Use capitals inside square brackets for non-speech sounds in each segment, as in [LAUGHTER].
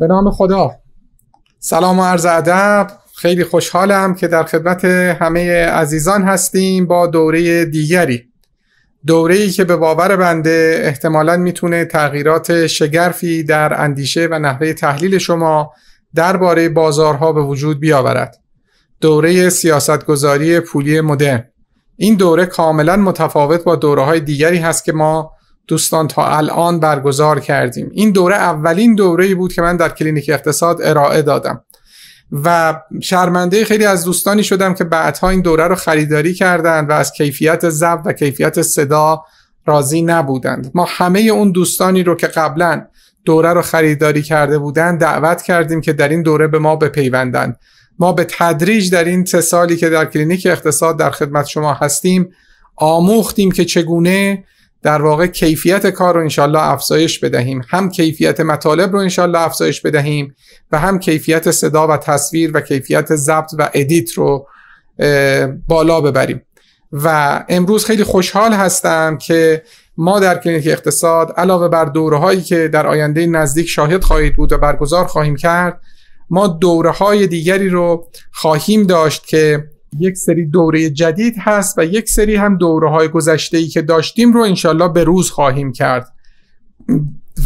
به نام خدا سلام و عرض ادب خیلی خوشحالم که در خدمت همه عزیزان هستیم با دوره دیگری دوره ای که به باور بنده احتمالا میتونه تغییرات شگرفی در اندیشه و نحوه تحلیل شما درباره بازارها به وجود بیاورد دوره سیاستگذاری پولی مدرن این دوره کاملا متفاوت با دوره های دیگری هست که ما دوستان تا الان برگزار کردیم این دوره اولین دوره بود که من در کلینیک اقتصاد ارائه دادم و شرمنده خیلی از دوستانی شدم که بعدها این دوره رو خریداری کردند و از کیفیت ضبط و کیفیت صدا راضی نبودند ما همه اون دوستانی رو که قبلا دوره رو خریداری کرده بودند دعوت کردیم که در این دوره به ما بپیوندند ما به تدریج در این سه سالی که در کلینیک اقتصاد در خدمت شما هستیم آموختیم که چگونه در واقع کیفیت کار رو انشالله افزایش بدهیم هم کیفیت مطالب رو انشالله افزایش بدهیم و هم کیفیت صدا و تصویر و کیفیت ضبط و ادیت رو بالا ببریم و امروز خیلی خوشحال هستم که ما در کلینیک اقتصاد علاوه بر دوره هایی که در آینده نزدیک شاهد خواهید بود و برگزار خواهیم کرد ما دوره های دیگری رو خواهیم داشت که یک سری دوره جدید هست و یک سری هم دوره های گذشته ای که داشتیم رو انشالله به روز خواهیم کرد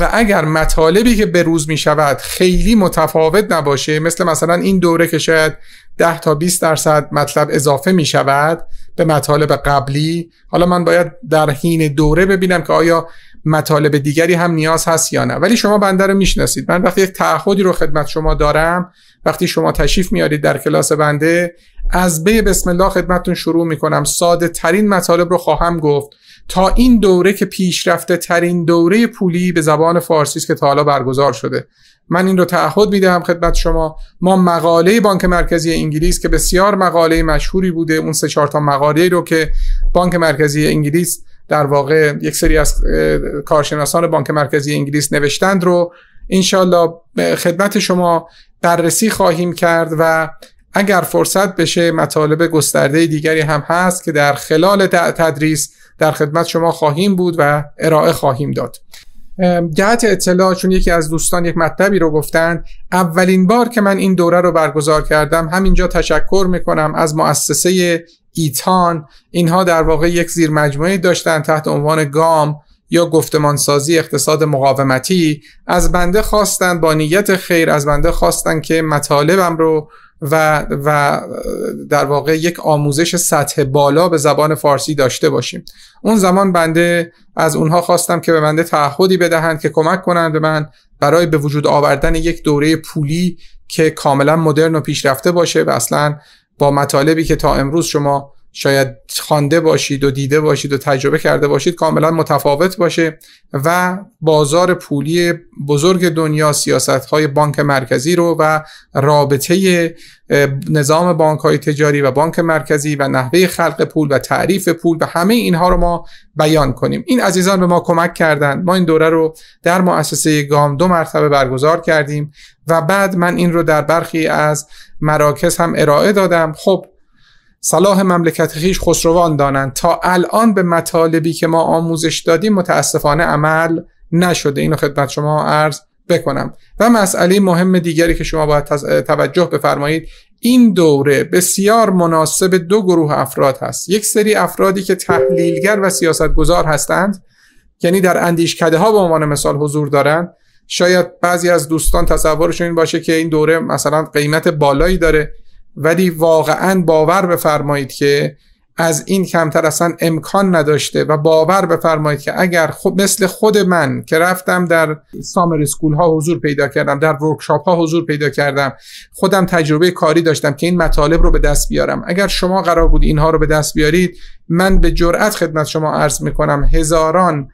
و اگر مطالبی که به روز می شود خیلی متفاوت نباشه مثل مثلا این دوره که شاید 10 تا 20 درصد مطلب اضافه می شود به مطالب قبلی حالا من باید در حین دوره ببینم که آیا مطالب دیگری هم نیاز هست یا نه ولی شما بنده رو میشناسید من وقتی یک تعهدی رو خدمت شما دارم وقتی شما تشریف میارید در کلاس بنده از به بسم الله خدمتون شروع میکنم ساده ترین مطالب رو خواهم گفت تا این دوره که پیشرفته ترین دوره پولی به زبان فارسی است که تا حالا برگزار شده من این رو تعهد میدهم خدمت شما ما مقاله بانک مرکزی انگلیس که بسیار مقاله مشهوری بوده اون سه چهار تا مقاله رو که بانک مرکزی انگلیس در واقع یک سری از کارشناسان بانک مرکزی انگلیس نوشتند رو انشالله خدمت شما بررسی خواهیم کرد و اگر فرصت بشه مطالب گسترده دیگری هم هست که در خلال تدریس در خدمت شما خواهیم بود و ارائه خواهیم داد جهت اطلاع چون یکی از دوستان یک مطلبی رو گفتن اولین بار که من این دوره رو برگزار کردم همینجا تشکر میکنم از مؤسسه ایتان اینها در واقع یک زیر مجموعه داشتن تحت عنوان گام یا گفتمانسازی اقتصاد مقاومتی از بنده خواستند با نیت خیر از بنده خواستند که مطالبم رو و, و در واقع یک آموزش سطح بالا به زبان فارسی داشته باشیم اون زمان بنده از اونها خواستم که به بنده تعهدی بدهند که کمک کنند به من برای به وجود آوردن یک دوره پولی که کاملا مدرن و پیشرفته باشه و اصلا با مطالبی که تا امروز شما شاید خوانده باشید و دیده باشید و تجربه کرده باشید کاملا متفاوت باشه و بازار پولی بزرگ دنیا سیاست های بانک مرکزی رو و رابطه نظام بانک های تجاری و بانک مرکزی و نحوه خلق پول و تعریف پول و همه اینها رو ما بیان کنیم این عزیزان به ما کمک کردند ما این دوره رو در مؤسسه گام دو مرتبه برگزار کردیم و بعد من این رو در برخی از مراکز هم ارائه دادم خب صلاح مملکت خیش خسروان دانند تا الان به مطالبی که ما آموزش دادیم متاسفانه عمل نشده اینو خدمت شما عرض بکنم و مسئله مهم دیگری که شما باید توجه بفرمایید این دوره بسیار مناسب دو گروه افراد هست یک سری افرادی که تحلیلگر و سیاستگزار هستند یعنی در اندیشکده ها به عنوان مثال حضور دارند شاید بعضی از دوستان تصورشون این باشه که این دوره مثلا قیمت بالایی داره ولی واقعا باور بفرمایید که از این کمتر اصلا امکان نداشته و باور بفرمایید که اگر خب مثل خود من که رفتم در سامر اسکول ها حضور پیدا کردم در ورکشاپ ها حضور پیدا کردم خودم تجربه کاری داشتم که این مطالب رو به دست بیارم اگر شما قرار بود اینها رو به دست بیارید من به جرأت خدمت شما عرض میکنم هزاران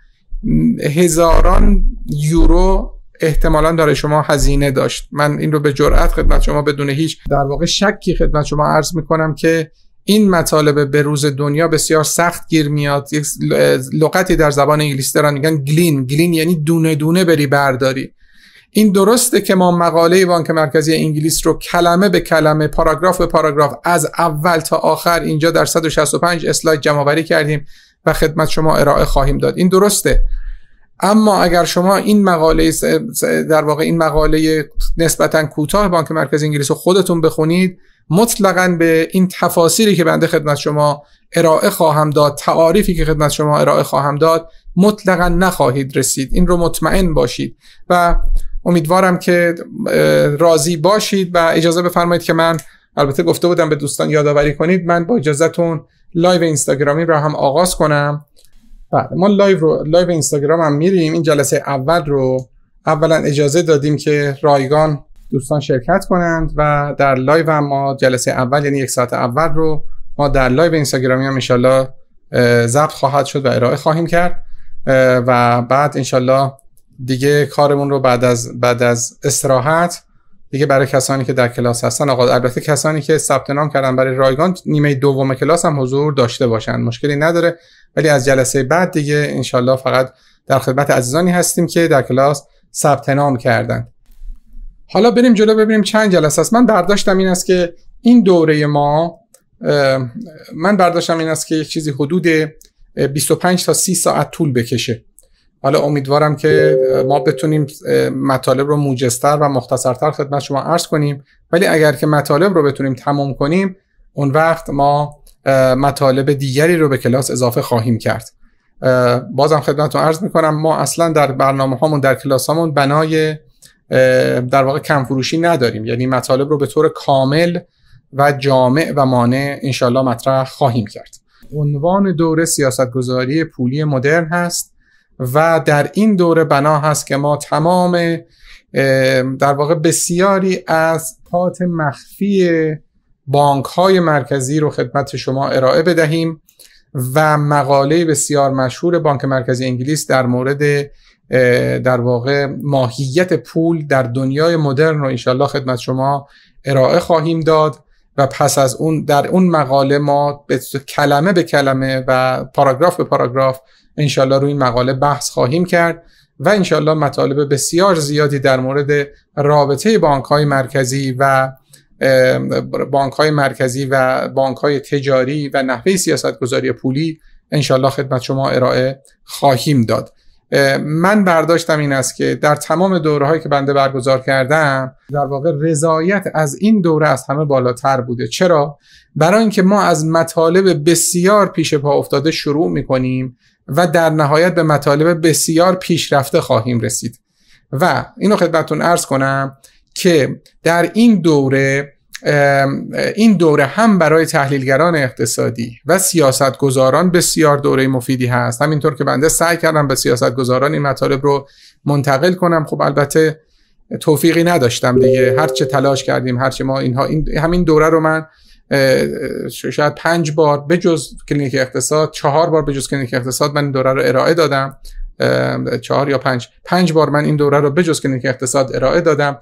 هزاران یورو احتمالا داره شما هزینه داشت من این رو به جرأت خدمت شما بدون هیچ در واقع شکی خدمت شما عرض میکنم که این مطالب به روز دنیا بسیار سخت گیر میاد یک لغتی در زبان انگلیسی دارن میگن گلین گلین یعنی دونه دونه بری برداری این درسته که ما مقاله بانک مرکزی انگلیس رو کلمه به کلمه پاراگراف به پاراگراف از اول تا آخر اینجا در 165 اسلاید جمعآوری کردیم و خدمت شما ارائه خواهیم داد این درسته اما اگر شما این مقاله در واقع این مقاله نسبتا کوتاه بانک مرکز انگلیس رو خودتون بخونید مطلقا به این تفاصیلی که بنده خدمت شما ارائه خواهم داد تعاریفی که خدمت شما ارائه خواهم داد مطلقا نخواهید رسید این رو مطمئن باشید و امیدوارم که راضی باشید و اجازه بفرمایید که من البته گفته بودم به دوستان یادآوری کنید من با اجازهتون لایو اینستاگرامی را هم آغاز کنم بله ما لایو رو لایو اینستاگرام هم میریم این جلسه اول رو اولا اجازه دادیم که رایگان دوستان شرکت کنند و در لایو هم ما جلسه اول یعنی یک ساعت اول رو ما در لایو اینستاگرامی هم انشالله ضبط خواهد شد و ارائه خواهیم کرد و بعد انشالله دیگه کارمون رو بعد از بعد از استراحت دیگه برای کسانی که در کلاس هستن آقا البته کسانی که ثبت نام کردن برای رایگان نیمه دوم کلاس هم حضور داشته باشن مشکلی نداره ولی از جلسه بعد دیگه انشالله فقط در خدمت عزیزانی هستیم که در کلاس ثبت نام کردن حالا بریم جلو ببینیم چند جلسه است من برداشتم این است که این دوره ما من برداشتم این است که یک چیزی حدود 25 تا 30 ساعت طول بکشه حالا امیدوارم که ما بتونیم مطالب رو موجزتر و مختصرتر خدمت شما عرض کنیم ولی اگر که مطالب رو بتونیم تمام کنیم اون وقت ما مطالب دیگری رو به کلاس اضافه خواهیم کرد بازم خدمتتون عرض میکنم ما اصلا در برنامه هامون در کلاس بنای در واقع کمفروشی نداریم یعنی مطالب رو به طور کامل و جامع و مانع انشالله مطرح خواهیم کرد عنوان دوره سیاستگذاری پولی مدرن هست و در این دوره بنا هست که ما تمام در واقع بسیاری از پات مخفی بانک های مرکزی رو خدمت شما ارائه بدهیم و مقاله بسیار مشهور بانک مرکزی انگلیس در مورد در واقع ماهیت پول در دنیای مدرن رو انشالله خدمت شما ارائه خواهیم داد و پس از اون در اون مقاله ما به کلمه به کلمه و پاراگراف به پاراگراف انشالله روی این مقاله بحث خواهیم کرد و انشالله مطالب بسیار زیادی در مورد رابطه بانک های مرکزی و بانک های مرکزی و بانک های تجاری و نحوه گذاری پولی انشالله خدمت شما ارائه خواهیم داد من برداشتم این است که در تمام هایی که بنده برگزار کردم در واقع رضایت از این دوره از همه بالاتر بوده چرا برای اینکه ما از مطالب بسیار پیش پا افتاده شروع میکنیم و در نهایت به مطالب بسیار پیشرفته خواهیم رسید و اینو خدمتتون ارز کنم که در این دوره این دوره هم برای تحلیلگران اقتصادی و سیاستگزاران بسیار دوره مفیدی هست همینطور که بنده سعی کردم به سیاستگزاران این مطالب رو منتقل کنم خب البته توفیقی نداشتم دیگه هرچه تلاش کردیم هرچه ما اینها این همین دوره رو من شاید پنج بار جز کلینیک اقتصاد چهار بار جز کلینیک اقتصاد من این دوره رو ارائه دادم چهار یا پنج پنج بار من این دوره رو جز کلینیک اقتصاد ارائه دادم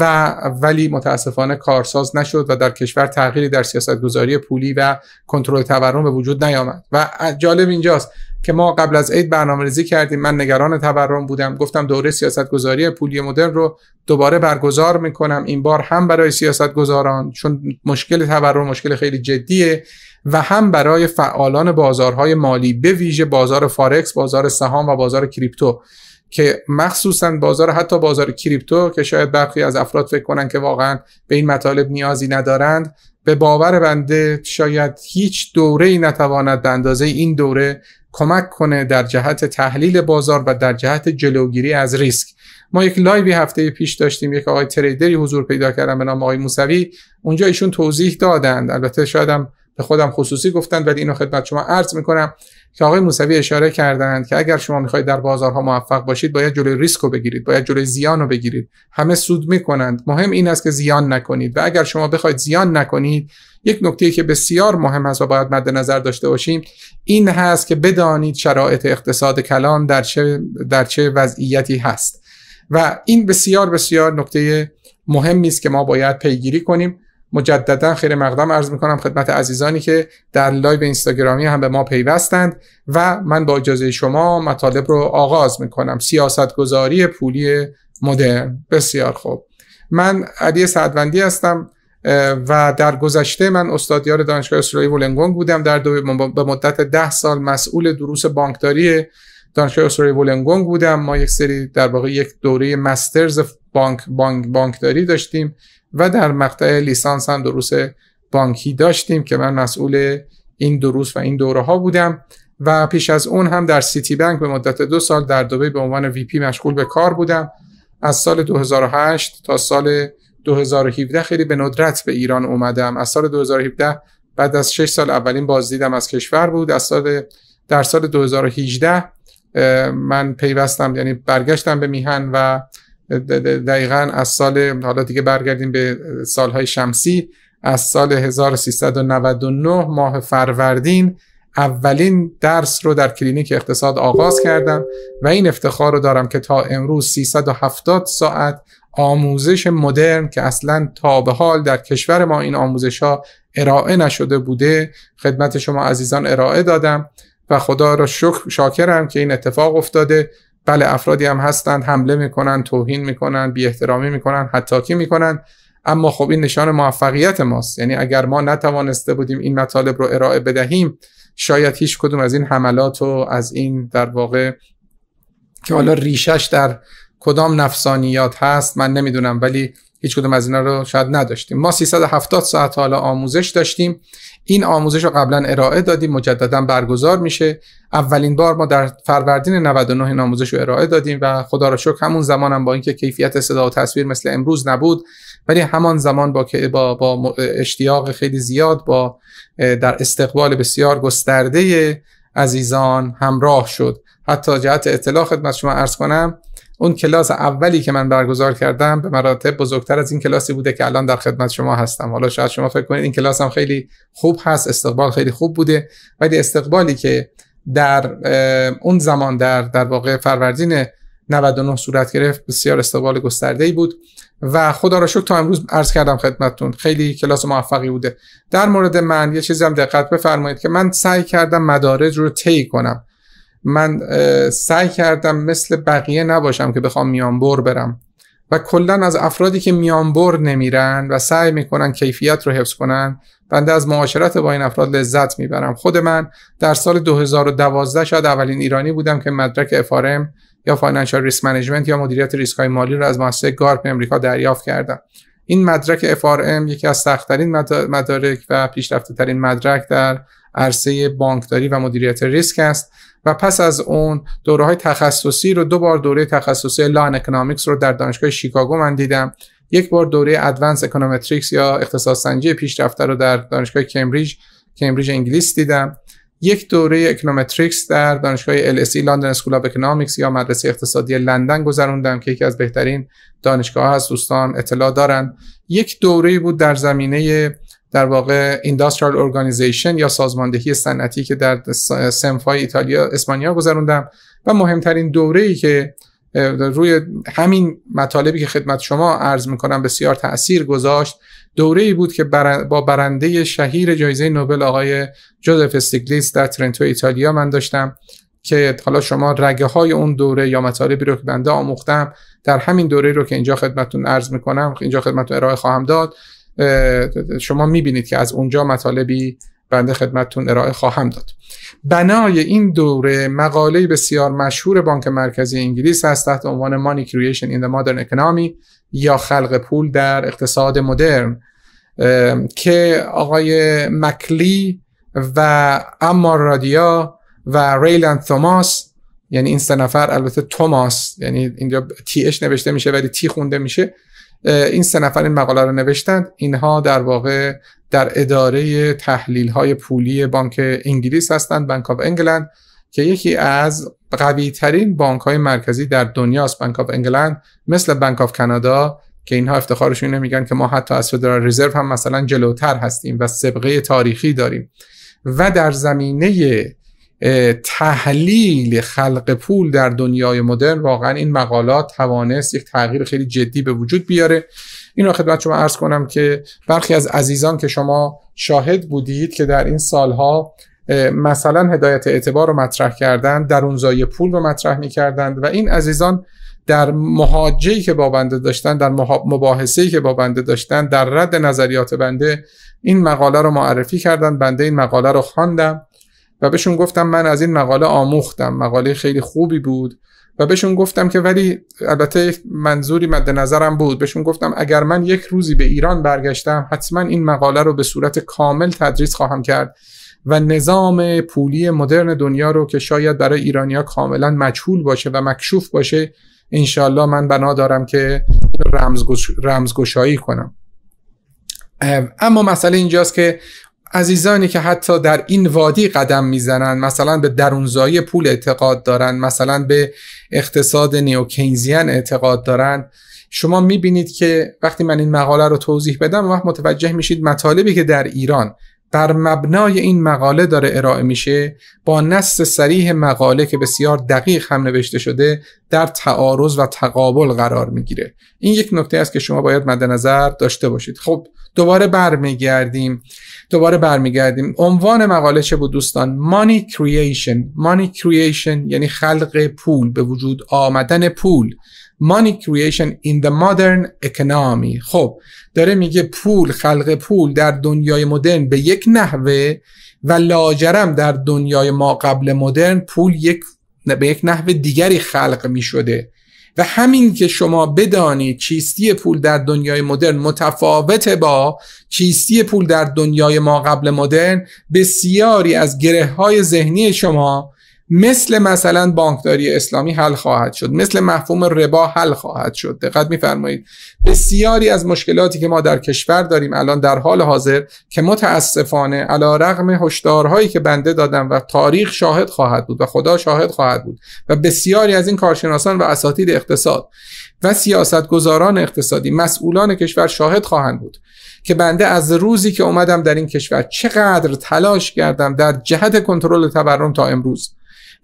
و ولی متاسفانه کارساز نشد و در کشور تغییری در سیاست گذاری پولی و کنترل تورم به وجود نیامد و جالب اینجاست که ما قبل از عید برنامه ریزی کردیم من نگران تورم بودم گفتم دوره سیاست گذاری پولی مدرن رو دوباره برگزار میکنم این بار هم برای سیاست گذاران چون مشکل تورم مشکل خیلی جدیه و هم برای فعالان بازارهای مالی به ویژه بازار فارکس بازار سهام و بازار کریپتو که مخصوصا بازار حتی بازار کریپتو که شاید برخی از افراد فکر کنن که واقعا به این مطالب نیازی ندارند به باور بنده شاید هیچ دوره ای نتواند به اندازه این دوره کمک کنه در جهت تحلیل بازار و در جهت جلوگیری از ریسک ما یک لایوی هفته پیش داشتیم یک آقای تریدری حضور پیدا کردم به نام آقای موسوی اونجا ایشون توضیح دادند البته شاید هم به خودم خصوصی گفتند ولی اینو خدمت شما عرض میکنم که آقای موسوی اشاره کردند که اگر شما میخواهید در بازارها موفق باشید باید جلوی ریسک رو بگیرید باید جلوی زیان رو بگیرید همه سود میکنند مهم این است که زیان نکنید و اگر شما بخواید زیان نکنید یک نکته که بسیار مهم است و باید مد نظر داشته باشیم این هست که بدانید شرایط اقتصاد کلان در چه, در چه وضعیتی هست و این بسیار بسیار نکته مهمی است که ما باید پیگیری کنیم مجددا خیر مقدم عرض میکنم خدمت عزیزانی که در لایو اینستاگرامی هم به ما پیوستند و من با اجازه شما مطالب رو آغاز میکنم گذاری پولی مدرن بسیار خوب من علی سعدوندی هستم و در گذشته من استادیار دانشگاه اسرائیل ولنگونگ بودم در به مدت ده سال مسئول دروس بانکداری دانشگاه اسرائیل ولنگونگ بودم ما یک سری در واقع یک دوره مسترز بانک بانک بانکداری داشتیم و در مقطع لیسانس هم دروس بانکی داشتیم که من مسئول این دروس و این دوره ها بودم و پیش از اون هم در سیتی بنک به مدت دو سال در دوبه به عنوان وی پی مشغول به کار بودم از سال 2008 تا سال 2017 خیلی به ندرت به ایران اومدم از سال 2017 بعد از 6 سال اولین بازدیدم از کشور بود از سال در سال 2018 من پیوستم یعنی برگشتم به میهن و دقیقا از سال حالا دیگه برگردیم به سالهای شمسی از سال 1399 ماه فروردین اولین درس رو در کلینیک اقتصاد آغاز کردم و این افتخار رو دارم که تا امروز 370 ساعت آموزش مدرن که اصلا تا به حال در کشور ما این آموزش ها ارائه نشده بوده خدمت شما عزیزان ارائه دادم و خدا را شکر شاکرم که این اتفاق افتاده بله افرادی هم هستند حمله میکنن توهین میکنن بی احترامی میکنن حتاکی میکنن اما خب این نشان موفقیت ماست یعنی اگر ما نتوانسته بودیم این مطالب رو ارائه بدهیم شاید هیچ کدوم از این حملات و از این در واقع که حالا ریشش در کدام نفسانیات هست من نمیدونم ولی هیچ کدوم از اینا رو شاید نداشتیم ما 370 ساعت حالا آموزش داشتیم این آموزش رو قبلا ارائه دادیم مجددا برگزار میشه اولین بار ما در فروردین 99 این آموزش رو ارائه دادیم و خدا را شکر همون زمان هم با اینکه کیفیت صدا و تصویر مثل امروز نبود ولی همان زمان با با, با اشتیاق خیلی زیاد با در استقبال بسیار گسترده عزیزان همراه شد حتی جهت اطلاع خدمت شما عرض کنم اون کلاس اولی که من برگزار کردم به مراتب بزرگتر از این کلاسی بوده که الان در خدمت شما هستم حالا شاید شما فکر کنید این کلاس هم خیلی خوب هست استقبال خیلی خوب بوده ولی استقبالی که در اون زمان در در واقع فروردین 99 صورت گرفت بسیار استقبال گسترده ای بود و خدا را شکر تا امروز عرض کردم خدمتتون خیلی کلاس موفقی بوده در مورد من یه چیزی هم دقت بفرمایید که من سعی کردم مدارج رو طی کنم من سعی کردم مثل بقیه نباشم که بخوام میانبر برم و کلا از افرادی که میانبر نمیرن و سعی میکنن کیفیت رو حفظ کنن بنده از معاشرت با این افراد لذت میبرم خود من در سال 2012 شاید اولین ایرانی بودم که مدرک افارم یا فاینانشال ریسک منیجمنت یا مدیریت ریسک های مالی رو از مؤسسه گارپ امریکا دریافت کردم این مدرک FRM یکی از سختترین مدارک و پیشرفته ترین مدرک در عرصه بانکداری و مدیریت ریسک است و پس از اون دوره های تخصصی رو دو بار دوره تخصصی لان اکنامیکس رو در دانشگاه شیکاگو من دیدم یک بار دوره ادوانس اکنومتریکس یا اختصاص سنجی پیشرفته رو در دانشگاه کمبریج کمبریج انگلیس دیدم یک دوره اکنومتریکس در دانشگاه LSE لندن اسکول اف یا مدرسه اقتصادی لندن گذروندم که یکی از بهترین دانشگاه از دوستان اطلاع دارن یک دوره بود در زمینه در واقع اینداستریال اورگانایزیشن یا سازماندهی صنعتی که در های ایتالیا اسپانیا گذروندم و مهمترین دوره که روی همین مطالبی که خدمت شما عرض میکنم بسیار تاثیر گذاشت دوره ای بود که با برنده شهیر جایزه نوبل آقای جوزف استیگلیس در ترنتو ایتالیا من داشتم که حالا شما رگه های اون دوره یا مطالبی رو که بنده آموختم در همین دوره رو که اینجا خدمتون عرض میکنم اینجا خدمتون ارائه خواهم داد شما میبینید که از اونجا مطالبی بنده خدمتتون ارائه خواهم داد بنای این دوره مقاله بسیار مشهور بانک مرکزی انگلیس است تحت عنوان Creation in the Modern Economy یا خلق پول در اقتصاد مدرن که آقای مکلی و امار رادیا و ریلند توماس یعنی این سه نفر البته توماس یعنی اینجا تی اش نوشته میشه ولی تی خونده میشه این سه نفر این مقاله رو نوشتند اینها در واقع در اداره تحلیل های پولی بانک انگلیس هستند بانک آف انگلند که یکی از قوی ترین بانک های مرکزی در دنیاست بانک آف انگلند مثل بانک آف کانادا که اینها افتخارشون میگن که ما حتی از فدرال رزرو هم مثلا جلوتر هستیم و سبقه تاریخی داریم و در زمینه تحلیل خلق پول در دنیای مدرن واقعا این مقالات توانست یک تغییر خیلی جدی به وجود بیاره این رو خدمت شما عرض کنم که برخی از عزیزان که شما شاهد بودید که در این سالها مثلا هدایت اعتبار رو مطرح کردند زای پول رو مطرح می کردند و این عزیزان در مهاجهی که با بنده داشتن در مباحثهی که با بنده داشتن در رد نظریات بنده این مقاله رو معرفی کردن بنده این مقاله رو خواندم و بهشون گفتم من از این مقاله آموختم مقاله خیلی خوبی بود و بهشون گفتم که ولی البته منظوری مد نظرم بود بهشون گفتم اگر من یک روزی به ایران برگشتم حتما این مقاله رو به صورت کامل تدریس خواهم کرد و نظام پولی مدرن دنیا رو که شاید برای ایرانیا کاملا مجهول باشه و مکشوف باشه انشالله من بنا دارم که رمزگوش... رمزگشایی کنم اما مسئله اینجاست که عزیزانی که حتی در این وادی قدم میزنند، مثلا به درونزایی پول اعتقاد دارند، مثلا به اقتصاد نیوکینزیان اعتقاد دارند. شما میبینید که وقتی من این مقاله رو توضیح بدم وقت متوجه میشید مطالبی که در ایران بر مبنای این مقاله داره ارائه میشه با نص سریح مقاله که بسیار دقیق هم نوشته شده در تعارض و تقابل قرار میگیره این یک نکته است که شما باید مد نظر داشته باشید خب دوباره برمیگردیم دوباره برمیگردیم عنوان مقاله چه بود دوستان Money Creation مانی Creation یعنی خلق پول به وجود آمدن پول Money Creation in the Modern Economy خب داره میگه پول خلق پول در دنیای مدرن به یک نحوه و لاجرم در دنیای ما قبل مدرن پول یک به یک نحوه دیگری خلق می شده و همین که شما بدانید چیستی پول در دنیای مدرن متفاوت با چیستی پول در دنیای ما قبل مدرن بسیاری از گره های ذهنی شما مثل مثلا بانکداری اسلامی حل خواهد شد مثل مفهوم ربا حل خواهد شد دقت میفرمایید بسیاری از مشکلاتی که ما در کشور داریم الان در حال حاضر که متاسفانه علا رغم هشدارهایی که بنده دادم و تاریخ شاهد خواهد بود و خدا شاهد خواهد بود و بسیاری از این کارشناسان و اساتید اقتصاد و سیاستگزاران اقتصادی مسئولان کشور شاهد خواهند بود که بنده از روزی که اومدم در این کشور چقدر تلاش کردم در جهت کنترل تورم تا امروز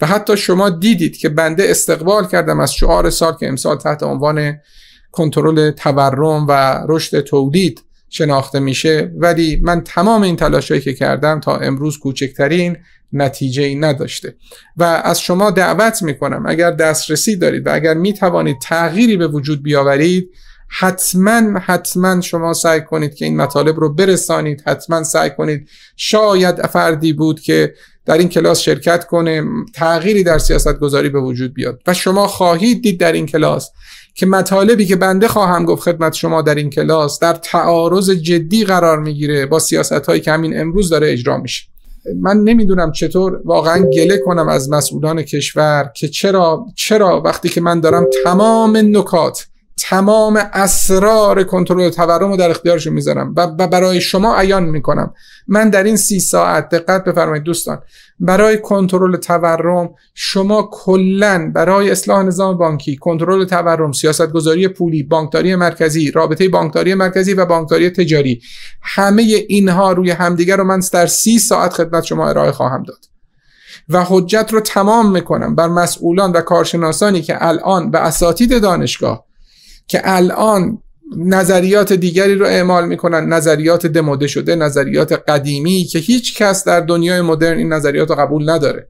و حتی شما دیدید که بنده استقبال کردم از شعار سال که امسال تحت عنوان کنترل تورم و رشد تولید شناخته میشه ولی من تمام این تلاشایی که کردم تا امروز کوچکترین نتیجه ای نداشته و از شما دعوت میکنم اگر دسترسی دارید و اگر میتوانید تغییری به وجود بیاورید حتما حتما شما سعی کنید که این مطالب رو برسانید حتما سعی کنید شاید فردی بود که در این کلاس شرکت کنه تغییری در سیاست گذاری به وجود بیاد و شما خواهید دید در این کلاس که مطالبی که بنده خواهم گفت خدمت شما در این کلاس در تعارض جدی قرار میگیره با سیاست هایی که همین امروز داره اجرا میشه من نمیدونم چطور واقعا گله کنم از مسئولان کشور که چرا چرا وقتی که من دارم تمام نکات تمام اسرار کنترل تورم رو در اختیارشون میذارم و برای شما عیان میکنم من در این سی ساعت دقت بفرمایید دوستان برای کنترل تورم شما کلا برای اصلاح نظام بانکی کنترل تورم سیاست گذاری پولی بانکداری مرکزی رابطه بانکداری مرکزی و بانکداری تجاری همه اینها روی همدیگر رو من در سی ساعت خدمت شما ارائه خواهم داد و حجت رو تمام میکنم بر مسئولان و کارشناسانی که الان و اساتید دانشگاه که الان نظریات دیگری رو اعمال میکنن نظریات دموده شده نظریات قدیمی که هیچ کس در دنیای مدرن این نظریات رو قبول نداره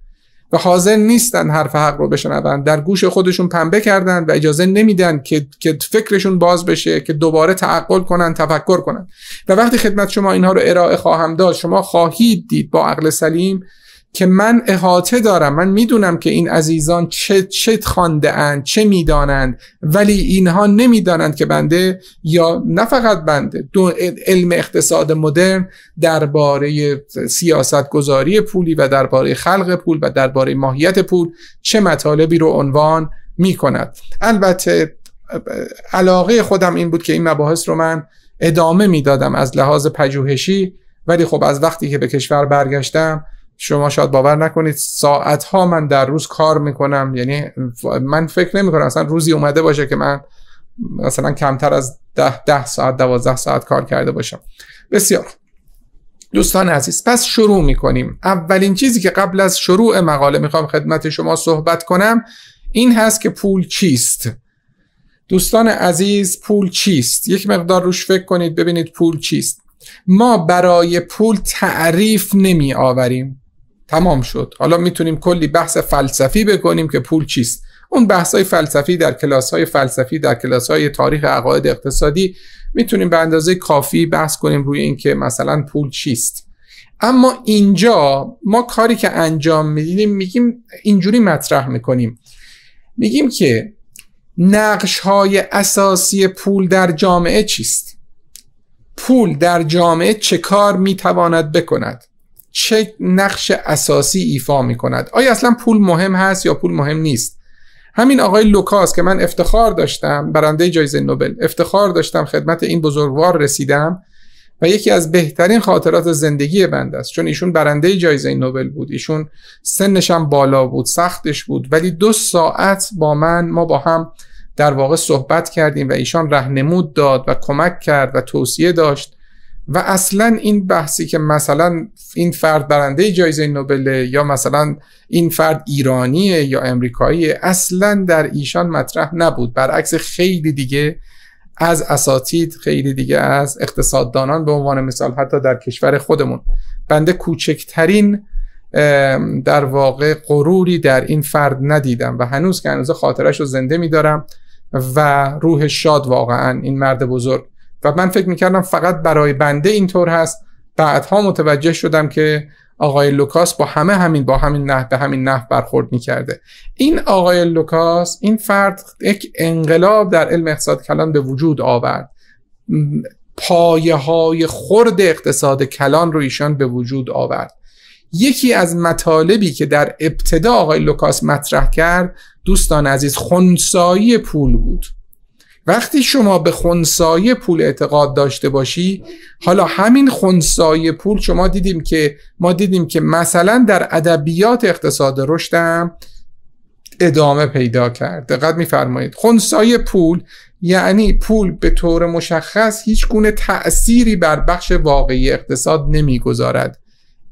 و حاضر نیستن حرف حق رو بشنون در گوش خودشون پنبه کردن و اجازه نمیدن که, که فکرشون باز بشه که دوباره تعقل کنن تفکر کنن و وقتی خدمت شما اینها رو ارائه خواهم داد شما خواهید دید با عقل سلیم که من احاطه دارم من میدونم که این عزیزان چه چه اند چه میدانند ولی اینها نمیدانند که بنده یا نه فقط بنده دو علم اقتصاد مدرن درباره سیاست گذاری پولی و درباره خلق پول و درباره ماهیت پول چه مطالبی رو عنوان می کند البته علاقه خودم این بود که این مباحث رو من ادامه میدادم از لحاظ پژوهشی ولی خب از وقتی که به کشور برگشتم شما شاید باور نکنید ساعت ها من در روز کار میکنم یعنی من فکر نمی کنم اصلا روزی اومده باشه که من مثلا کمتر از ده, ده ساعت دوازده ساعت کار کرده باشم بسیار دوستان عزیز پس شروع میکنیم اولین چیزی که قبل از شروع مقاله میخوام خدمت شما صحبت کنم این هست که پول چیست دوستان عزیز پول چیست یک مقدار روش فکر کنید ببینید پول چیست ما برای پول تعریف نمی آوریم تمام شد حالا میتونیم کلی بحث فلسفی بکنیم که پول چیست اون بحث های فلسفی در کلاس های فلسفی در کلاس های تاریخ عقاید اقتصادی میتونیم به اندازه کافی بحث کنیم روی اینکه مثلا پول چیست اما اینجا ما کاری که انجام میدیم میگیم اینجوری مطرح میکنیم میگیم که نقش های اساسی پول در جامعه چیست پول در جامعه چه کار میتواند بکند چه نقش اساسی ایفا می کند آیا اصلا پول مهم هست یا پول مهم نیست همین آقای لوکاس که من افتخار داشتم برنده جایزه نوبل افتخار داشتم خدمت این بزرگوار رسیدم و یکی از بهترین خاطرات زندگی بند است چون ایشون برنده جایزه نوبل بود ایشون سنش هم بالا بود سختش بود ولی دو ساعت با من ما با هم در واقع صحبت کردیم و ایشان رهنمود داد و کمک کرد و توصیه داشت و اصلا این بحثی که مثلا این فرد برنده جایزه نوبل یا مثلا این فرد ایرانیه یا امریکاییه اصلا در ایشان مطرح نبود برعکس خیلی دیگه از اساتید خیلی دیگه از اقتصاددانان به عنوان مثال حتی در کشور خودمون بنده کوچکترین در واقع غروری در این فرد ندیدم و هنوز که هنوز خاطرش رو زنده میدارم و روح شاد واقعا این مرد بزرگ و من فکر میکردم فقط برای بنده اینطور هست بعدها متوجه شدم که آقای لوکاس با همه همین با همین نه به همین نه برخورد میکرده این آقای لوکاس این فرد یک انقلاب در علم اقتصاد کلان به وجود آورد پایه های خرد اقتصاد کلان رو ایشان به وجود آورد یکی از مطالبی که در ابتدا آقای لوکاس مطرح کرد دوستان عزیز خونسایی پول بود وقتی شما به خونسای پول اعتقاد داشته باشی حالا همین خونسای پول شما دیدیم که ما دیدیم که مثلا در ادبیات اقتصاد رشدم ادامه پیدا کرد دقت میفرمایید خونسای پول یعنی پول به طور مشخص هیچ گونه تأثیری بر بخش واقعی اقتصاد نمیگذارد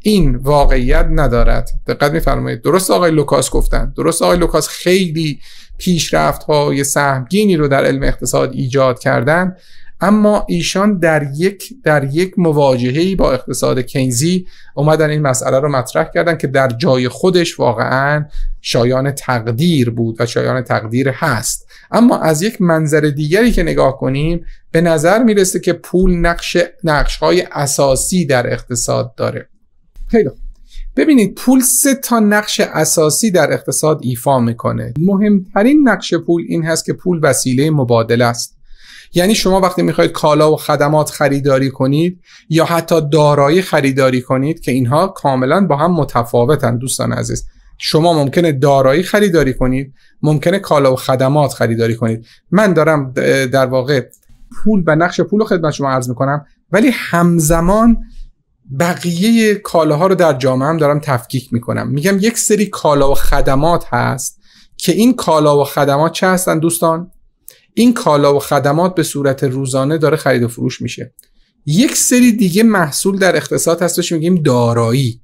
این واقعیت ندارد دقت میفرمایید درست آقای لوکاس گفتن درست آقای لوکاس خیلی پیشرفت های سهمگینی رو در علم اقتصاد ایجاد کردن اما ایشان در یک در یک مواجهه با اقتصاد کینزی اومدن این مسئله رو مطرح کردن که در جای خودش واقعا شایان تقدیر بود و شایان تقدیر هست اما از یک منظر دیگری که نگاه کنیم به نظر میرسه که پول نقش نقش های اساسی در اقتصاد داره خیلی ببینید پول سه تا نقش اساسی در اقتصاد ایفا میکنه مهمترین نقش پول این هست که پول وسیله مبادله است یعنی شما وقتی میخواید کالا و خدمات خریداری کنید یا حتی دارایی خریداری کنید که اینها کاملا با هم متفاوتن دوستان عزیز شما ممکنه دارایی خریداری کنید ممکنه کالا و خدمات خریداری کنید من دارم در واقع پول و نقش پول رو خدمت شما عرض میکنم ولی همزمان بقیه کالاها رو در جامعه هم دارم تفکیک میکنم میگم یک سری کالا و خدمات هست که این کالا و خدمات چه هستن دوستان این کالا و خدمات به صورت روزانه داره خرید و فروش میشه یک سری دیگه محصول در اقتصاد هستش میگیم دارایی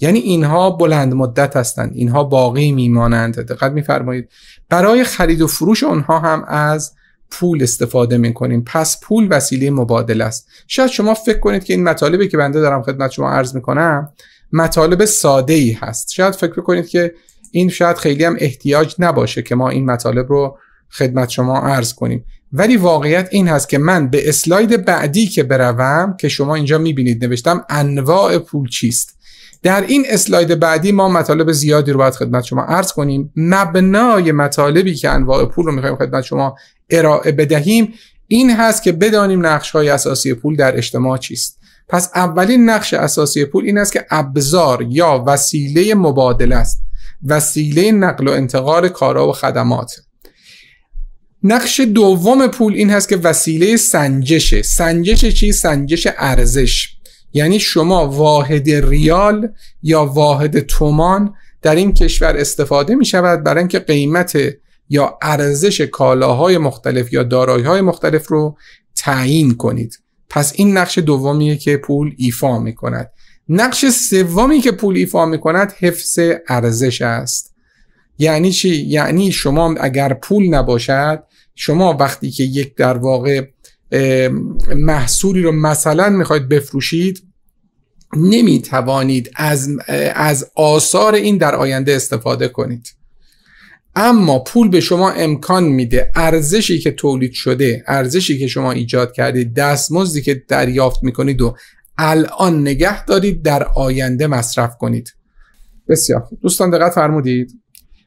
یعنی اینها بلند مدت هستند اینها باقی میمانند دقت میفرمایید برای خرید و فروش اونها هم از پول استفاده میکنیم پس پول وسیله مبادله است شاید شما فکر کنید که این مطالبی که بنده دارم خدمت شما عرض میکنم مطالب ساده ای هست شاید فکر کنید که این شاید خیلی هم احتیاج نباشه که ما این مطالب رو خدمت شما عرض کنیم ولی واقعیت این هست که من به اسلاید بعدی که بروم که شما اینجا میبینید نوشتم انواع پول چیست در این اسلاید بعدی ما مطالب زیادی رو باید خدمت شما عرض کنیم مبنای مطالبی که انواع پول رو میخوایم خدمت شما ارائه بدهیم این هست که بدانیم نقش های اساسی پول در اجتماع چیست پس اولین نقش اساسی پول این است که ابزار یا وسیله مبادله است وسیله نقل و انتقال کارا و خدمات نقش دوم پول این هست که وسیله سنجش، سنجش چی؟ سنجش ارزش یعنی شما واحد ریال یا واحد تومان در این کشور استفاده می شود برای اینکه قیمت یا ارزش کالاهای مختلف یا دارایی‌های مختلف رو تعیین کنید پس این نقش دومیه که پول ایفا می کند نقش سومی که پول ایفا می کند حفظ ارزش است یعنی چی؟ یعنی شما اگر پول نباشد شما وقتی که یک در واقع محصولی رو مثلا میخواید بفروشید نمیتوانید از, از آثار این در آینده استفاده کنید اما پول به شما امکان میده ارزشی که تولید شده ارزشی که شما ایجاد کردید دستمزدی که دریافت میکنید و الان نگه دارید در آینده مصرف کنید بسیار دوستان دقت فرمودید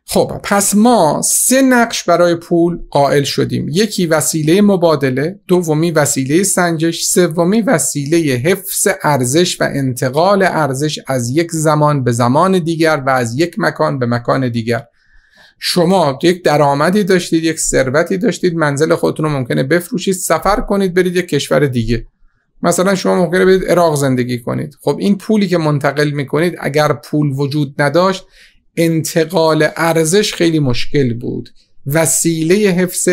خب پس ما سه نقش برای پول قائل شدیم یکی وسیله مبادله دومی وسیله سنجش سومی وسیله حفظ ارزش و انتقال ارزش از یک زمان به زمان دیگر و از یک مکان به مکان دیگر شما یک درآمدی داشتید یک ثروتی داشتید منزل خودتون رو ممکنه بفروشید سفر کنید برید یک کشور دیگه مثلا شما ممکنه برید عراق زندگی کنید خب این پولی که منتقل میکنید اگر پول وجود نداشت انتقال ارزش خیلی مشکل بود وسیله حفظ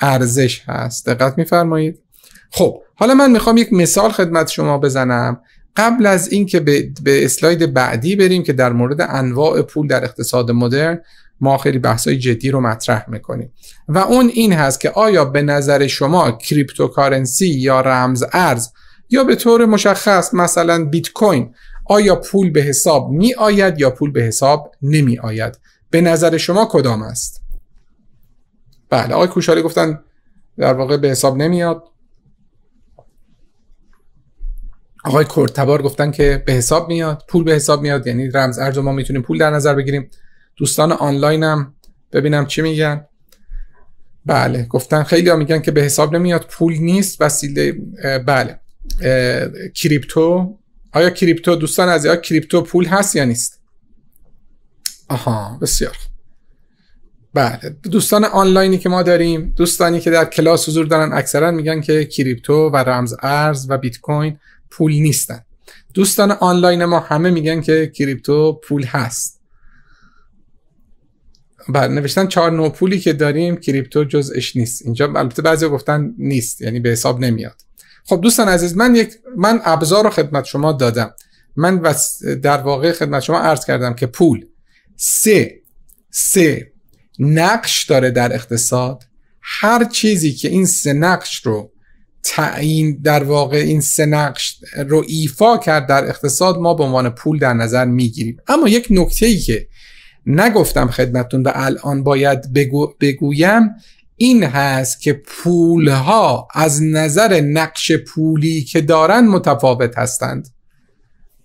ارزش هست دقت میفرمایید خب حالا من میخوام یک مثال خدمت شما بزنم قبل از اینکه به, به اسلاید بعدی بریم که در مورد انواع پول در اقتصاد مدرن ما خیلی بحثای جدی رو مطرح میکنیم و اون این هست که آیا به نظر شما کریپتوکارنسی یا رمز ارز یا به طور مشخص مثلا بیت کوین آیا پول به حساب می آید یا پول به حساب نمی آید به نظر شما کدام است بله آقای کوشالی گفتن در واقع به حساب نمیاد آقای کرتبار گفتن که به حساب میاد پول به حساب میاد یعنی رمز ارز ما میتونیم پول در نظر بگیریم دوستان آنلاینم ببینم چی میگن بله گفتن خیلی میگن که به حساب نمیاد پول نیست وسیله بله کریپتو آیا کریپتو دوستان از یا کریپتو پول هست یا نیست آها بسیار بله دوستان آنلاینی که ما داریم دوستانی که در کلاس حضور دارن اکثرا میگن که کریپتو و رمز ارز و بیت کوین پول نیستن دوستان آنلاین ما همه میگن که کریپتو پول هست بر نوشتن چهار نوع پولی که داریم کریپتو جزش نیست اینجا البته بعضی گفتن نیست یعنی به حساب نمیاد خب دوستان عزیز من یک من ابزار رو خدمت شما دادم من در واقع خدمت شما عرض کردم که پول سه سه نقش داره در اقتصاد هر چیزی که این سه نقش رو تعیین در واقع این سه نقش رو ایفا کرد در اقتصاد ما به عنوان پول در نظر میگیریم اما یک نکته ای که نگفتم خدمتون و الان باید بگویم این هست که پولها از نظر نقش پولی که دارن متفاوت هستند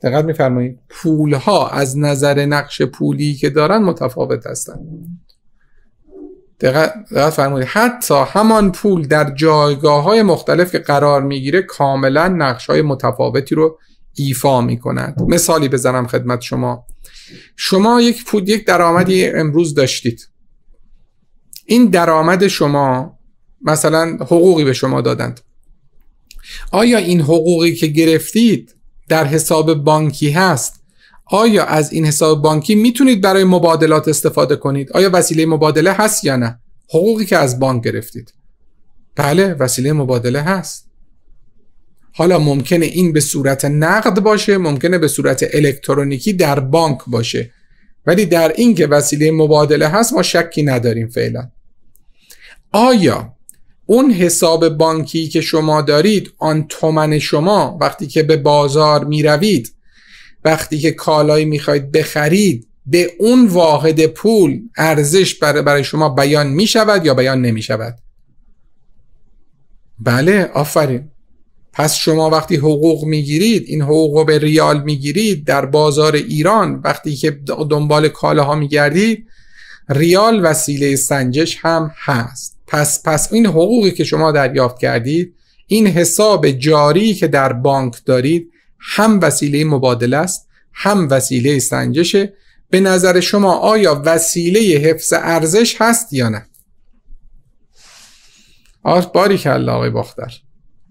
دقت میفرمایید پولها از نظر نقش پولی که دارن متفاوت هستند دقت فرمودید حتی همان پول در جایگاه های مختلف که قرار میگیره کاملا نقش های متفاوتی رو ایفا می مثالی بزنم خدمت شما شما یک پود یک درآمدی امروز داشتید این درآمد شما مثلا حقوقی به شما دادند آیا این حقوقی که گرفتید در حساب بانکی هست آیا از این حساب بانکی میتونید برای مبادلات استفاده کنید آیا وسیله مبادله هست یا نه حقوقی که از بانک گرفتید بله وسیله مبادله هست حالا ممکنه این به صورت نقد باشه ممکنه به صورت الکترونیکی در بانک باشه ولی در این که وسیله مبادله هست ما شکی نداریم فعلا آیا اون حساب بانکی که شما دارید آن تومن شما وقتی که به بازار می روید وقتی که کالایی خواید بخرید به اون واحد پول ارزش برای شما بیان می شود یا بیان نمی شود بله آفرین پس شما وقتی حقوق میگیرید این حقوق به ریال میگیرید در بازار ایران وقتی که دنبال کالاها میگردید ریال وسیله سنجش هم هست پس پس این حقوقی که شما دریافت کردید این حساب جاری که در بانک دارید هم وسیله مبادله است هم وسیله سنجشه به نظر شما آیا وسیله حفظ ارزش هست یا نه باری که آقای باختر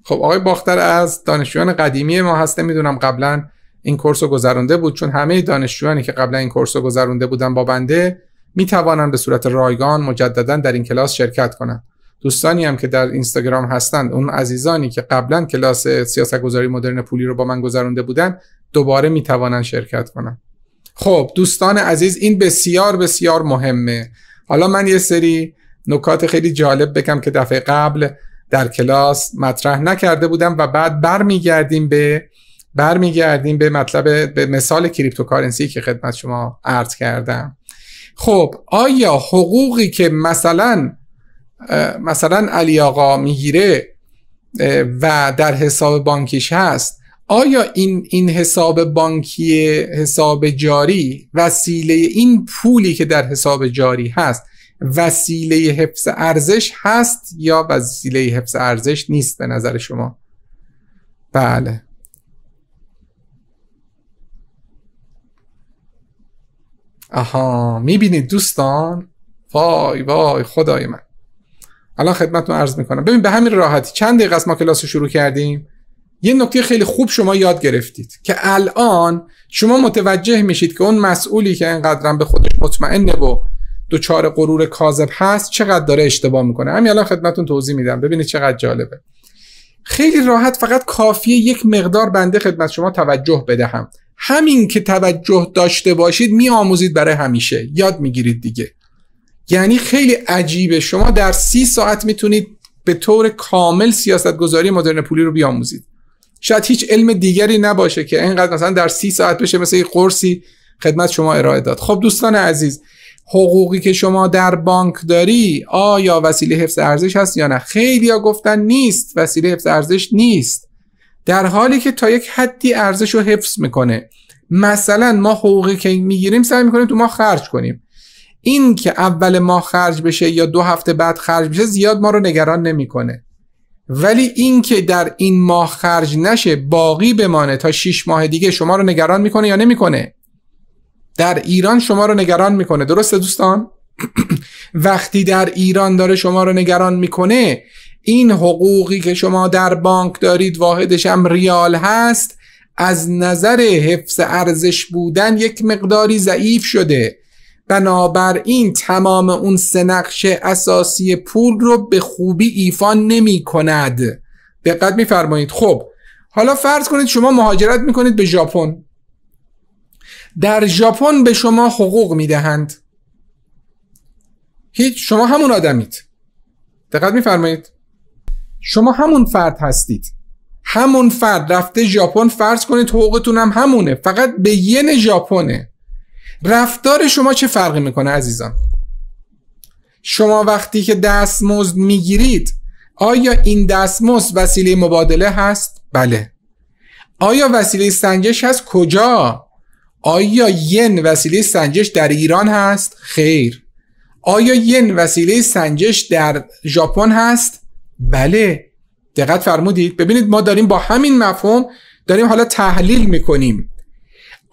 خب آقای باختر از دانشجویان قدیمی ما هست میدونم قبلا این کورس رو گذرونده بود چون همه دانشجویانی که قبلا این کورس رو گذرونده بودن با بنده می توانن به صورت رایگان مجددا در این کلاس شرکت کنند دوستانی هم که در اینستاگرام هستند اون عزیزانی که قبلا کلاس سیاست گذاری مدرن پولی رو با من گذرونده بودن دوباره می توانن شرکت کنند خب دوستان عزیز این بسیار بسیار مهمه حالا من یه سری نکات خیلی جالب بگم که دفعه قبل در کلاس مطرح نکرده بودم و بعد برمیگردیم به برمیگردیم به مطلب به مثال کریپتوکارنسی که خدمت شما عرض کردم خب آیا حقوقی که مثلا مثلا علی آقا میگیره و در حساب بانکیش هست آیا این, این حساب بانکی حساب جاری وسیله این پولی که در حساب جاری هست وسیله حفظ ارزش هست یا وسیله حفظ ارزش نیست به نظر شما بله آها میبینید دوستان وای وای خدای من الان خدمتتون عرض میکنم ببین به همین راحتی چند دقیقه از ما کلاس رو شروع کردیم یه نکته خیلی خوب شما یاد گرفتید که الان شما متوجه میشید که اون مسئولی که اینقدرم به خودش مطمئنه و دوچار غرور کاذب هست چقدر داره اشتباه میکنه همین الان خدمتون توضیح میدم ببینید چقدر جالبه خیلی راحت فقط کافیه یک مقدار بنده خدمت شما توجه بدهم همین که توجه داشته باشید میآموزید برای همیشه یاد میگیرید دیگه یعنی خیلی عجیبه شما در سی ساعت میتونید به طور کامل گذاری مدرن پولی رو بیاموزید شاید هیچ علم دیگری نباشه که اینقدر مثلا در سی ساعت بشه مثل یه قرصی خدمت شما ارائه داد خب دوستان عزیز حقوقی که شما در بانک داری آیا وسیله حفظ ارزش هست یا نه خیلی ها گفتن نیست وسیله حفظ ارزش نیست در حالی که تا یک حدی ارزش رو حفظ میکنه مثلا ما حقوقی که میگیریم سعی میکنیم تو ما خرج کنیم این که اول ما خرج بشه یا دو هفته بعد خرج بشه زیاد ما رو نگران نمیکنه ولی این که در این ماه خرج نشه باقی بمانه تا 6 ماه دیگه شما رو نگران میکنه یا نمیکنه در ایران شما رو نگران میکنه درسته دوستان [CLEARS THROAT] وقتی در ایران داره شما رو نگران میکنه این حقوقی که شما در بانک دارید واحدش هم ریال هست از نظر حفظ ارزش بودن یک مقداری ضعیف شده بنابراین تمام اون سه نقش اساسی پول رو به خوبی ایفا نمی کند دقت میفرمایید خب حالا فرض کنید شما مهاجرت میکنید به ژاپن در ژاپن به شما حقوق میدهند هیچ شما همون آدمید دقت میفرمایید شما همون فرد هستید همون فرد رفته ژاپن فرض کنید حقوقتون هم همونه فقط به ین ژاپنه رفتار شما چه فرقی میکنه عزیزان شما وقتی که دستمزد میگیرید آیا این دستمزد وسیله مبادله هست بله آیا وسیله سنجش هست کجا آیا ین وسیله سنجش در ایران هست؟ خیر آیا ین وسیله سنجش در ژاپن هست؟ بله دقت فرمودید ببینید ما داریم با همین مفهوم داریم حالا تحلیل میکنیم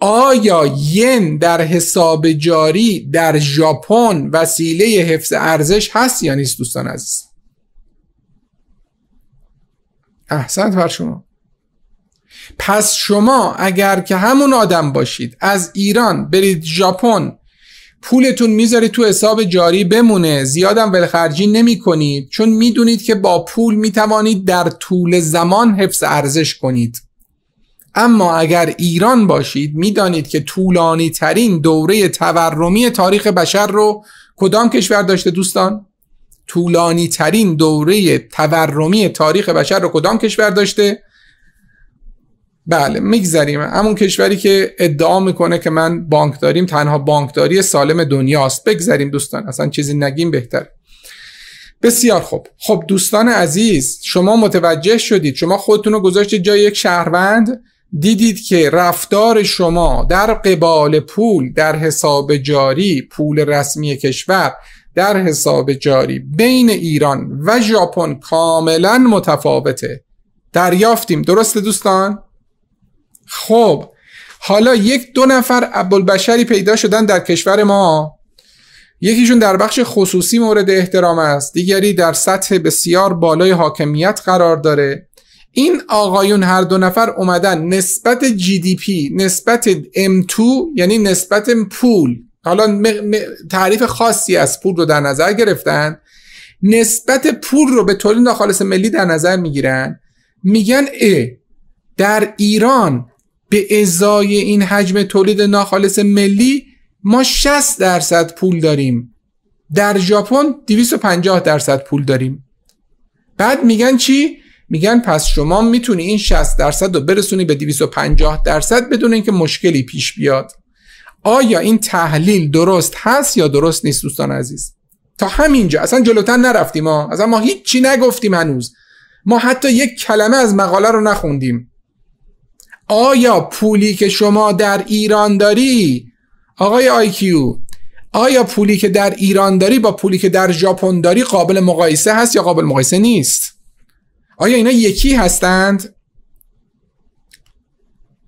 آیا ین در حساب جاری در ژاپن وسیله حفظ ارزش هست یا نیست دوستان عزیز احسنت بر شما پس شما اگر که همون آدم باشید از ایران برید ژاپن پولتون میذارید تو حساب جاری بمونه زیادم ولخرجی نمی کنید چون میدونید که با پول میتوانید در طول زمان حفظ ارزش کنید اما اگر ایران باشید میدانید که طولانی ترین دوره تورمی تاریخ بشر رو کدام کشور داشته دوستان؟ طولانی ترین دوره تورمی تاریخ بشر رو کدام کشور داشته؟ بله میگذریم همون کشوری که ادعا میکنه که من بانک داریم تنها بانکداری سالم دنیاست بگذریم دوستان اصلا چیزی نگیم بهتر بسیار خوب خب دوستان عزیز شما متوجه شدید شما خودتون رو گذاشتید جای یک شهروند دیدید که رفتار شما در قبال پول در حساب جاری پول رسمی کشور در حساب جاری بین ایران و ژاپن کاملا متفاوته دریافتیم درسته دوستان خب حالا یک دو نفر عبالبشری پیدا شدن در کشور ما یکیشون در بخش خصوصی مورد احترام است دیگری در سطح بسیار بالای حاکمیت قرار داره این آقایون هر دو نفر اومدن نسبت جی دی پی نسبت M2 یعنی نسبت پول حالا تعریف خاصی از پول رو در نظر گرفتن نسبت پول رو به تولید ناخالص ملی در نظر میگیرن میگن ا در ایران به ازای این حجم تولید ناخالص ملی ما 60 درصد پول داریم در ژاپن 250 درصد پول داریم بعد میگن چی میگن پس شما میتونی این 60 درصد رو برسونی به 250 درصد بدون اینکه مشکلی پیش بیاد آیا این تحلیل درست هست یا درست نیست دوستان عزیز تا همینجا اصلا جلوتر نرفتیم ما اصلا ما هیچی نگفتیم هنوز ما حتی یک کلمه از مقاله رو نخوندیم آیا پولی که شما در ایران داری آقای آیکیو آیا پولی که در ایران داری با پولی که در ژاپن داری قابل مقایسه هست یا قابل مقایسه نیست آیا اینا یکی هستند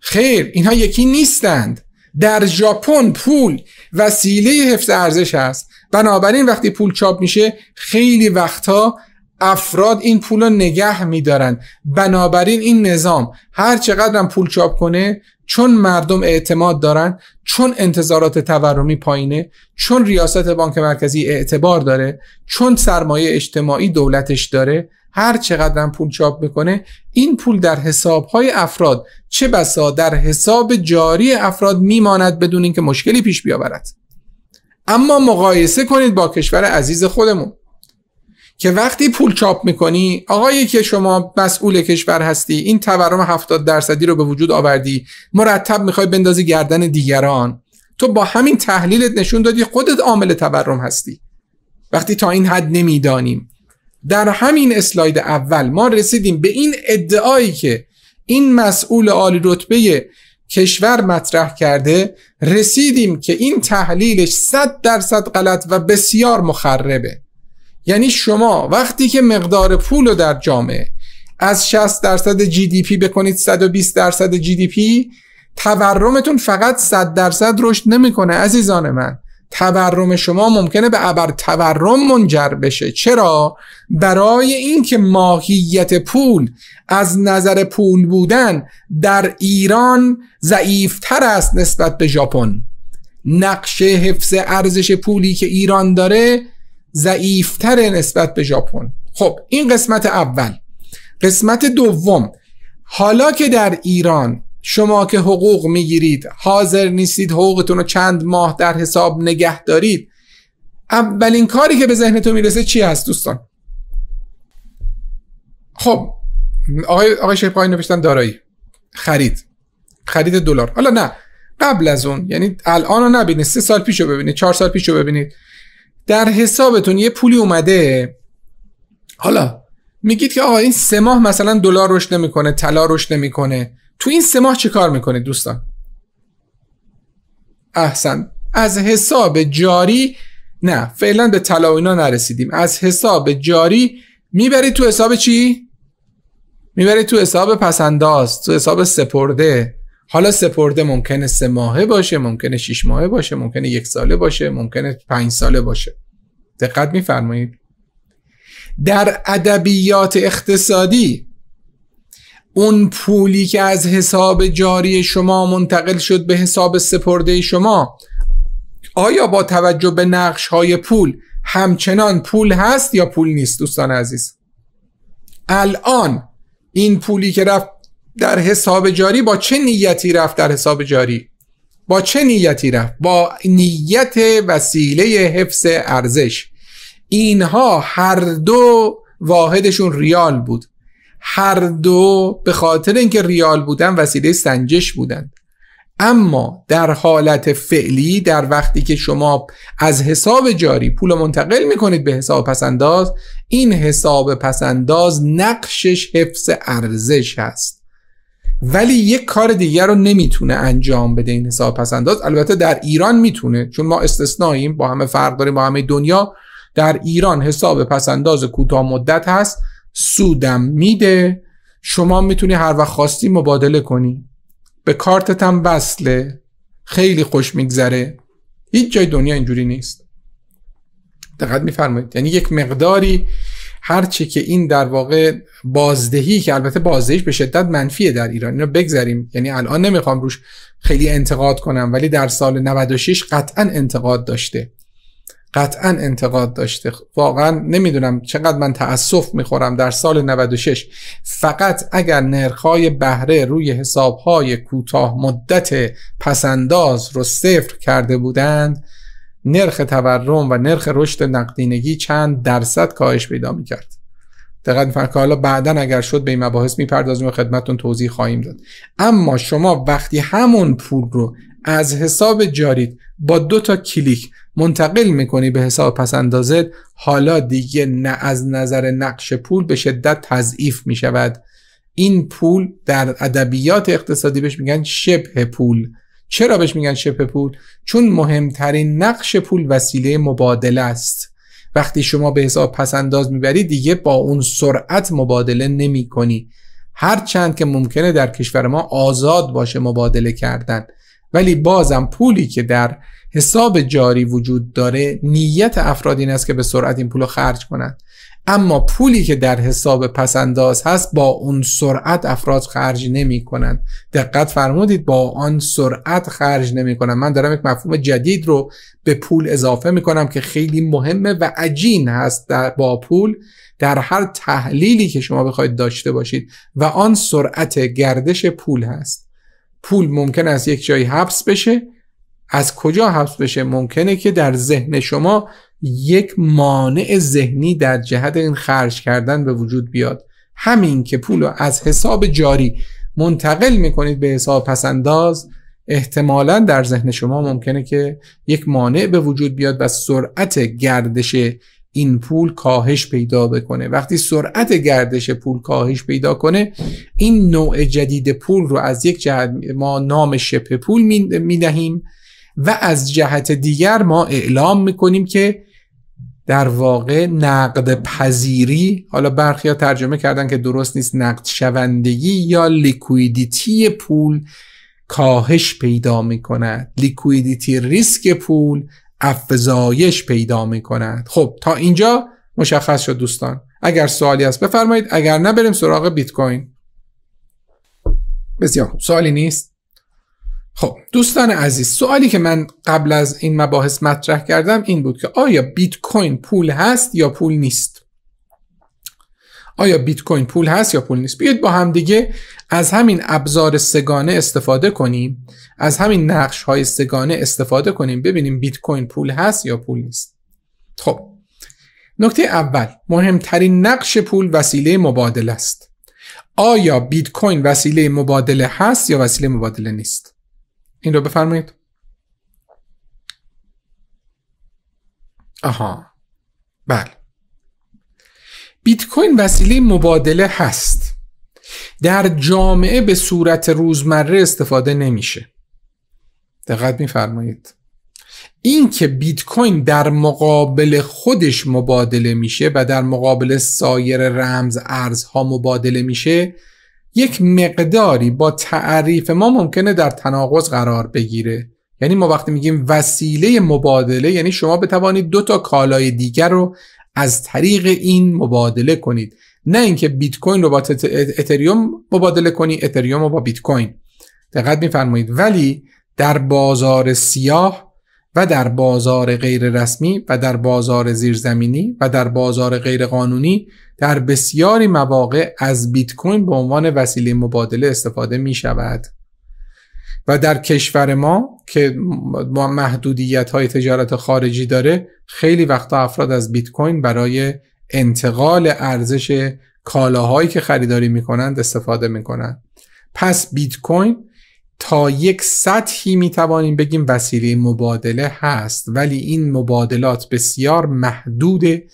خیر اینها یکی نیستند در ژاپن پول وسیله حفظ ارزش است بنابراین وقتی پول چاپ میشه خیلی وقتها افراد این پول رو نگه میدارن بنابراین این نظام هر چقدرم پول چاپ کنه چون مردم اعتماد دارن چون انتظارات تورمی پایینه چون ریاست بانک مرکزی اعتبار داره چون سرمایه اجتماعی دولتش داره هر چقدرم پول چاپ بکنه این پول در حسابهای افراد چه بسا در حساب جاری افراد میماند بدون اینکه مشکلی پیش بیاورد اما مقایسه کنید با کشور عزیز خودمون که وقتی پول چاپ میکنی آقایی که شما مسئول کشور هستی این تورم 70 درصدی رو به وجود آوردی مرتب میخوای بندازی گردن دیگران تو با همین تحلیلت نشون دادی خودت عامل تورم هستی وقتی تا این حد نمیدانیم در همین اسلاید اول ما رسیدیم به این ادعایی که این مسئول عالی رتبه کشور مطرح کرده رسیدیم که این تحلیلش 100 درصد غلط و بسیار مخربه یعنی شما وقتی که مقدار پول رو در جامعه از 60 درصد جی دی پی بکنید 120 درصد جی دی پی تورمتون فقط 100 درصد رشد نمیکنه عزیزان من تورم شما ممکنه به ابر تورم منجر بشه چرا برای اینکه ماهیت پول از نظر پول بودن در ایران ضعیفتر است نسبت به ژاپن نقشه حفظ ارزش پولی که ایران داره ضعیفتر نسبت به ژاپن خب این قسمت اول قسمت دوم حالا که در ایران شما که حقوق میگیرید حاضر نیستید حقوقتون رو چند ماه در حساب نگه دارید اولین کاری که به ذهنتون میرسه چی هست دوستان خب آقای آقای شیخ نوشتن دارایی خرید خرید دلار حالا نه قبل از اون یعنی الان رو نبینید سه سال پیش رو ببینید چهار سال پیش رو ببینید در حسابتون یه پولی اومده حالا میگید که آقا این سه ماه مثلا دلار رشد نمیکنه طلا رشد نمیکنه تو این سه ماه چیکار میکنه دوستان احسن از حساب جاری نه فعلا به طلا و اینا نرسیدیم از حساب جاری میبری تو حساب چی میبری تو حساب پسنداز تو حساب سپرده حالا سپرده ممکنه سه ماهه باشه ممکنه شیش ماهه باشه ممکنه یک ساله باشه ممکنه پنج ساله باشه دقت میفرمایید در ادبیات اقتصادی اون پولی که از حساب جاری شما منتقل شد به حساب سپرده شما آیا با توجه به نقش های پول همچنان پول هست یا پول نیست دوستان عزیز الان این پولی که رفت در حساب جاری با چه نیتی رفت در حساب جاری با چه نیتی رفت با نیت وسیله حفظ ارزش اینها هر دو واحدشون ریال بود هر دو به خاطر اینکه ریال بودن وسیله سنجش بودند اما در حالت فعلی در وقتی که شما از حساب جاری پول منتقل میکنید به حساب پسنداز این حساب پسنداز نقشش حفظ ارزش هست ولی یک کار دیگر رو نمیتونه انجام بده این حساب پسنداز البته در ایران میتونه چون ما استثناییم با همه فرق داریم با همه دنیا در ایران حساب پسنداز کوتاه مدت هست سودم میده شما میتونی هر وقت خواستی مبادله کنی به کارتت هم وصله خیلی خوش میگذره هیچ جای دنیا اینجوری نیست دقت میفرمایید یعنی یک مقداری هرچه که این در واقع بازدهی که البته بازدهیش به شدت منفیه در ایران اینو بگذاریم یعنی الان نمیخوام روش خیلی انتقاد کنم ولی در سال 96 قطعا انتقاد داشته قطعا انتقاد داشته واقعا نمیدونم چقدر من تأسف میخورم در سال 96 فقط اگر نرخای بهره روی حسابهای کوتاه مدت پسنداز رو صفر کرده بودند نرخ تورم و نرخ رشد نقدینگی چند درصد کاهش پیدا میکرد دقت میفرمایید که حالا بعدا اگر شد به این مباحث میپردازیم و خدمتون توضیح خواهیم داد اما شما وقتی همون پول رو از حساب جارید با دو تا کلیک منتقل میکنی به حساب پس اندازت حالا دیگه نه از نظر نقش پول به شدت تضعیف میشود این پول در ادبیات اقتصادی بهش میگن شبه پول چرا بهش میگن شپ پول چون مهمترین نقش پول وسیله مبادله است وقتی شما به حساب پسنداز میبری دیگه با اون سرعت مبادله نمی کنی هرچند که ممکنه در کشور ما آزاد باشه مبادله کردن ولی بازم پولی که در حساب جاری وجود داره نیت افراد این است که به سرعت این پول رو خرج کنند اما پولی که در حساب پسنداز هست با اون سرعت افراد خرج نمی کنند دقت فرمودید با آن سرعت خرج نمی کنند من دارم یک مفهوم جدید رو به پول اضافه می کنم که خیلی مهمه و عجین هست در با پول در هر تحلیلی که شما بخواید داشته باشید و آن سرعت گردش پول هست پول ممکن است یک جایی حبس بشه از کجا حبس بشه ممکنه که در ذهن شما یک مانع ذهنی در جهت این خرج کردن به وجود بیاد همین که پول رو از حساب جاری منتقل میکنید به حساب پسنداز احتمالا در ذهن شما ممکنه که یک مانع به وجود بیاد و سرعت گردش این پول کاهش پیدا بکنه وقتی سرعت گردش پول کاهش پیدا کنه این نوع جدید پول رو از یک جهت ما نام شپ پول می دهیم و از جهت دیگر ما اعلام میکنیم که در واقع نقد پذیری حالا برخی ها ترجمه کردن که درست نیست نقد شوندگی یا لیکویدیتی پول کاهش پیدا می کند لیکویدیتی ریسک پول افزایش پیدا می کند خب تا اینجا مشخص شد دوستان اگر سوالی هست بفرمایید اگر نه بریم سراغ بیت کوین بسیار سوالی نیست خب دوستان عزیز سوالی که من قبل از این مباحث مطرح کردم این بود که آیا بیت کوین پول هست یا پول نیست آیا بیت کوین پول هست یا پول نیست بیاید با هم دیگه از همین ابزار سگانه استفاده کنیم از همین نقش های سگانه استفاده کنیم ببینیم بیت کوین پول هست یا پول نیست خب نکته اول مهمترین نقش پول وسیله مبادله است آیا بیت کوین وسیله مبادله هست یا وسیله مبادله نیست این رو بفرمایید آها بله بیت کوین وسیله مبادله هست در جامعه به صورت روزمره استفاده نمیشه دقت میفرمایید این که بیت کوین در مقابل خودش مبادله میشه و در مقابل سایر رمز ارزها مبادله میشه یک مقداری با تعریف ما ممکنه در تناقض قرار بگیره یعنی ما وقتی میگیم وسیله مبادله یعنی شما بتوانید دو تا کالای دیگر رو از طریق این مبادله کنید نه اینکه بیت کوین رو با اتریوم مبادله کنی اتریوم رو با بیت کوین دقت میفرمایید ولی در بازار سیاه و در بازار غیر رسمی و در بازار زیرزمینی و در بازار غیرقانونی در بسیاری مواقع از بیت کوین به عنوان وسیله مبادله استفاده می شود و در کشور ما که محدودیت های تجارت خارجی داره خیلی وقتا افراد از بیت کوین برای انتقال ارزش کالاهایی که خریداری می کنند استفاده می کنند پس بیت کوین تا یک سطحی می توانیم بگیم وسیله مبادله هست ولی این مبادلات بسیار محدوده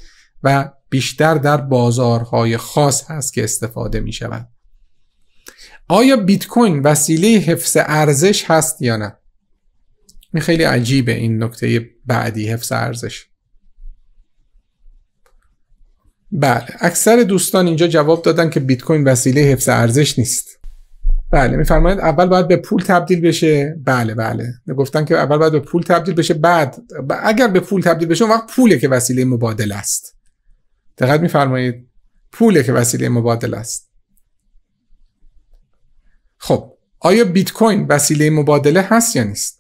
و بیشتر در بازارهای خاص هست که استفاده می شود آیا بیت کوین وسیله حفظ ارزش هست یا نه این خیلی عجیبه این نکته بعدی حفظ ارزش بله اکثر دوستان اینجا جواب دادن که بیت کوین وسیله حفظ ارزش نیست بله میفرمایید اول باید به پول تبدیل بشه بله بله گفتن که اول باید به پول تبدیل بشه بعد اگر به پول تبدیل بشه اون وقت پوله که وسیله مبادله است دقت میفرمایید پوله که وسیله مبادله است خب آیا بیت کوین وسیله مبادله هست یا نیست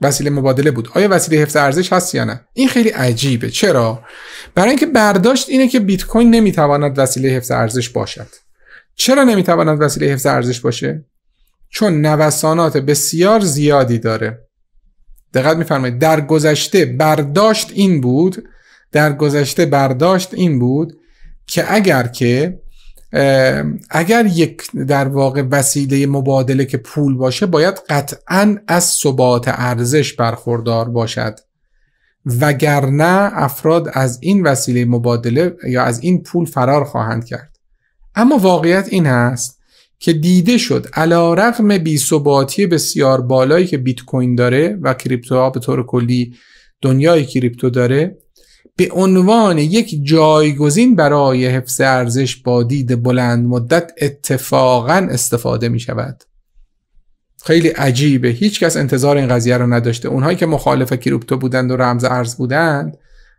وسیله مبادله بود آیا وسیله حفظ ارزش هست یا نه این خیلی عجیبه چرا برای اینکه برداشت اینه که بیت کوین نمیتواند وسیله حفظ ارزش باشد چرا نمیتواند وسیله حفظ ارزش باشه چون نوسانات بسیار زیادی داره دقت میفرمایید در گذشته برداشت این بود در گذشته برداشت این بود که اگر که اگر یک در واقع وسیله مبادله که پول باشه باید قطعا از ثبات ارزش برخوردار باشد وگرنه افراد از این وسیله مبادله یا از این پول فرار خواهند کرد اما واقعیت این هست که دیده شد علا رقم بیثباتی بسیار بالایی که بیت کوین داره و کریپتو به طور کلی دنیای کریپتو داره به عنوان یک جایگزین برای حفظ ارزش با دید بلند مدت اتفاقا استفاده می شود خیلی عجیبه هیچکس انتظار این قضیه رو نداشته اونهایی که مخالف کریپتو بودند و رمز ارز بودند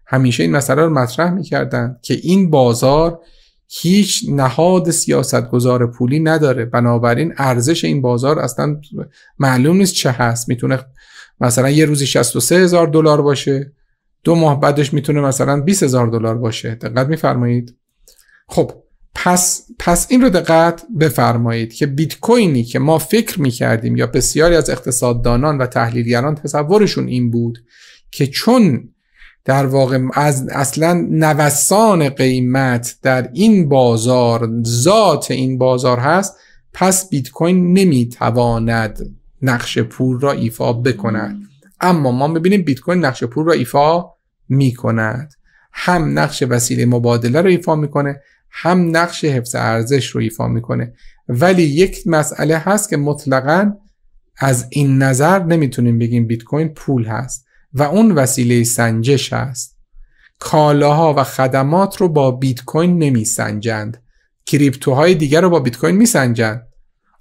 همیشه این مسئله رو مطرح میکردند که این بازار هیچ نهاد سیاستگزار پولی نداره بنابراین ارزش این بازار اصلا معلوم نیست چه هست میتونه مثلا یه روزی 63 هزار دلار باشه دو ماه بعدش میتونه مثلا 20 هزار دلار باشه دقت میفرمایید خب پس پس این رو دقت بفرمایید که بیت کوینی که ما فکر میکردیم یا بسیاری از اقتصاددانان و تحلیلگران تصورشون این بود که چون در واقع از اصلا نوسان قیمت در این بازار ذات این بازار هست پس بیت کوین نمیتواند نقش پول را ایفا بکند اما ما میبینیم بیت کوین نقش پول را ایفا میکند هم نقش وسیله مبادله رو ایفا میکنه هم نقش حفظ ارزش رو ایفا میکنه ولی یک مسئله هست که مطلقا از این نظر نمیتونیم بگیم بیت کوین پول هست و اون وسیله سنجش است. کالاها و خدمات رو با بیت کوین سنجند. کریپتوهای دیگر رو با بیت کوین سنجند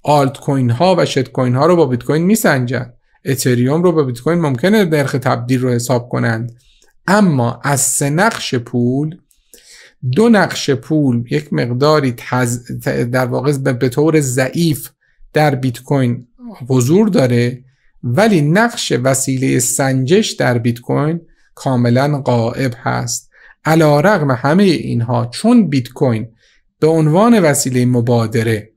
آلت کوین ها و شت کوین ها رو با بیت کوین سنجند اتریوم رو با بیت کوین ممکنه نرخ تبدیل رو حساب کنند. اما از سه نقش پول دو نقش پول یک مقداری در واقع به طور ضعیف در بیت کوین حضور داره ولی نقش وسیله سنجش در بیت کوین کاملا قائب هست علا رغم همه اینها چون بیت کوین به عنوان وسیله مبادره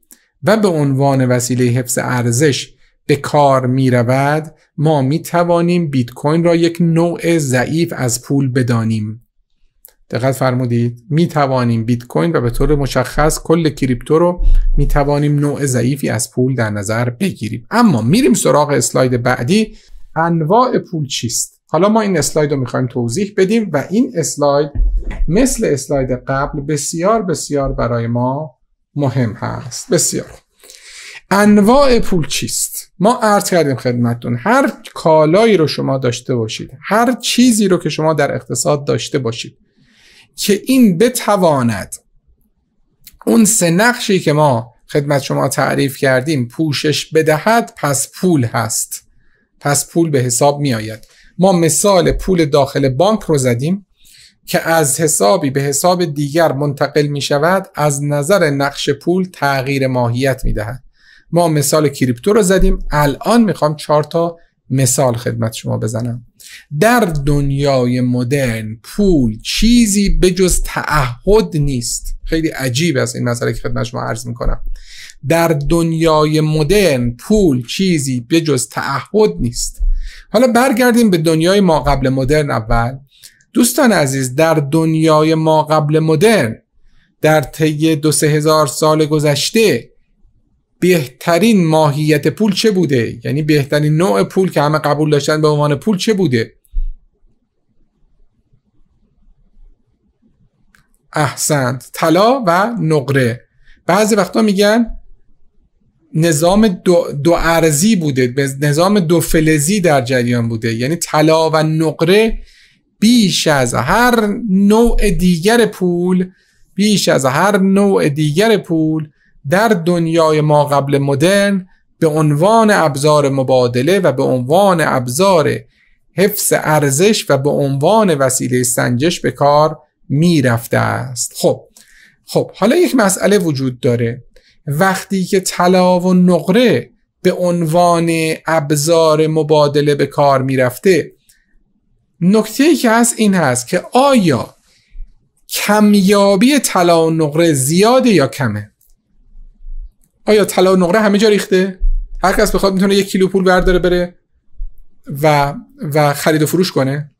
و به عنوان وسیله حفظ ارزش به کار می رود ما می توانیم بیت کوین را یک نوع ضعیف از پول بدانیم دقت فرمودید می توانیم بیت کوین و به طور مشخص کل کریپتو رو می توانیم نوع ضعیفی از پول در نظر بگیریم اما میریم سراغ اسلاید بعدی انواع پول چیست حالا ما این اسلاید رو میخوایم توضیح بدیم و این اسلاید مثل اسلاید قبل بسیار بسیار برای ما مهم هست بسیار انواع پول چیست ما عرض کردیم خدمتتون هر کالایی رو شما داشته باشید هر چیزی رو که شما در اقتصاد داشته باشید که این بتواند اون سه نقشی که ما خدمت شما تعریف کردیم پوشش بدهد پس پول هست پس پول به حساب می آید ما مثال پول داخل بانک رو زدیم که از حسابی به حساب دیگر منتقل می شود از نظر نقش پول تغییر ماهیت می دهد ما مثال کریپتو رو زدیم الان میخوام چهار تا مثال خدمت شما بزنم در دنیای مدرن پول چیزی به جز تعهد نیست خیلی عجیب است این مسئله که خدمت شما عرض میکنم در دنیای مدرن پول چیزی به جز تعهد نیست حالا برگردیم به دنیای ما قبل مدرن اول دوستان عزیز در دنیای ما قبل مدرن در طی دو سه هزار سال گذشته بهترین ماهیت پول چه بوده یعنی بهترین نوع پول که همه قبول داشتن به عنوان پول چه بوده احسنت طلا و نقره بعضی وقتا میگن نظام دو, ارزی بوده نظام دو فلزی در جریان بوده یعنی طلا و نقره بیش از هر نوع دیگر پول بیش از هر نوع دیگر پول در دنیای ما قبل مدرن به عنوان ابزار مبادله و به عنوان ابزار حفظ ارزش و به عنوان وسیله سنجش به کار میرفته است خب خب حالا یک مسئله وجود داره وقتی که طلا و نقره به عنوان ابزار مبادله به کار میرفته نکته که هست این هست که آیا کمیابی طلا و نقره زیاده یا کمه آیا طلا و نقره همه جا ریخته هر کس بخواد میتونه یک کیلو پول برداره بره و و خرید و فروش کنه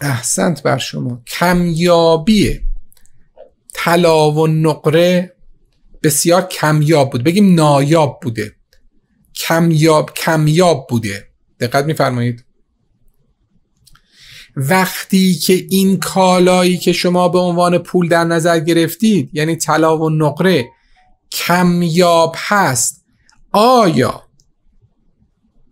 احسنت بر شما کمیابی طلا و نقره بسیار کمیاب بود بگیم نایاب بوده کمیاب کمیاب بوده دقت میفرمایید وقتی که این کالایی که شما به عنوان پول در نظر گرفتید یعنی طلا و نقره کمیاب هست آیا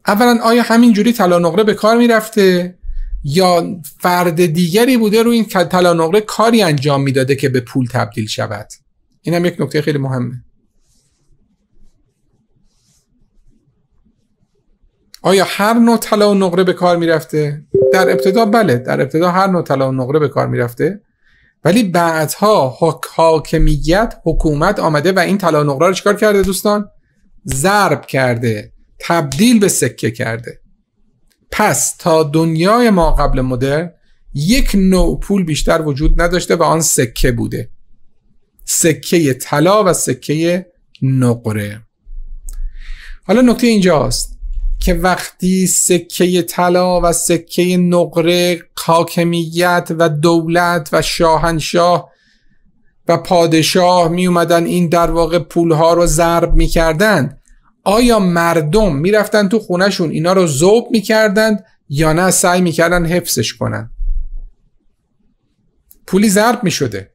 اولا آیا همینجوری طلا نقره به کار میرفته یا فرد دیگری بوده رو این طلا نقره کاری انجام میداده که به پول تبدیل شود این هم یک نکته خیلی مهمه آیا هر نوع طلا و نقره به کار میرفته در ابتدا بله در ابتدا هر نوع طلا و نقره به کار میرفته ولی بعدها حاکمیت حکومت آمده و این طلا و نقره رو چیکار کرده دوستان ضرب کرده تبدیل به سکه کرده پس تا دنیای ما قبل مدرن یک نوع پول بیشتر وجود نداشته و آن سکه بوده سکه طلا و سکه نقره حالا نکته اینجاست که وقتی سکه طلا و سکه نقره حاکمیت و دولت و شاهنشاه و پادشاه می اومدن این در واقع پولها رو ضرب می کردن. آیا مردم رفتن تو خونهشون اینا رو می میکردند یا نه سعی میکردن حفظش کنن پولی ضرب شده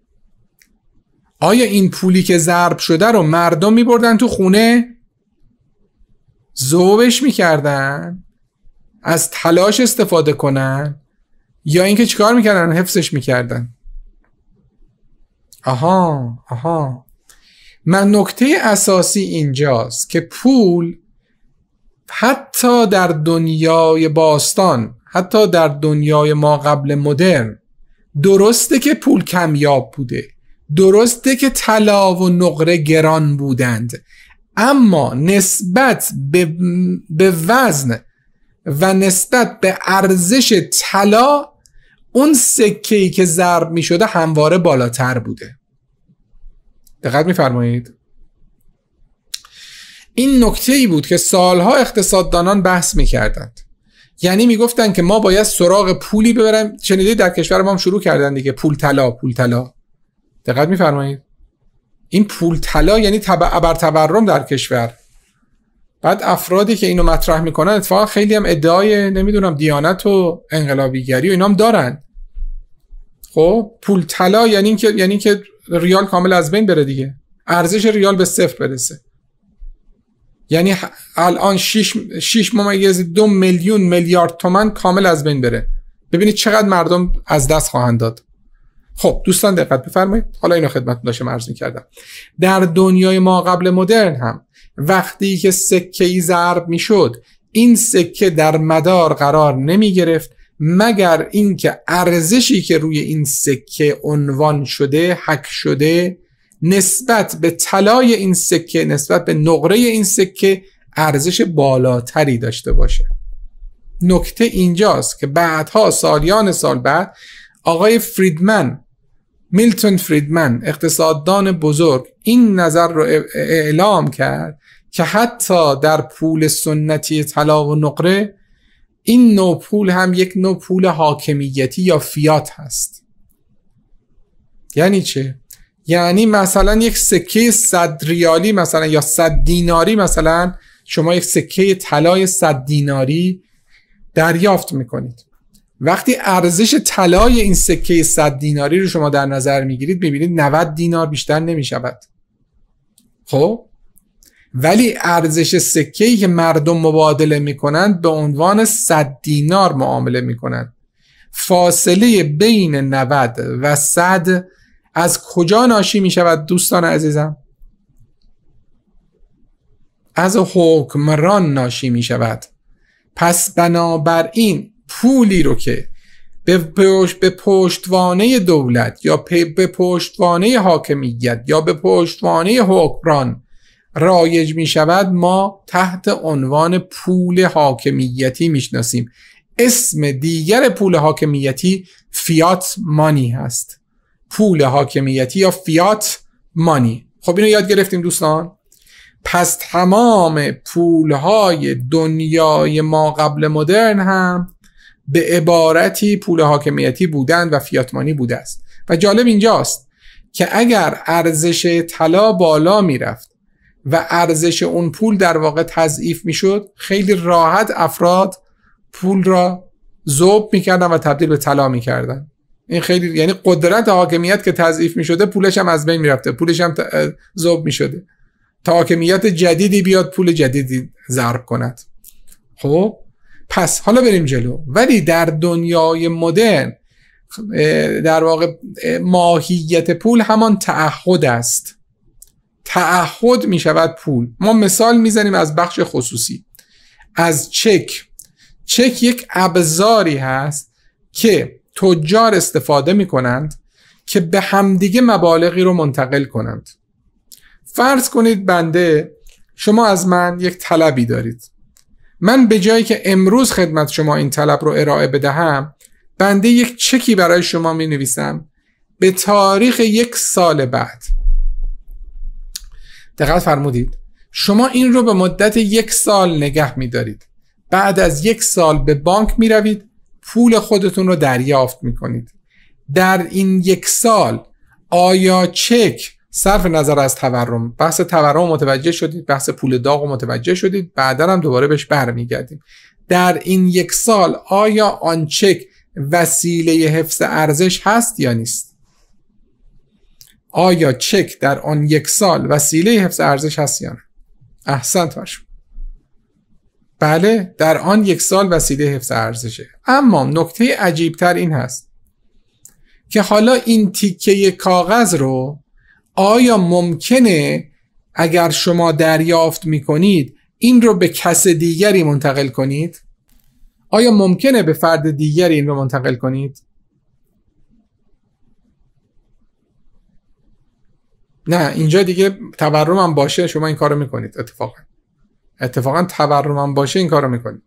آیا این پولی که ضرب شده رو مردم بردن تو خونه زوبش میکردن از تلاش استفاده کنن یا اینکه چیکار میکردن حفظش میکردن آها آها من نکته اساسی اینجاست که پول حتی در دنیای باستان حتی در دنیای ما قبل مدرن درسته که پول کمیاب بوده درسته که طلا و نقره گران بودند اما نسبت به, به وزن و نسبت به ارزش طلا اون سکه که ضرب می شده همواره بالاتر بوده دقت میفرمایید این نکته ای بود که سالها اقتصاددانان بحث میکردند یعنی میگفتند که ما باید سراغ پولی ببرم چنیدی در کشور ما هم شروع کردن دیگه پول طلا پول طلا دقت میفرمایید این پول طلا یعنی تبع ابر تورم در کشور بعد افرادی که اینو مطرح میکنن اتفاقا خیلی هم ادعای نمیدونم دیانت و انقلابیگری و اینام دارن خب پول طلا یعنی اینکه یعنی که ریال کامل از بین بره دیگه ارزش ریال به صفر برسه یعنی الان 6 6 ممیز دو میلیون میلیارد تومن کامل از بین بره ببینید چقدر مردم از دست خواهند داد خب دوستان دقت بفرمایید حالا اینو خدمتتون داشتم عرض کردم در دنیای ما قبل مدرن هم وقتی که سکه ای ضرب میشد این سکه در مدار قرار نمی گرفت مگر اینکه ارزشی که روی این سکه عنوان شده حک شده نسبت به طلای این سکه نسبت به نقره این سکه ارزش بالاتری داشته باشه نکته اینجاست که بعدها سالیان سال بعد آقای فریدمن میلتون فریدمن اقتصاددان بزرگ این نظر رو اعلام کرد که حتی در پول سنتی طلا و نقره این نو پول هم یک نوع پول حاکمیتی یا فیات هست یعنی چه؟ یعنی مثلا یک سکه صد ریالی مثلا یا صد دیناری مثلا شما یک سکه طلای صد دیناری دریافت میکنید وقتی ارزش طلای این سکه 100 دیناری رو شما در نظر میگیرید میبینید 90 دینار بیشتر نمیشود خب ولی ارزش سکه که مردم مبادله میکنند به عنوان 100 دینار معامله میکنند فاصله بین 90 و 100 از کجا ناشی میشود دوستان عزیزم از حکمران ناشی میشود. شود پس بنابراین پولی رو که به پشتوانه دولت یا به پشتوانه حاکمیت یا به پشتوانه حکمران رایج می شود ما تحت عنوان پول حاکمیتی می شناسیم اسم دیگر پول حاکمیتی فیات مانی هست پول حاکمیتی یا فیات مانی خب اینو یاد گرفتیم دوستان پس تمام پولهای دنیای ما قبل مدرن هم به عبارتی پول حاکمیتی بودند و فیاتمانی بوده است و جالب اینجاست که اگر ارزش طلا بالا میرفت و ارزش اون پول در واقع تضعیف میشد خیلی راحت افراد پول را ذوب میکردن و تبدیل به طلا میکردن این خیلی یعنی قدرت حاکمیت که تضعیف میشده پولش هم از بین میرفته پولش هم ذوب میشده تا حاکمیت جدیدی بیاد پول جدیدی ضرب کند خب پس حالا بریم جلو ولی در دنیای مدرن در واقع ماهیت پول همان تعهد است تعهد می شود پول ما مثال میزنیم از بخش خصوصی از چک چک یک ابزاری هست که تجار استفاده می کنند که به همدیگه مبالغی رو منتقل کنند فرض کنید بنده شما از من یک طلبی دارید من به جایی که امروز خدمت شما این طلب رو ارائه بدهم بنده یک چکی برای شما می نویسم به تاریخ یک سال بعد دقت فرمودید شما این رو به مدت یک سال نگه می دارید بعد از یک سال به بانک می روید پول خودتون رو دریافت می کنید در این یک سال آیا چک صرف نظر از تورم بحث تورم متوجه شدید بحث پول داغ متوجه شدید بعدا هم دوباره بهش برمیگردیم در این یک سال آیا آن چک وسیله حفظ ارزش هست یا نیست آیا چک در آن یک سال وسیله حفظ ارزش هست یا نه احسنت باش بله در آن یک سال وسیله حفظ ارزشه اما نکته عجیبتر این هست که حالا این تیکه کاغذ رو آیا ممکنه اگر شما دریافت میکنید این رو به کس دیگری منتقل کنید آیا ممکنه به فرد دیگری این رو منتقل کنید نه اینجا دیگه تورمم باشه شما این کارو میکنید اتفاقا اتفاقا تورمم باشه این کارو میکنید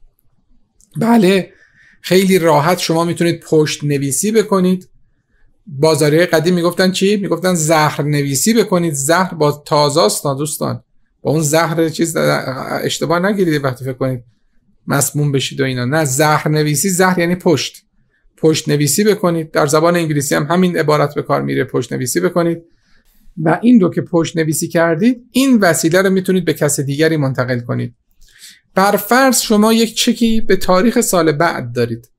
[CLEARS THROAT] بله خیلی راحت شما میتونید پشت نویسی بکنید بازاری قدیم میگفتن چی میگفتن زهر نویسی بکنید زهر با تازاست دوستان با اون زهر چیز اشتباه نگیرید وقتی فکر کنید مسموم بشید و اینا نه زهر نویسی زهر یعنی پشت پشت نویسی بکنید در زبان انگلیسی هم همین عبارت به کار میره پشت نویسی بکنید و این رو که پشت نویسی کردید این وسیله رو میتونید به کس دیگری منتقل کنید بر فرض شما یک چکی به تاریخ سال بعد دارید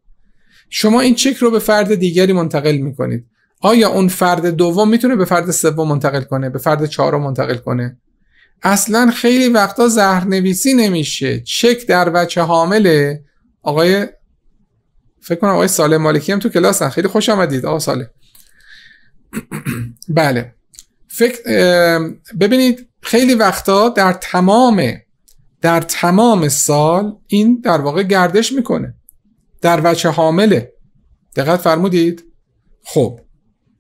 شما این چک رو به فرد دیگری منتقل میکنید آیا اون فرد دوم میتونه به فرد سوم منتقل کنه به فرد چهارم منتقل کنه اصلا خیلی وقتا زهرنویسی نمیشه چک در وچه حامله آقای فکر کنم آقای ساله مالکی هم تو کلاس خیلی خوش آمدید آقا ساله [CLEARS THROAT] بله فکر ببینید خیلی وقتا در تمام در تمام سال این در واقع گردش میکنه در وچه حامله دقت فرمودید خب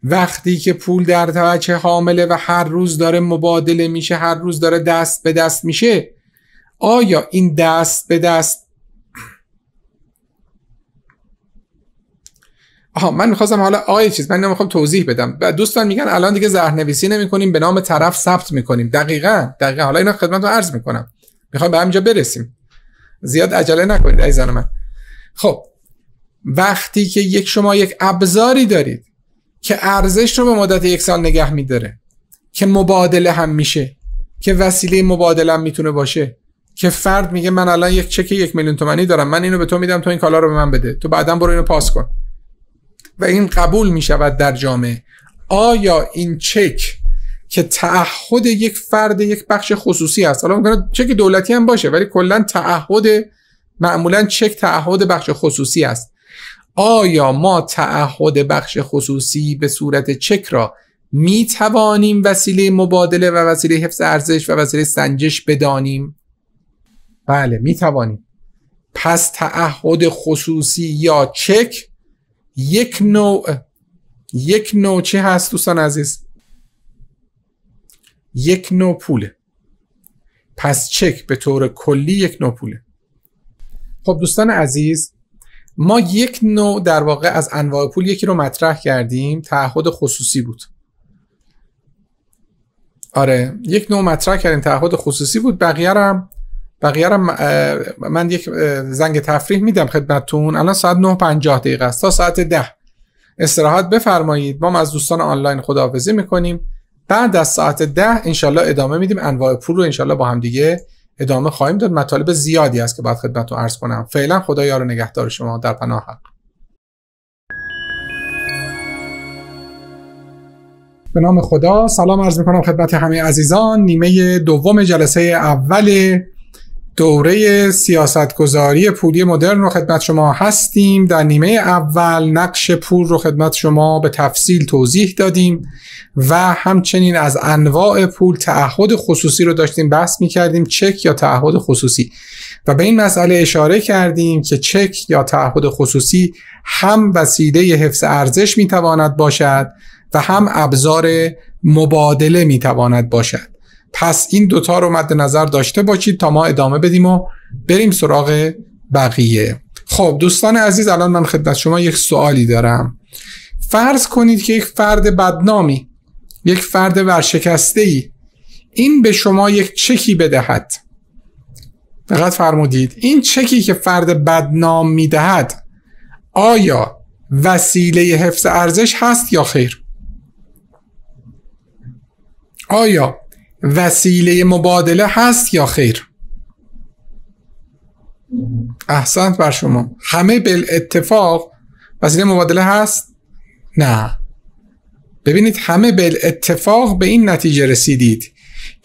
وقتی که پول در توچه حامله و هر روز داره مبادله میشه هر روز داره دست به دست میشه آیا این دست به دست آها من میخواستم حالا آیه چیز من نمیخوام توضیح بدم و دوستان میگن الان دیگه زهرنویسی نمی کنیم به نام طرف ثبت میکنیم دقیقا دقیقا حالا اینا خدمت رو عرض میکنم میخوام به همینجا برسیم زیاد عجله نکنید زن من خب وقتی که یک شما یک ابزاری دارید که ارزش رو به مدت یک سال نگه میداره که مبادله هم میشه که وسیله مبادله هم میتونه باشه که فرد میگه من الان یک چک یک میلیون تومانی دارم من اینو به تو میدم تو این کالا رو به من بده تو بعدا برو اینو پاس کن و این قبول میشود در جامعه آیا این چک که تعهد یک فرد یک بخش خصوصی است حالا ممکنه چک دولتی هم باشه ولی کلا تعهد معمولا چک تعهد بخش خصوصی است آیا ما تعهد بخش خصوصی به صورت چک را می توانیم وسیله مبادله و وسیله حفظ ارزش و وسیله سنجش بدانیم؟ بله می توانیم پس تعهد خصوصی یا چک یک نوع یک نوع چه هست دوستان عزیز؟ یک نوع پوله پس چک به طور کلی یک نوع پوله خب دوستان عزیز ما یک نوع در واقع از انواع پول یکی رو مطرح کردیم تعهد خصوصی بود آره یک نوع مطرح کردیم تعهد خصوصی بود بقیه هم بقیه من یک زنگ تفریح میدم خدمتتون الان ساعت 9:50 دقیقه است تا ساعت 10 استراحت بفرمایید ما از دوستان آنلاین خداحافظی میکنیم بعد از ساعت 10 انشالله ادامه میدیم انواع پول رو انشالله با هم دیگه ادامه خواهیم داد مطالب زیادی است که باید خدمتتون عرض کنم فعلا خدا یار و نگهدار شما در پناه حق به نام خدا سلام عرض میکنم خدمت همه عزیزان نیمه دوم جلسه اول دوره سیاستگذاری پولی مدرن رو خدمت شما هستیم در نیمه اول نقش پول رو خدمت شما به تفصیل توضیح دادیم و همچنین از انواع پول تعهد خصوصی رو داشتیم بحث می کردیم چک یا تعهد خصوصی و به این مسئله اشاره کردیم که چک یا تعهد خصوصی هم وسیله حفظ ارزش می تواند باشد و هم ابزار مبادله می تواند باشد پس این دوتا رو مد نظر داشته باشید تا ما ادامه بدیم و بریم سراغ بقیه خب دوستان عزیز الان من خدمت شما یک سوالی دارم فرض کنید که یک فرد بدنامی یک فرد ورشکسته ای این به شما یک چکی بدهد فقط فرمودید این چکی که فرد بدنام میدهد آیا وسیله حفظ ارزش هست یا خیر آیا وسیله مبادله هست یا خیر احسنت بر شما همه بل وسیله مبادله هست نه ببینید همه بل اتفاق به این نتیجه رسیدید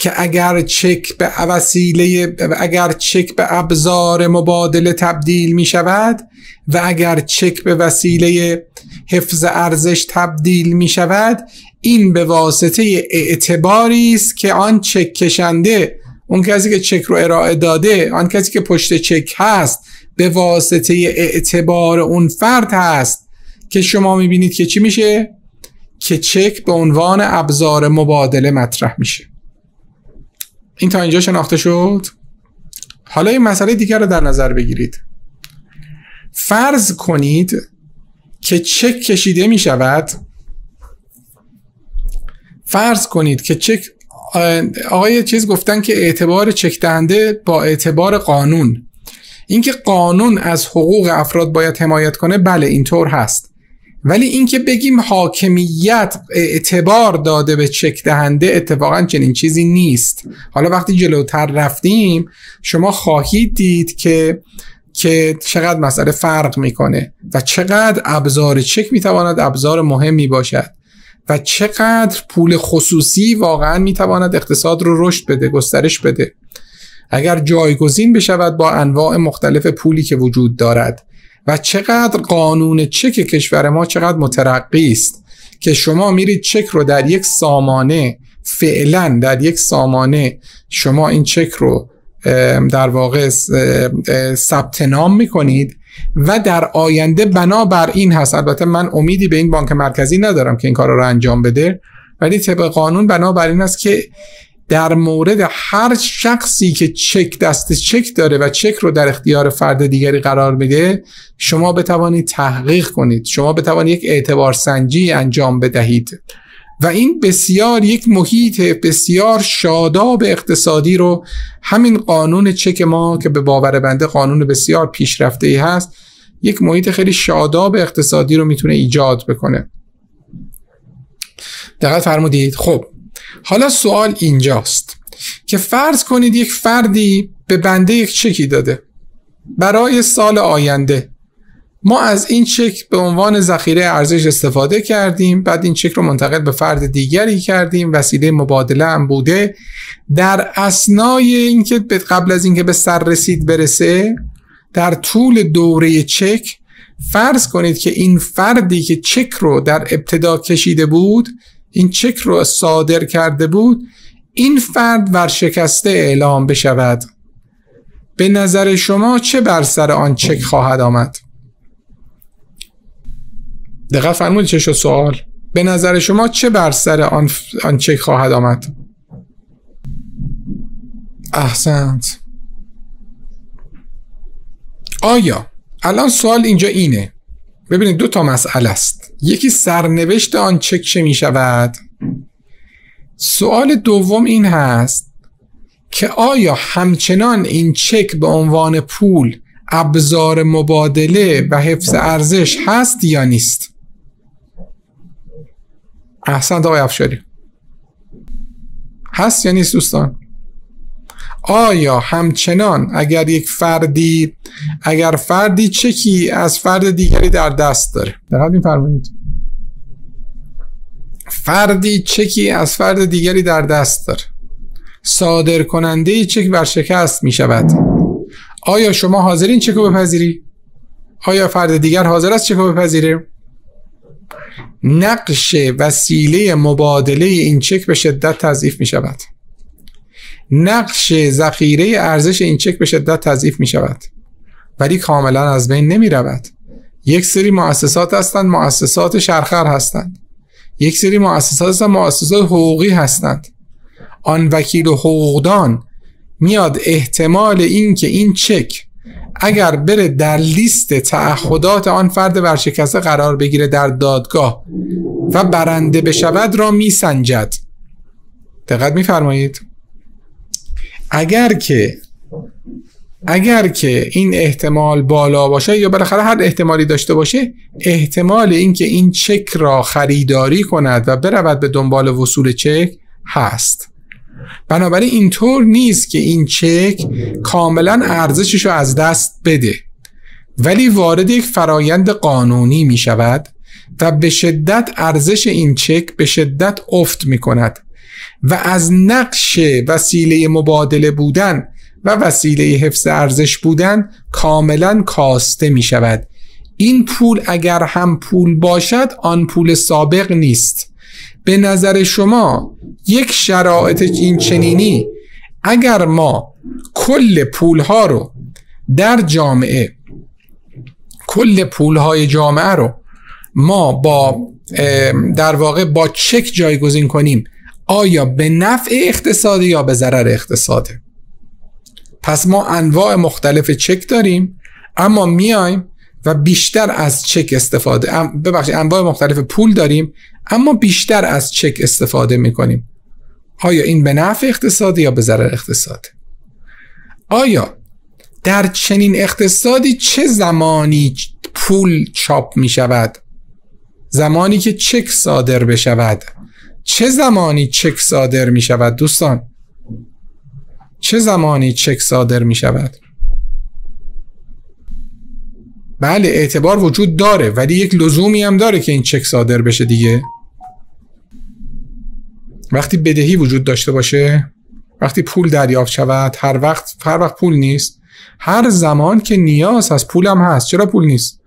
که اگر چک به وسیله اگر چک به ابزار مبادله تبدیل می شود و اگر چک به وسیله حفظ ارزش تبدیل می شود این به واسطه اعتباری است که آن چک کشنده اون کسی که چک رو ارائه داده آن کسی که پشت چک هست به واسطه اعتبار اون فرد هست که شما میبینید که چی میشه که چک به عنوان ابزار مبادله مطرح میشه این تا اینجا شناخته شد حالا این مسئله دیگر رو در نظر بگیرید فرض کنید که چک کشیده می شود فرض کنید که چک آقای چیز گفتن که اعتبار چک دهنده با اعتبار قانون اینکه قانون از حقوق افراد باید حمایت کنه بله اینطور هست ولی اینکه بگیم حاکمیت اعتبار داده به چک دهنده اتفاقا چنین چیزی نیست حالا وقتی جلوتر رفتیم شما خواهید دید که که چقدر مسئله فرق میکنه و چقدر ابزار چک میتواند ابزار مهمی باشد و چقدر پول خصوصی واقعا میتواند اقتصاد رو رشد بده گسترش بده اگر جایگزین بشود با انواع مختلف پولی که وجود دارد و چقدر قانون چک کشور ما چقدر مترقی است که شما میرید چک رو در یک سامانه فعلا در یک سامانه شما این چک رو در واقع ثبت نام میکنید و در آینده بنابر این هست البته من امیدی به این بانک مرکزی ندارم که این کار رو انجام بده ولی طبق قانون بنابر این است که در مورد هر شخصی که چک دست چک داره و چک رو در اختیار فرد دیگری قرار میده شما بتوانید تحقیق کنید شما بتوانید یک اعتبار سنجی انجام بدهید و این بسیار یک محیط بسیار شاداب اقتصادی رو همین قانون چک ما که به باور بنده قانون بسیار پیشرفته ای هست یک محیط خیلی شاداب اقتصادی رو میتونه ایجاد بکنه دقیق فرمودید خب حالا سوال اینجاست که فرض کنید یک فردی به بنده یک چکی داده برای سال آینده ما از این چک به عنوان ذخیره ارزش استفاده کردیم بعد این چک رو منتقل به فرد دیگری کردیم وسیله مبادله هم بوده در اسنای اینکه قبل از اینکه به سر رسید برسه در طول دوره چک فرض کنید که این فردی که چک رو در ابتدا کشیده بود این چک رو صادر کرده بود این فرد ورشکسته اعلام بشود به نظر شما چه بر سر آن چک خواهد آمد دقیقه فرمود چه شد سوال به نظر شما چه بر سر آن, آن چک خواهد آمد احسنت آیا الان سوال اینجا اینه ببینید دو تا مسئله است یکی سرنوشت آن چک چه می شود سوال دوم این هست که آیا همچنان این چک به عنوان پول ابزار مبادله و حفظ ارزش هست یا نیست احسنت آقای افشاری هست یا نیست دوستان آیا همچنان اگر یک فردی اگر فردی چکی از فرد دیگری در دست داره این فرمایید فردی چکی از فرد دیگری در دست داره صادر کننده چک بر شکست می شود آیا شما حاضرین چک رو بپذیری؟ آیا فرد دیگر حاضر است چک رو بپذیره؟ نقش وسیله مبادله این چک به شدت تضعیف می شود نقش ذخیره ارزش این چک به شدت تضعیف می شود ولی کاملا از بین نمی رود یک سری مؤسسات هستند مؤسسات شرخر هستند یک سری مؤسسات هستند مؤسسات حقوقی هستند آن وکیل و حقوقدان میاد احتمال این که این چک اگر بره در لیست تعهدات آن فرد ورشکسته قرار بگیره در دادگاه و برنده بشود را میسنجد دقت میفرمایید اگر که اگر که این احتمال بالا باشه یا بالاخره هر احتمالی داشته باشه احتمال اینکه این چک را خریداری کند و برود به دنبال وصول چک هست بنابراین اینطور نیست که این چک کاملا ارزشش رو از دست بده ولی وارد یک فرایند قانونی می شود و به شدت ارزش این چک به شدت افت می کند و از نقش وسیله مبادله بودن و وسیله حفظ ارزش بودن کاملا کاسته می شود این پول اگر هم پول باشد آن پول سابق نیست به نظر شما یک شرایط این چنینی اگر ما کل پول ها رو در جامعه کل پول های جامعه رو ما با در واقع با چک جایگزین کنیم آیا به نفع اقتصاده یا به ضرر اقتصاده پس ما انواع مختلف چک داریم اما میایم و بیشتر از چک استفاده ببخشید انواع مختلف پول داریم اما بیشتر از چک استفاده میکنیم آیا این به نفع اقتصادی یا به ضرر اقتصاده آیا در چنین اقتصادی چه زمانی پول چاپ می شود زمانی که چک صادر بشود چه زمانی چک صادر می شود دوستان چه زمانی چک صادر می شود بله اعتبار وجود داره ولی یک لزومی هم داره که این چک صادر بشه دیگه وقتی بدهی وجود داشته باشه وقتی پول دریافت شود هر وقت هر وقت پول نیست هر زمان که نیاز از پولم هست چرا پول نیست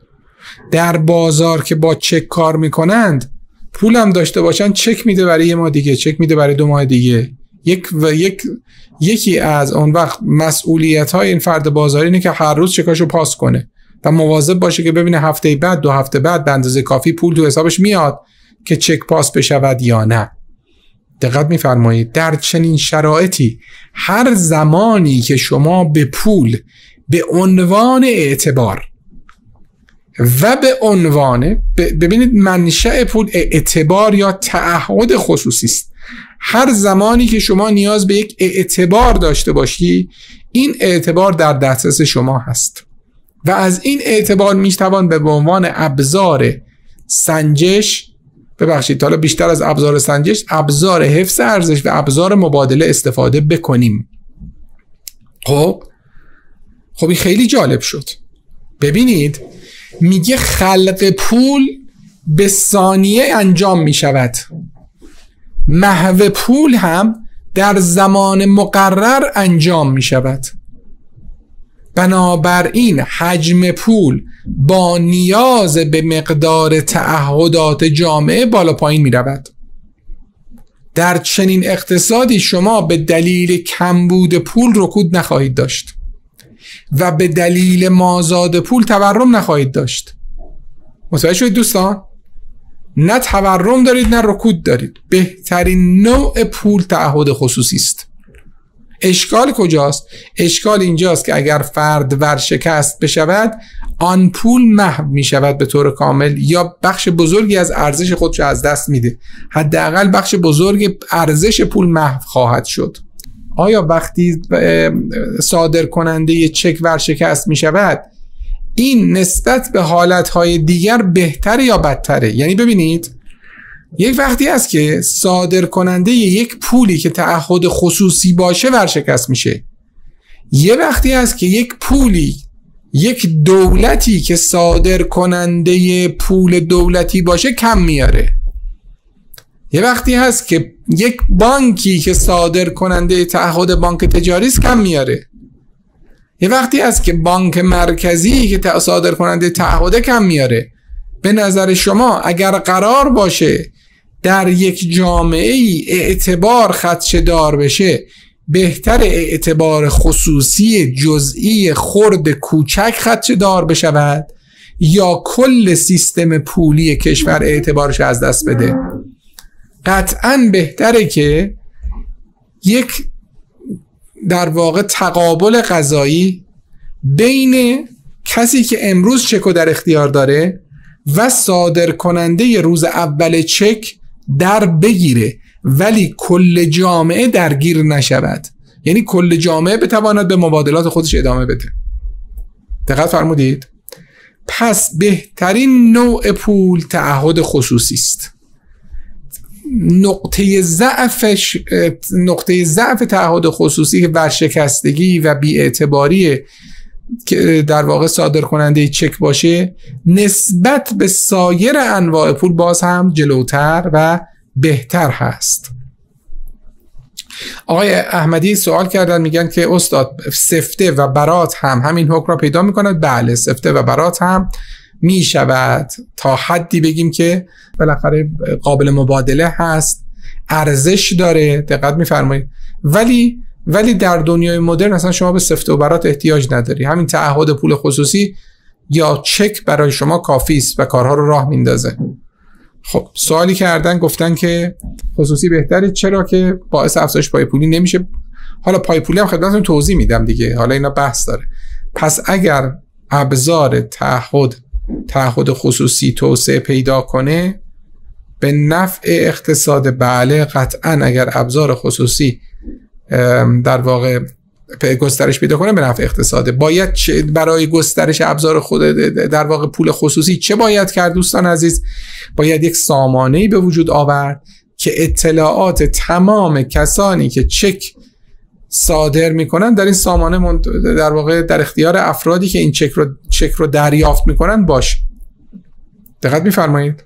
در بازار که با چک کار میکنند پولم داشته باشن چک میده برای یه ماه دیگه چک میده برای دو ماه دیگه یک و یک یکی از اون وقت مسئولیت های این فرد بازاری اینه که هر روز چکاشو پاس کنه و مواظب باشه که ببینه هفته بعد دو هفته بعد به اندازه کافی پول تو حسابش میاد که چک پاس بشود یا نه دقت میفرمایید در چنین شرایطی هر زمانی که شما به پول به عنوان اعتبار و به عنوان ببینید منشأ پول اعتبار یا تعهد خصوصی است هر زمانی که شما نیاز به یک اعتبار داشته باشی این اعتبار در دسترس شما هست و از این اعتبار توان به عنوان ابزار سنجش ببخشید حالا بیشتر از ابزار سنجش ابزار حفظ ارزش و ابزار مبادله استفاده بکنیم خب خب این خیلی جالب شد ببینید میگه خلق پول به ثانیه انجام می شود محو پول هم در زمان مقرر انجام می بنابراین حجم پول با نیاز به مقدار تعهدات جامعه بالا پایین می رود در چنین اقتصادی شما به دلیل کمبود پول رکود نخواهید داشت و به دلیل مازاد پول تورم نخواهید داشت متوجه شدید دوستان نه تورم دارید نه رکود دارید بهترین نوع پول تعهد خصوصی است اشکال کجاست اشکال اینجاست که اگر فرد ورشکست بشود آن پول محو می شود به طور کامل یا بخش بزرگی از ارزش خودش از دست میده حداقل بخش بزرگ ارزش پول محو خواهد شد آیا وقتی صادر کننده چک ورشکست می شود این نسبت به حالتهای دیگر بهتره یا بدتره یعنی ببینید یک وقتی است که صادر کننده یک پولی که تعهد خصوصی باشه ورشکست میشه یه وقتی است که یک پولی یک دولتی که صادر کننده پول دولتی باشه کم میاره یه وقتی هست که یک بانکی که صادر کننده تعهد بانک تجاری است کم میاره یه وقتی هست که بانک مرکزی که صادر کننده تعهد کم میاره به نظر شما اگر قرار باشه در یک جامعه ای اعتبار خدشه دار بشه بهتر اعتبار خصوصی جزئی خرد کوچک خدشه دار بشود یا کل سیستم پولی کشور اعتبارش از دست بده قطعا بهتره که یک در واقع تقابل غذایی بین کسی که امروز چک در اختیار داره و صادر کننده روز اول چک در بگیره ولی کل جامعه درگیر نشود یعنی کل جامعه بتواند به مبادلات خودش ادامه بده دقت فرمودید پس بهترین نوع پول تعهد خصوصی است نقطه ضعفش نقطه ضعف تعهد خصوصی که شکستگی و بیاعتباری که در واقع صادر کننده چک باشه نسبت به سایر انواع پول باز هم جلوتر و بهتر هست آقای احمدی سوال کردن میگن که استاد سفته و برات هم همین حکم را پیدا میکنند بله سفته و برات هم می شود تا حدی بگیم که بالاخره قابل مبادله هست ارزش داره دقت میفرمایید ولی ولی در دنیای مدرن اصلا شما به سفت و برات احتیاج نداری همین تعهد پول خصوصی یا چک برای شما کافی است و کارها رو راه میندازه خب سوالی کردن گفتن که خصوصی بهتره چرا که باعث افزایش پای پولی نمیشه حالا پای پولی هم خدمتتون توضیح میدم دیگه حالا اینا بحث داره پس اگر ابزار تعهد تعهد خصوصی توسعه پیدا کنه به نفع اقتصاد بله قطعا اگر ابزار خصوصی در واقع گسترش پیدا کنه به نفع اقتصاده باید برای گسترش ابزار خود در واقع پول خصوصی چه باید کرد دوستان عزیز باید یک سامانه به وجود آورد که اطلاعات تمام کسانی که چک صادر میکنن در این سامانه در واقع در اختیار افرادی که این چک رو, چک رو دریافت میکنن باش دقت میفرمایید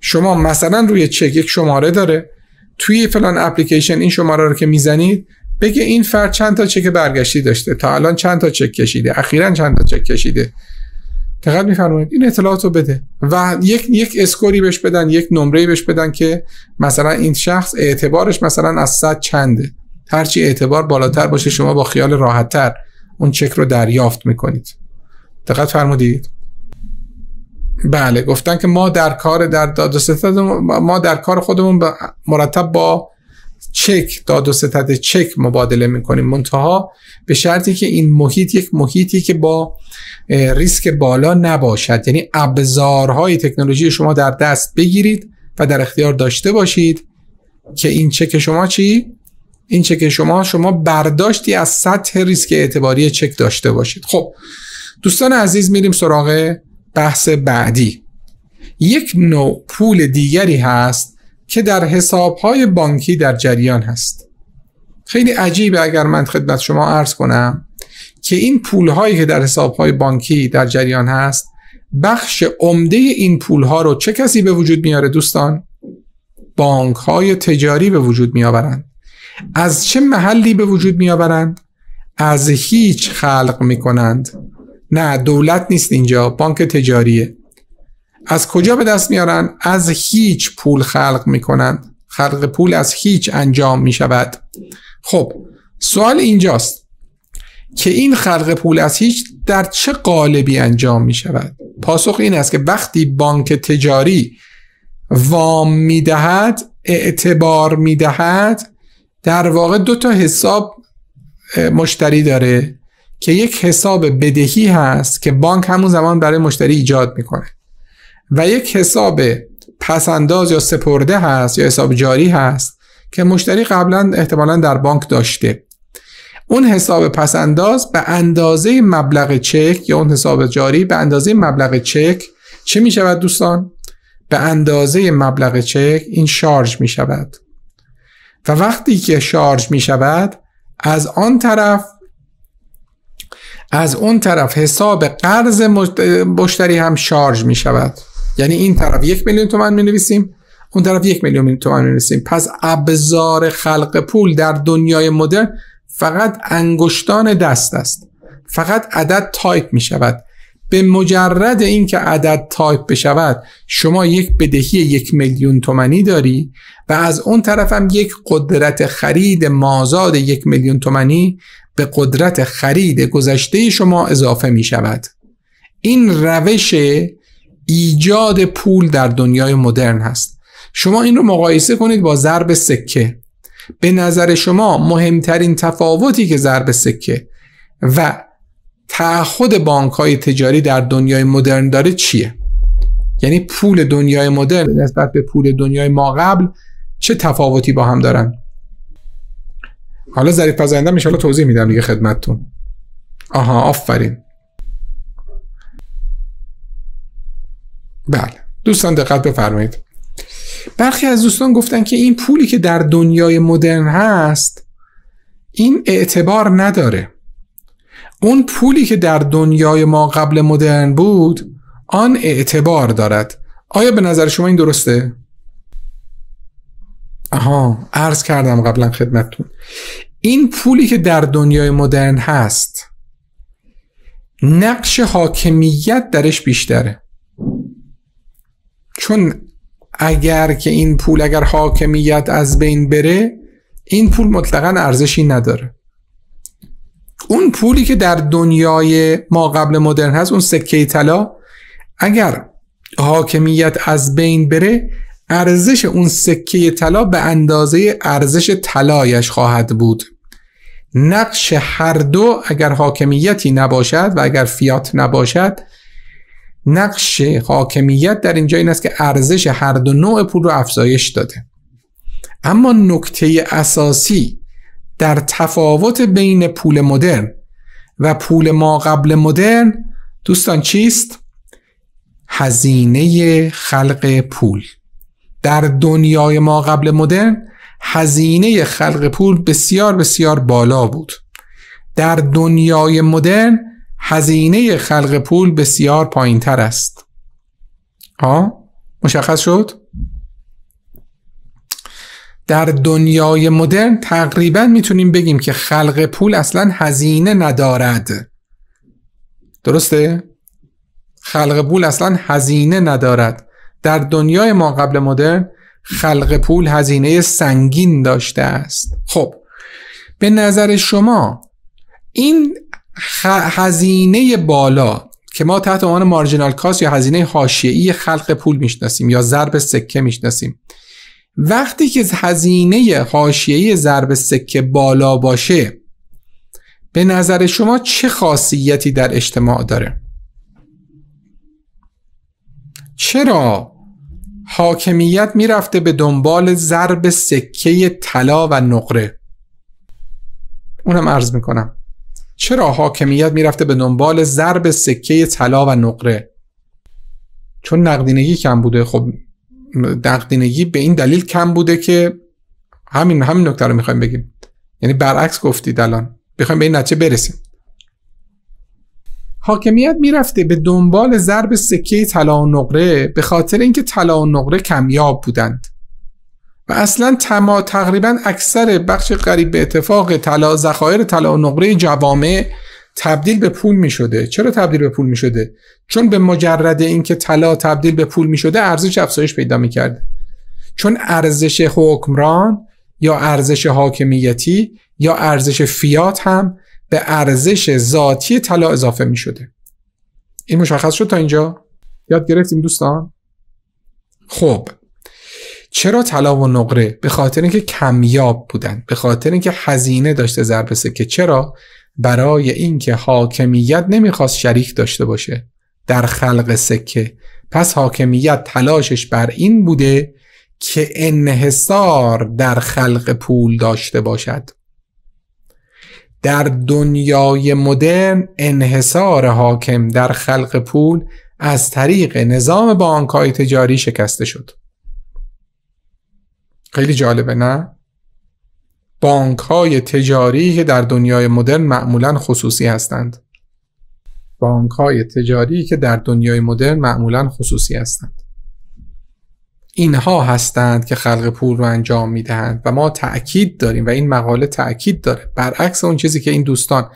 شما مثلا روی چک یک شماره داره توی فلان اپلیکیشن این شماره رو که میزنید بگه این فرد چند تا چک برگشتی داشته تا الان چند تا چک کشیده اخیرا چند تا چک کشیده دقت میفرمایید این اطلاعات رو بده و یک یک اسکوری بهش بدن یک نمره بهش بدن که مثلا این شخص اعتبارش مثلا از 100 چنده هرچی اعتبار بالاتر باشه شما با خیال راحتتر اون چک رو دریافت میکنید دقت فرمودید بله گفتن که ما در کار در داد ما در کار خودمون مرتب با چک داد و ستد چک مبادله میکنیم منتها به شرطی که این محیط یک محیطی که با ریسک بالا نباشد یعنی ابزارهای تکنولوژی شما در دست بگیرید و در اختیار داشته باشید که این چک شما چی این چک شما شما برداشتی از سطح ریسک اعتباری چک داشته باشید خب دوستان عزیز میریم سراغ بحث بعدی یک نوع پول دیگری هست که در حسابهای بانکی در جریان هست خیلی عجیبه اگر من خدمت شما عرض کنم که این پولهایی که در حسابهای بانکی در جریان هست بخش عمده این پولها رو چه کسی به وجود میاره دوستان؟ بانک تجاری به وجود میآورند از چه محلی به وجود می آورند؟ از هیچ خلق می کنند نه دولت نیست اینجا بانک تجاریه از کجا به دست میارن از هیچ پول خلق می کنند خلق پول از هیچ انجام می شود خب سوال اینجاست که این خلق پول از هیچ در چه قالبی انجام می شود پاسخ این است که وقتی بانک تجاری وام می دهد اعتبار می دهد در واقع دو تا حساب مشتری داره که یک حساب بدهی هست که بانک همون زمان برای مشتری ایجاد میکنه و یک حساب پسنداز یا سپرده هست یا حساب جاری هست که مشتری قبلا احتمالا در بانک داشته اون حساب پسنداز به اندازه مبلغ چک یا اون حساب جاری به اندازه مبلغ چک چه می شود دوستان؟ به اندازه مبلغ چک این شارژ می شود و وقتی که شارژ می شود از آن طرف از اون طرف حساب قرض مشتری هم شارژ می شود یعنی این طرف یک میلیون تومن می نویسیم اون طرف یک میلیون تومن می نویسیم پس ابزار خلق پول در دنیای مدرن فقط انگشتان دست است فقط عدد تایپ می شود به مجرد اینکه عدد تایپ بشود شما یک بدهی یک میلیون تومنی داری و از اون طرف هم یک قدرت خرید مازاد یک میلیون تومنی به قدرت خرید گذشته شما اضافه می شود این روش ایجاد پول در دنیای مدرن هست شما این رو مقایسه کنید با ضرب سکه به نظر شما مهمترین تفاوتی که ضرب سکه و تعهد بانک های تجاری در دنیای مدرن داره چیه یعنی پول دنیای مدرن نسبت به پول دنیای ما قبل چه تفاوتی با هم دارن حالا ظریف پزندم ان توضیح میدم دیگه خدمتتون آها آفرین بله دوستان دقت بفرمایید برخی از دوستان گفتن که این پولی که در دنیای مدرن هست این اعتبار نداره اون پولی که در دنیای ما قبل مدرن بود آن اعتبار دارد آیا به نظر شما این درسته؟ آها عرض کردم قبلا خدمتتون این پولی که در دنیای مدرن هست نقش حاکمیت درش بیشتره چون اگر که این پول اگر حاکمیت از بین بره این پول مطلقا ارزشی نداره اون پولی که در دنیای ما قبل مدرن هست اون سکه طلا اگر حاکمیت از بین بره ارزش اون سکه طلا به اندازه ارزش طلایش خواهد بود نقش هر دو اگر حاکمیتی نباشد و اگر فیات نباشد نقش حاکمیت در اینجا این است که ارزش هر دو نوع پول رو افزایش داده اما نکته اساسی در تفاوت بین پول مدرن و پول ما قبل مدرن دوستان چیست؟ هزینه خلق پول در دنیای ما قبل مدرن هزینه خلق پول بسیار بسیار بالا بود در دنیای مدرن هزینه خلق پول بسیار پایین تر است ها مشخص شد در دنیای مدرن تقریبا میتونیم بگیم که خلق پول اصلا هزینه ندارد درسته؟ خلق پول اصلا هزینه ندارد در دنیای ما قبل مدرن خلق پول هزینه سنگین داشته است خب به نظر شما این هزینه بالا که ما تحت عنوان مارجینال کاست یا هزینه حاشیه‌ای خلق پول میشناسیم یا ضرب سکه میشناسیم وقتی که هزینه حاشیه ضرب سکه بالا باشه به نظر شما چه خاصیتی در اجتماع داره چرا حاکمیت میرفته به دنبال ضرب سکه طلا و نقره اونم عرض میکنم چرا حاکمیت میرفته به دنبال ضرب سکه طلا و نقره چون نقدینگی کم بوده خب دقدینگی به این دلیل کم بوده که همین همین نکته رو میخوایم بگیم یعنی برعکس گفتید الان بخوایم به این نتیجه برسیم حاکمیت میرفته به دنبال ضرب سکه طلا و نقره به خاطر اینکه طلا و نقره کمیاب بودند و اصلا تما تقریبا اکثر بخش قریب به اتفاق طلا ذخایر طلا و نقره جوامع تبدیل به پول می شده چرا تبدیل به پول می شده چون به مجرد اینکه طلا تبدیل به پول می شده ارزش افزایش پیدا می کرد. چون ارزش حکمران یا ارزش حاکمیتی یا ارزش فیات هم به ارزش ذاتی طلا اضافه می شده این مشخص شد تا اینجا یاد گرفتیم دوستان خب چرا طلا و نقره به خاطر اینکه کمیاب بودن به خاطر اینکه هزینه داشته ضرب سکه چرا برای اینکه حاکمیت نمیخواست شریک داشته باشه در خلق سکه پس حاکمیت تلاشش بر این بوده که انحصار در خلق پول داشته باشد در دنیای مدرن انحصار حاکم در خلق پول از طریق نظام بانکهای تجاری شکسته شد خیلی جالبه نه؟ بانک های تجاری که در دنیای مدرن معمولا خصوصی هستند بانک های تجاری که در دنیای مدرن معمولا خصوصی هستند اینها هستند که خلق پول رو انجام میدهند و ما تاکید داریم و این مقاله تاکید داره برعکس اون چیزی که این دوستان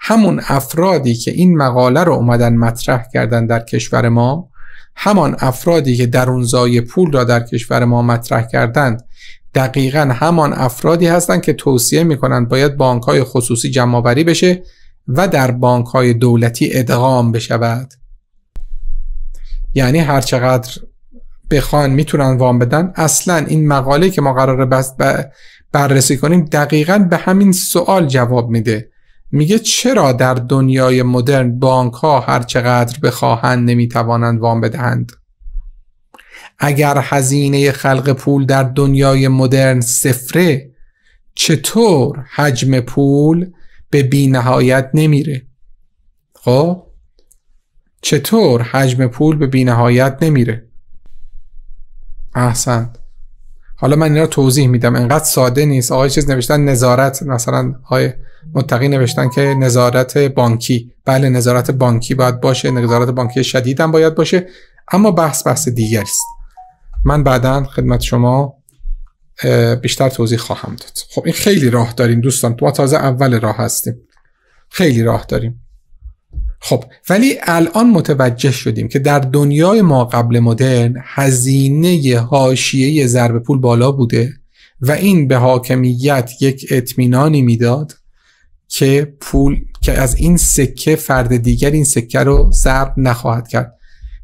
همون افرادی که این مقاله رو اومدن مطرح کردن در کشور ما همان افرادی که درونزای پول را در کشور ما مطرح کردند دقیقا همان افرادی هستند که توصیه کنند باید بانک های خصوصی جمعآوری بشه و در بانک های دولتی ادغام بشود یعنی هرچقدر بخوان میتونن وام بدن اصلا این مقاله که ما قرار بررسی کنیم دقیقا به همین سوال جواب میده میگه چرا در دنیای مدرن بانک ها هر چقدر بخواهند نمیتوانند وام بدهند اگر هزینه خلق پول در دنیای مدرن سفره چطور حجم پول به بینهایت نمیره خب چطور حجم پول به نهایت نمیره احسن حالا من این توضیح میدم انقدر ساده نیست آقای چیز نوشتن نظارت مثلا های متقی نوشتن که نظارت بانکی بله نظارت بانکی باید باشه نظارت بانکی شدید هم باید باشه اما بحث بحث دیگر است من بعدا خدمت شما بیشتر توضیح خواهم داد خب این خیلی راه داریم دوستان ما تازه اول راه هستیم خیلی راه داریم خب ولی الان متوجه شدیم که در دنیای ما قبل مدرن هزینه یه ضرب پول بالا بوده و این به حاکمیت یک اطمینانی میداد که پول که از این سکه فرد دیگر این سکه رو ضرب نخواهد کرد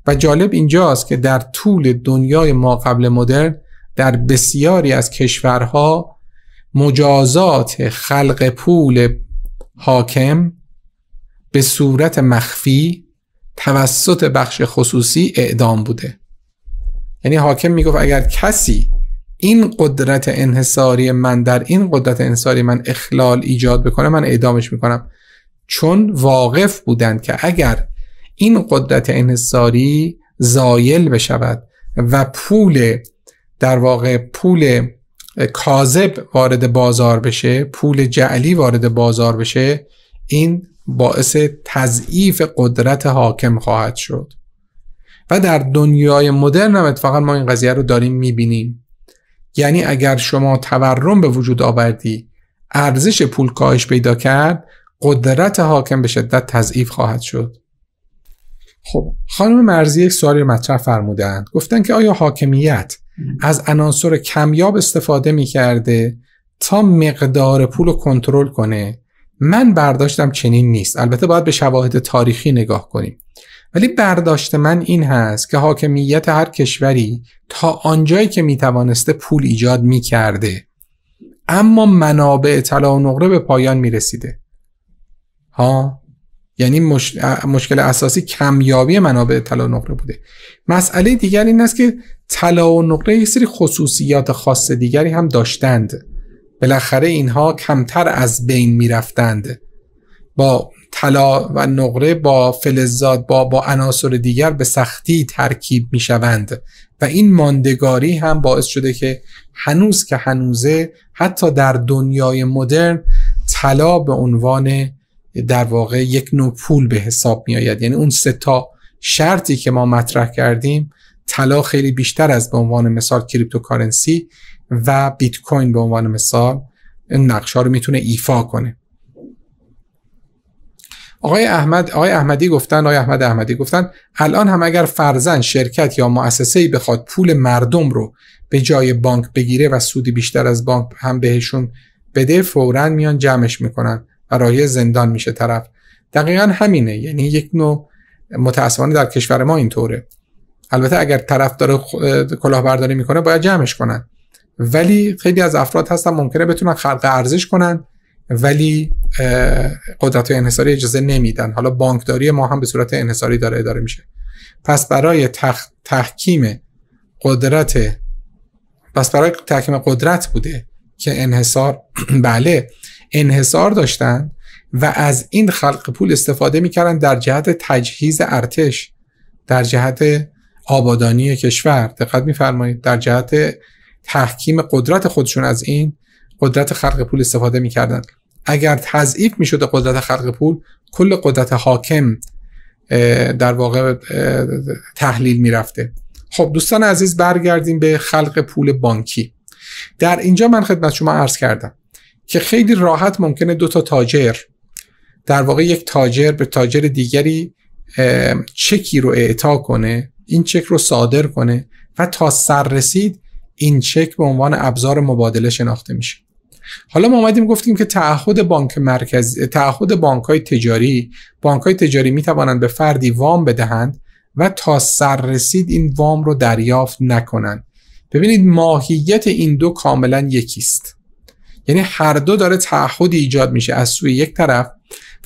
و جالب اینجاست که در طول دنیای ما قبل مدرن در بسیاری از کشورها مجازات خلق پول حاکم به صورت مخفی توسط بخش خصوصی اعدام بوده یعنی حاکم میگفت اگر کسی این قدرت انحصاری من در این قدرت انحصاری من اخلال ایجاد بکنه من اعدامش میکنم چون واقف بودند که اگر این قدرت انحصاری زایل بشود و پول در واقع پول کاذب وارد بازار بشه پول جعلی وارد بازار بشه این باعث تضعیف قدرت حاکم خواهد شد و در دنیای مدرن هم اتفاقا ما این قضیه رو داریم میبینیم یعنی اگر شما تورم به وجود آوردی ارزش پول کاهش پیدا کرد قدرت حاکم به شدت تضعیف خواهد شد خب خانم مرزی یک سوالی مطرح فرمودند گفتن که آیا حاکمیت از عناصر کمیاب استفاده می کرده تا مقدار پول رو کنترل کنه من برداشتم چنین نیست البته باید به شواهد تاریخی نگاه کنیم ولی برداشت من این هست که حاکمیت هر کشوری تا آنجایی که می توانسته پول ایجاد کرده اما منابع طلا و نقره به پایان رسیده ها یعنی مشکل اساسی کمیابی منابع طلا و نقره بوده مسئله دیگر این است که طلا و نقره یه سری خصوصیات خاص دیگری هم داشتند بالاخره اینها کمتر از بین میرفتند با طلا و نقره با فلزات با با عناصر دیگر به سختی ترکیب میشوند و این ماندگاری هم باعث شده که هنوز که هنوزه حتی در دنیای مدرن طلا به عنوان در واقع یک نوع پول به حساب می آید یعنی اون سه تا شرطی که ما مطرح کردیم طلا خیلی بیشتر از به عنوان مثال کریپتوکارنسی و بیت کوین به عنوان مثال نقشه رو میتونه ایفا کنه آقای احمد آقای احمدی گفتن آقای احمد احمدی گفتن الان هم اگر فرزن شرکت یا مؤسسه ای بخواد پول مردم رو به جای بانک بگیره و سودی بیشتر از بانک هم بهشون بده فورا میان جمعش میکنن برای زندان میشه طرف دقیقا همینه یعنی یک نوع متاسفانه در کشور ما اینطوره البته اگر طرف داره کلاهبرداری میکنه باید جمعش کنن ولی خیلی از افراد هستن ممکنه بتونن خلق ارزش کنن ولی قدرت انحصاری اجازه نمیدن حالا بانکداری ما هم به صورت انحصاری داره اداره میشه پس برای تحکیم قدرت پس برای تحکیم قدرت بوده که انحصار [CLEARS THROAT] بله انحصار داشتند و از این خلق پول استفاده میکردن در جهت تجهیز ارتش در جهت آبادانی کشور دقت میفرمایید در جهت تحکیم قدرت خودشون از این قدرت خلق پول استفاده میکردن اگر تضعیف میشد قدرت خلق پول کل قدرت حاکم در واقع تحلیل میرفته خب دوستان عزیز برگردیم به خلق پول بانکی در اینجا من خدمت شما عرض کردم که خیلی راحت ممکنه دو تا تاجر در واقع یک تاجر به تاجر دیگری چکی رو اعطا کنه این چک رو صادر کنه و تا سر رسید این چک به عنوان ابزار مبادله شناخته میشه حالا ما اومدیم گفتیم که تعهد بانک مرکز تعهد بانک های تجاری بانک های تجاری می توانند به فردی وام بدهند و تا سر رسید این وام رو دریافت نکنند ببینید ماهیت این دو کاملا یکیست یعنی هر دو داره تعهد ایجاد میشه از سوی یک طرف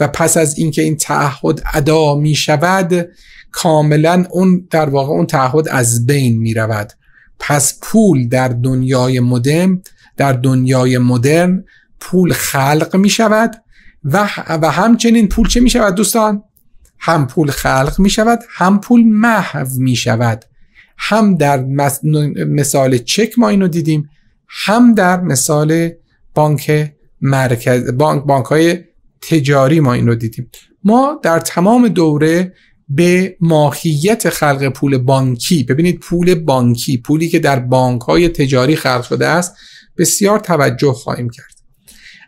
و پس از اینکه این تعهد ادا می شود کاملا اون در واقع اون تعهد از بین می رود پس پول در دنیای مدرن در دنیای مدرن پول خلق می شود و, و همچنین پول چه می شود دوستان؟ هم پول خلق می شود هم پول محو می شود هم در مثال چک ما اینو دیدیم هم در مثال بانک مرکز بانک بانک های تجاری ما این رو دیدیم ما در تمام دوره به ماهیت خلق پول بانکی ببینید پول بانکی پولی که در بانک های تجاری خلق شده است بسیار توجه خواهیم کرد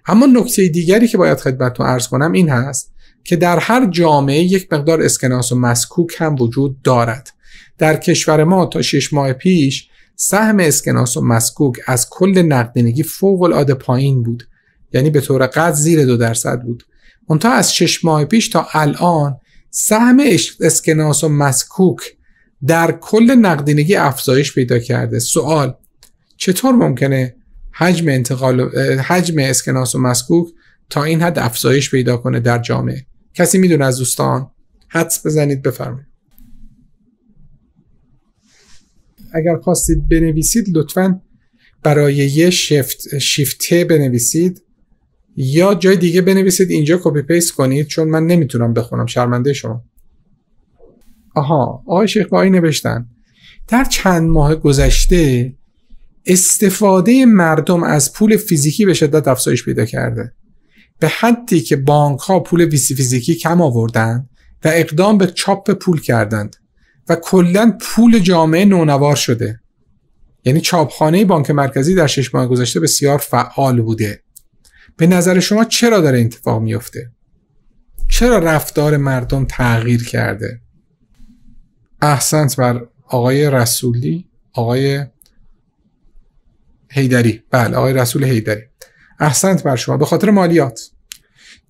اما نکته دیگری که باید خدمتتون عرض کنم این هست که در هر جامعه یک مقدار اسکناس و مسکوک هم وجود دارد در کشور ما تا شش ماه پیش سهم اسکناس و مسکوک از کل نقدینگی فوق العاده پایین بود یعنی به طور قطع زیر دو درصد بود منتها از شش ماه پیش تا الان سهم اسکناس و مسکوک در کل نقدینگی افزایش پیدا کرده سوال چطور ممکنه حجم انتقال حجم اسکناس و مسکوک تا این حد افزایش پیدا کنه در جامعه کسی میدونه از دوستان حدس بزنید بفرمایید اگر خواستید بنویسید لطفا برای یه شیفت شیفته بنویسید یا جای دیگه بنویسید اینجا کپی پیست کنید چون من نمیتونم بخونم شرمنده شما آها آقای شیخ نوشتن در چند ماه گذشته استفاده مردم از پول فیزیکی به شدت افزایش پیدا کرده به حدی که بانک ها پول فیزیکی کم آوردن و اقدام به چاپ پول کردند و کلا پول جامعه نونوار شده یعنی چاپخانه بانک مرکزی در شش ماه گذشته بسیار فعال بوده به نظر شما چرا داره اتفاق میفته چرا رفتار مردم تغییر کرده احسنت بر آقای رسولی آقای هیدری بله آقای رسول هیدری احسنت بر شما به خاطر مالیات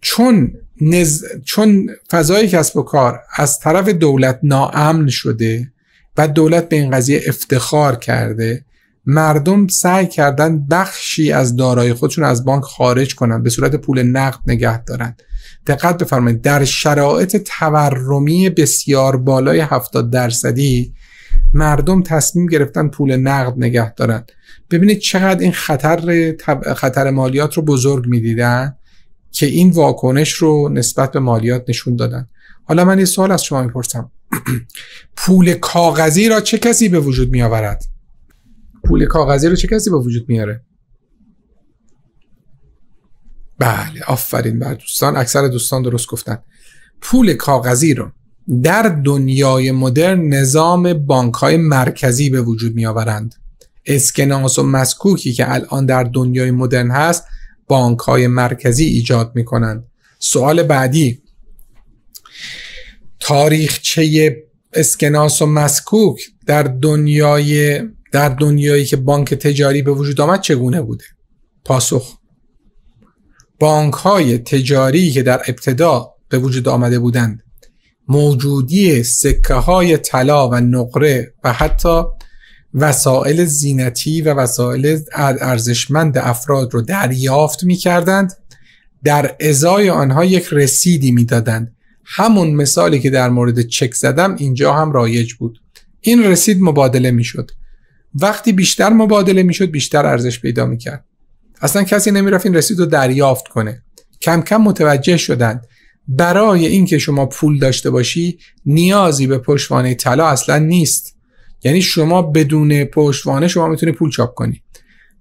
چون نز... چون فضای کسب و کار از طرف دولت ناامن شده و دولت به این قضیه افتخار کرده مردم سعی کردن بخشی از دارایی خودشون از بانک خارج کنند به صورت پول نقد نگه دارند دقت بفرمایید در شرایط تورمی بسیار بالای 70 درصدی مردم تصمیم گرفتن پول نقد نگه دارن ببینید چقدر این خطر خطر مالیات رو بزرگ میدیدن که این واکنش رو نسبت به مالیات نشون دادن حالا من یه سوال از شما میپرسم [CLEARS THROAT] پول کاغذی را چه کسی به وجود می آورد؟ پول کاغذی رو چه کسی به وجود میاره بله آفرین بر دوستان اکثر دوستان درست گفتن پول کاغذی رو در دنیای مدرن نظام بانک های مرکزی به وجود می آورند اسکناس و مسکوکی که الان در دنیای مدرن هست بانک های مرکزی ایجاد می کنند سوال بعدی تاریخچه اسکناس و مسکوک در دنیای در دنیایی که بانک تجاری به وجود آمد چگونه بوده پاسخ بانک های تجاری که در ابتدا به وجود آمده بودند موجودی سکه های طلا و نقره و حتی وسایل زینتی و وسایل ارزشمند افراد رو دریافت می کردند در ازای آنها یک رسیدی دادند همون مثالی که در مورد چک زدم اینجا هم رایج بود این رسید مبادله شد وقتی بیشتر مبادله شد بیشتر ارزش پیدا میکرد اصلا کسی رفت این رسید رو دریافت کنه کم کم متوجه شدند برای اینکه شما پول داشته باشی نیازی به پشتوانه طلا اصلا نیست یعنی شما بدون پشتوانه شما میتونی پول چاپ کنی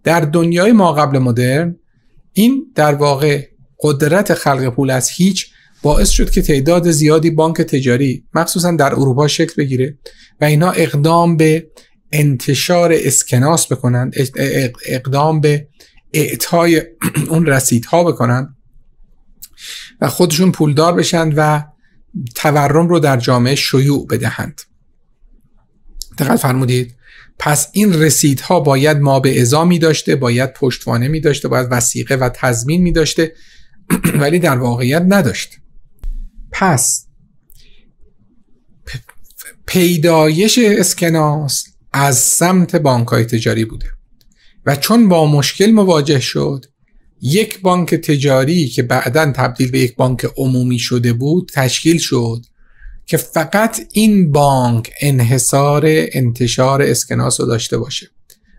در دنیای ما قبل مدرن این در واقع قدرت خلق پول از هیچ باعث شد که تعداد زیادی بانک تجاری مخصوصا در اروپا شکل بگیره و اینا اقدام به انتشار اسکناس بکنند اقدام به اعطای [CLEARS THROAT] اون رسیدها بکنند و خودشون پولدار بشند و تورم رو در جامعه شیوع بدهند دقت فرمودید پس این رسیدها باید ما به ازا می داشته باید پشتوانه می داشته باید وسیقه و تضمین می داشته [CLEARS THROAT] ولی در واقعیت نداشت پس پیدایش اسکناس از سمت بانک های تجاری بوده و چون با مشکل مواجه شد یک بانک تجاری که بعدا تبدیل به یک بانک عمومی شده بود تشکیل شد که فقط این بانک انحصار انتشار اسکناس رو داشته باشه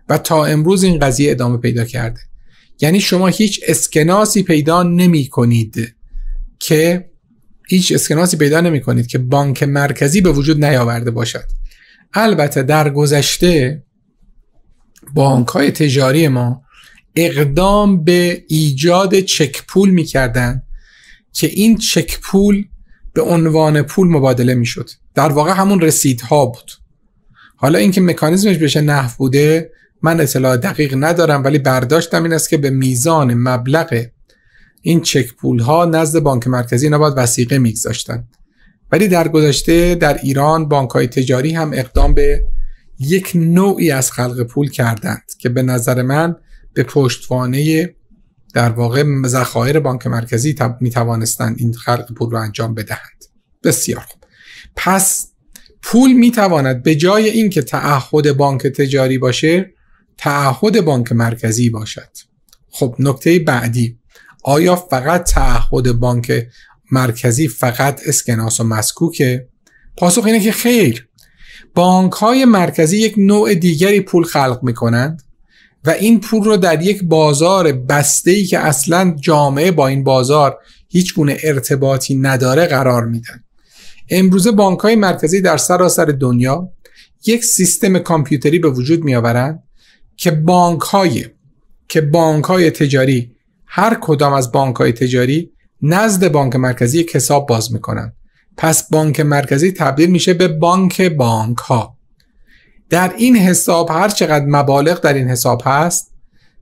و تا امروز این قضیه ادامه پیدا کرده یعنی شما هیچ اسکناسی پیدا نمی کنید که هیچ اسکناسی پیدا نمی کنید که بانک مرکزی به وجود نیاورده باشد البته در گذشته بانک های تجاری ما اقدام به ایجاد چک پول می کردن که این چک پول به عنوان پول مبادله میشد در واقع همون رسیدها بود حالا اینکه مکانیزمش بشه نحو بوده من اطلاع دقیق ندارم ولی برداشتم این است که به میزان مبلغ این چک پول ها نزد بانک مرکزی اینا وسیقه میگذاشتن ولی در گذشته در ایران بانک های تجاری هم اقدام به یک نوعی از خلق پول کردند که به نظر من به پشتوانه در واقع ذخایر بانک مرکزی می توانستند این خلق پول رو انجام بدهند بسیار خوب پس پول می تواند به جای اینکه تعهد بانک تجاری باشه تعهد بانک مرکزی باشد خب نکته بعدی آیا فقط تعهد بانک مرکزی فقط اسکناس و مسکوکه پاسخ اینه که خیر بانک های مرکزی یک نوع دیگری پول خلق میکنند و این پول رو در یک بازار بسته ای که اصلا جامعه با این بازار هیچ گونه ارتباطی نداره قرار میدن امروزه بانک های مرکزی در سراسر دنیا یک سیستم کامپیوتری به وجود میآورند که بانک های که بانک های تجاری هر کدام از بانک های تجاری نزد بانک مرکزی یک حساب باز میکنند پس بانک مرکزی تبدیل میشه به بانک بانک ها در این حساب هر چقدر مبالغ در این حساب هست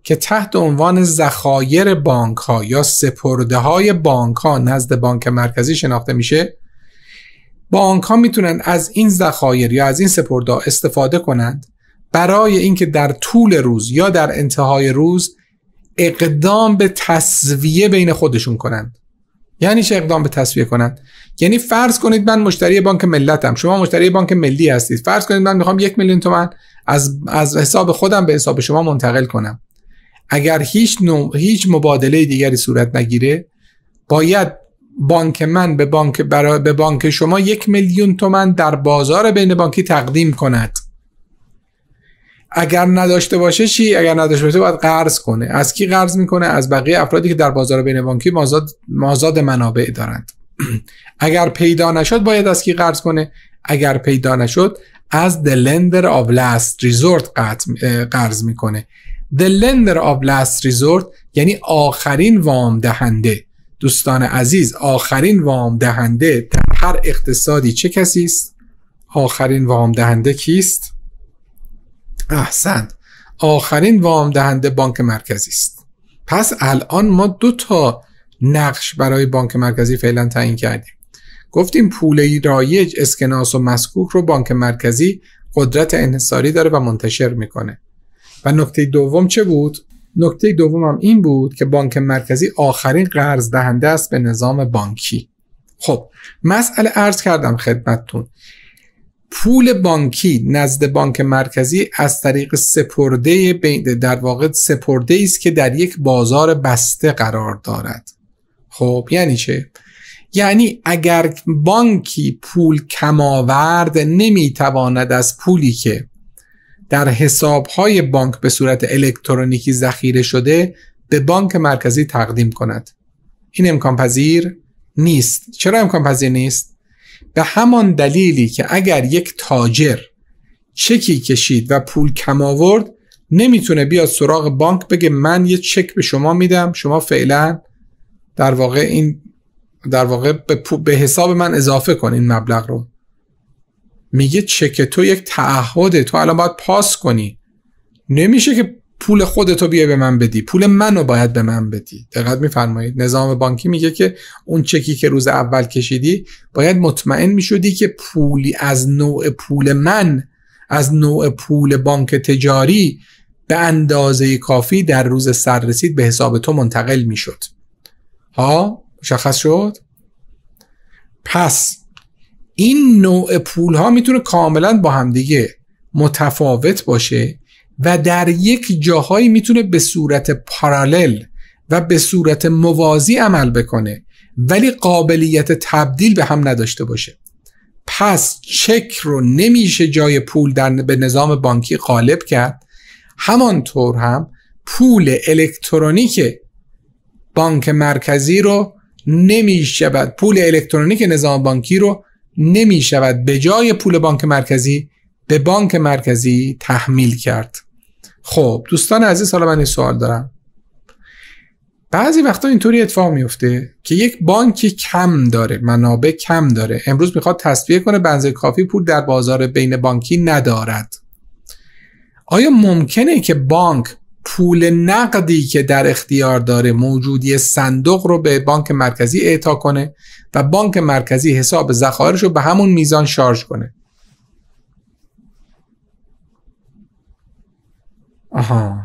که تحت عنوان ذخایر بانک ها یا سپرده های بانک ها نزد بانک مرکزی شناخته میشه بانک ها میتونن از این ذخایر یا از این سپرده استفاده کنند برای اینکه در طول روز یا در انتهای روز اقدام به تصویه بین خودشون کنند یعنی چه اقدام به تصویه کنند یعنی فرض کنید من مشتری بانک ملتم شما مشتری بانک ملی هستید فرض کنید من میخوام یک میلیون تومن از از حساب خودم به حساب شما منتقل کنم اگر هیچ هیچ مبادله دیگری صورت نگیره باید بانک من به بانک به بانک شما یک میلیون تومن در بازار بین بانکی تقدیم کند اگر نداشته باشه چی اگر نداشته باشه باید قرض کنه از کی قرض میکنه از بقیه افرادی که در بازار بین بانکی مازاد, مازاد منابع دارند [CLEARS THROAT] اگر پیدا نشد باید از کی قرض کنه اگر پیدا نشد از the lender of last resort قرض میکنه the lender of last resort یعنی آخرین وام دهنده دوستان عزیز آخرین وام دهنده در هر اقتصادی چه کسی است آخرین وام دهنده کیست احسن آخرین وام دهنده بانک مرکزی است پس الان ما دو تا نقش برای بانک مرکزی فعلا تعیین کردیم گفتیم پول رایج اسکناس و مسکوک رو بانک مرکزی قدرت انحصاری داره و منتشر میکنه و نکته دوم چه بود نکته دوم هم این بود که بانک مرکزی آخرین قرض دهنده است به نظام بانکی خب مسئله ارز کردم خدمتتون پول بانکی نزد بانک مرکزی از طریق سپرده در واقع سپرده ای است که در یک بازار بسته قرار دارد خب یعنی چه یعنی اگر بانکی پول کماورد نمیتواند از پولی که در حسابهای بانک به صورت الکترونیکی ذخیره شده به بانک مرکزی تقدیم کند این امکان پذیر نیست چرا امکان پذیر نیست به همان دلیلی که اگر یک تاجر چکی کشید و پول کم آورد نمیتونه بیاد سراغ بانک بگه من یه چک به شما میدم شما فعلا در واقع این در واقع به, به حساب من اضافه کن این مبلغ رو میگه چک تو یک تعهده تو الان باید پاس کنی نمیشه که پول خودتو بیا به من بدی پول منو باید به من بدی دقت میفرمایید نظام بانکی میگه که اون چکی که روز اول کشیدی باید مطمئن میشدی که پولی از نوع پول من از نوع پول بانک تجاری به اندازه کافی در روز سررسید به حساب تو منتقل میشد ها مشخص شد پس این نوع پول ها میتونه کاملا با همدیگه متفاوت باشه و در یک جاهایی میتونه به صورت پارالل و به صورت موازی عمل بکنه ولی قابلیت تبدیل به هم نداشته باشه پس چک رو نمیشه جای پول در به نظام بانکی غالب کرد همانطور هم پول الکترونیک بانک مرکزی رو نمیشود پول الکترونیک نظام بانکی رو نمیشود به جای پول بانک مرکزی به بانک مرکزی تحمیل کرد خب دوستان عزیز حالا من این سوال دارم بعضی وقتا اینطوری اتفاق میفته که یک بانکی کم داره منابع کم داره امروز میخواد تصویه کنه بنز کافی پول در بازار بین بانکی ندارد آیا ممکنه که بانک پول نقدی که در اختیار داره موجودی صندوق رو به بانک مرکزی اعطا کنه و بانک مرکزی حساب ذخایرش رو به همون میزان شارژ کنه آها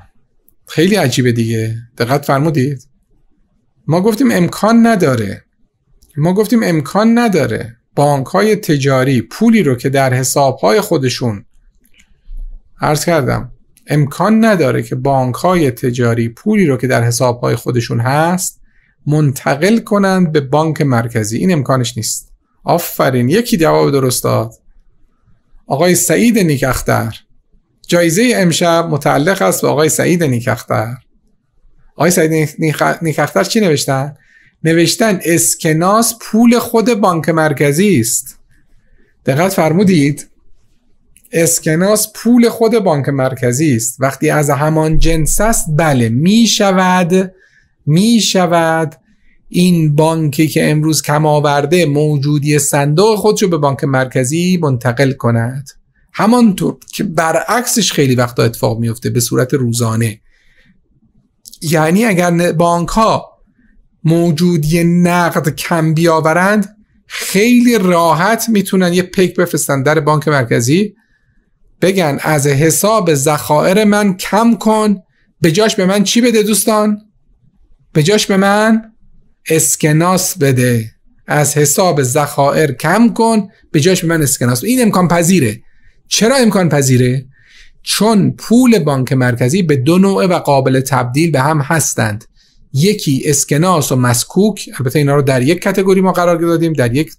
خیلی عجیبه دیگه دقت فرمودید ما گفتیم امکان نداره ما گفتیم امکان نداره بانک های تجاری پولی رو که در حساب های خودشون عرض کردم امکان نداره که بانک های تجاری پولی رو که در حساب های خودشون هست منتقل کنند به بانک مرکزی این امکانش نیست آفرین یکی جواب درست داد آقای سعید نیکختر جایزه امشب متعلق است به آقای سعید نیکختر آقای سعید نیکختر چی نوشتن؟ نوشتن اسکناس پول خود بانک مرکزی است دقت فرمودید اسکناس پول خود بانک مرکزی است وقتی از همان جنس است بله می شود می شود این بانکی که امروز کم آورده موجودی صندوق خودشو به بانک مرکزی منتقل کند همانطور که برعکسش خیلی وقتا اتفاق میفته به صورت روزانه یعنی اگر بانک ها موجودی نقد کم بیاورند خیلی راحت میتونن یه پیک بفرستن در بانک مرکزی بگن از حساب ذخایر من کم کن به جاش به من چی بده دوستان به جاش به من اسکناس بده از حساب ذخایر کم کن به جاش به من اسکناس این امکان پذیره چرا امکان پذیره؟ چون پول بانک مرکزی به دو نوع و قابل تبدیل به هم هستند یکی اسکناس و مسکوک البته اینا رو در یک کتگوری ما قرار دادیم در یک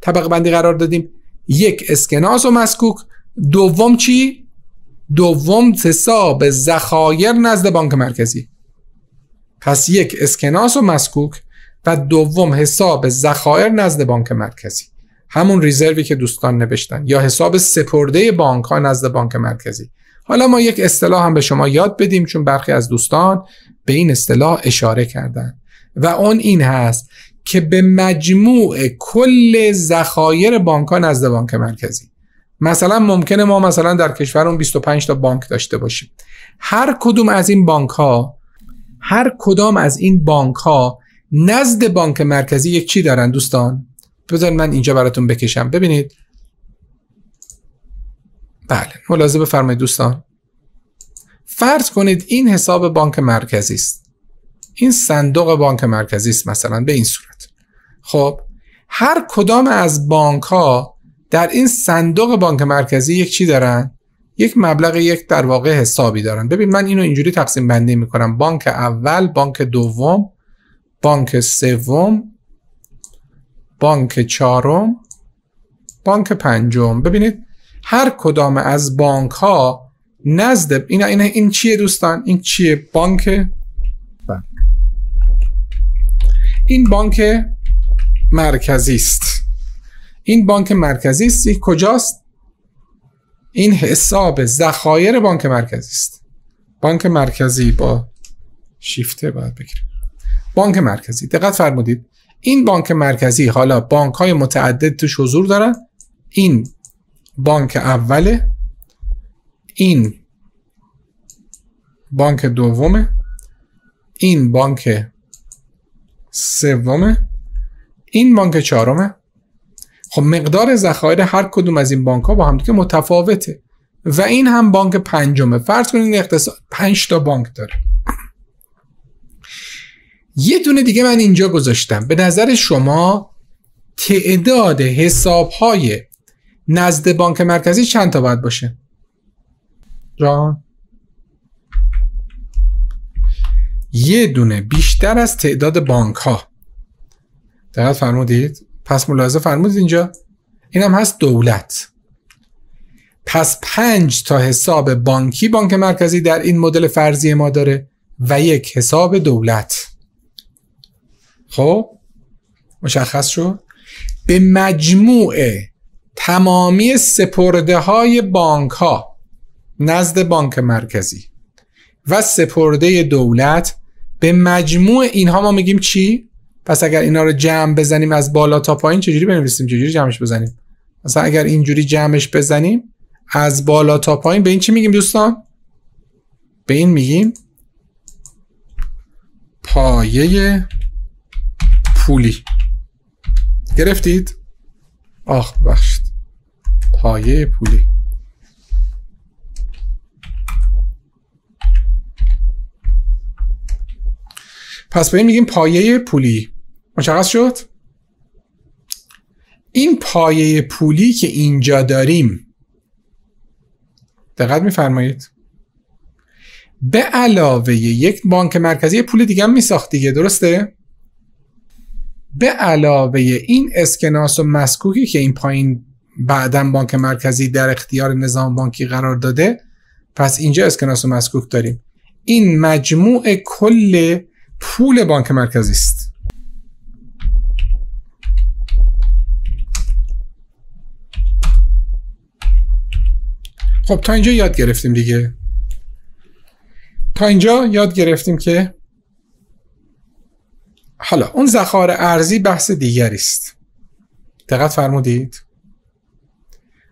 طبقه بندی قرار دادیم یک اسکناس و مسکوک دوم چی دوم حساب زخایر نزد بانک مرکزی پس یک اسکناس و مسکوک و دوم حساب زخایر نزد بانک مرکزی همون ریزروی که دوستان نوشتن یا حساب سپرده بانک ها نزد بانک مرکزی حالا ما یک اصطلاح هم به شما یاد بدیم چون برخی از دوستان به این اصطلاح اشاره کردن و اون این هست که به مجموع کل ذخایر بانک ها نزد بانک مرکزی مثلا ممکنه ما مثلا در کشورمون 25 تا بانک داشته باشیم هر کدوم از این بانک ها هر کدام از این بانک ها نزد بانک مرکزی یک چی دارن دوستان بذارید من اینجا براتون بکشم ببینید بله ملاحظه بفرمایید دوستان فرض کنید این حساب بانک مرکزی است این صندوق بانک مرکزی است مثلا به این صورت خب هر کدام از بانک ها در این صندوق بانک مرکزی یک چی دارن یک مبلغ یک در واقع حسابی دارن ببین من اینو اینجوری تقسیم بندی میکنم بانک اول بانک دوم بانک سوم بانک چهارم بانک پنجم ببینید هر کدام از بانک ها نزد این این این چیه دوستان این چیه بانک این بانک مرکزی است این بانک مرکزی است کجاست این حساب ذخایر بانک مرکزی است بانک مرکزی با شیفته باید بگیریم بانک مرکزی دقت فرمودید این بانک مرکزی حالا بانک های متعدد توش حضور دارن این بانک اوله این بانک دومه این بانک سومه این بانک چهارمه خب مقدار ذخایر هر کدوم از این بانک ها با همدیگه متفاوته و این هم بانک پنجمه فرض کنید اقتصاد 5 تا بانک داره یه دونه دیگه من اینجا گذاشتم به نظر شما تعداد حساب های نزد بانک مرکزی چند تا باید باشه جان یه دونه بیشتر از تعداد بانک ها دقیقا فرمودید پس ملاحظه فرمودید اینجا این هم هست دولت پس پنج تا حساب بانکی بانک مرکزی در این مدل فرضی ما داره و یک حساب دولت خب مشخص شد به مجموع تمامی سپرده های بانک ها نزد بانک مرکزی و سپرده دولت به مجموع اینها ما میگیم چی؟ پس اگر اینا رو جمع بزنیم از بالا تا پایین چجوری بنویسیم چجوری جمعش بزنیم مثلا اگر اینجوری جمعش بزنیم از بالا تا پایین به این چی میگیم دوستان به این میگیم پایه پولی گرفتید؟ آخ بخشت پایه پولی پس به این میگیم پایه پولی مشخص شد؟ این پایه پولی که اینجا داریم دقت میفرمایید به علاوه یک بانک مرکزی پول دیگه هم میساخت دیگه درسته؟ به علاوه این اسکناس و مسکوکی که این پایین بعدا بانک مرکزی در اختیار نظام بانکی قرار داده پس اینجا اسکناس و مسکوک داریم این مجموع کل پول بانک مرکزی است خب تا اینجا یاد گرفتیم دیگه تا اینجا یاد گرفتیم که حالا اون زخار ارزی بحث دیگری است دقت فرمودید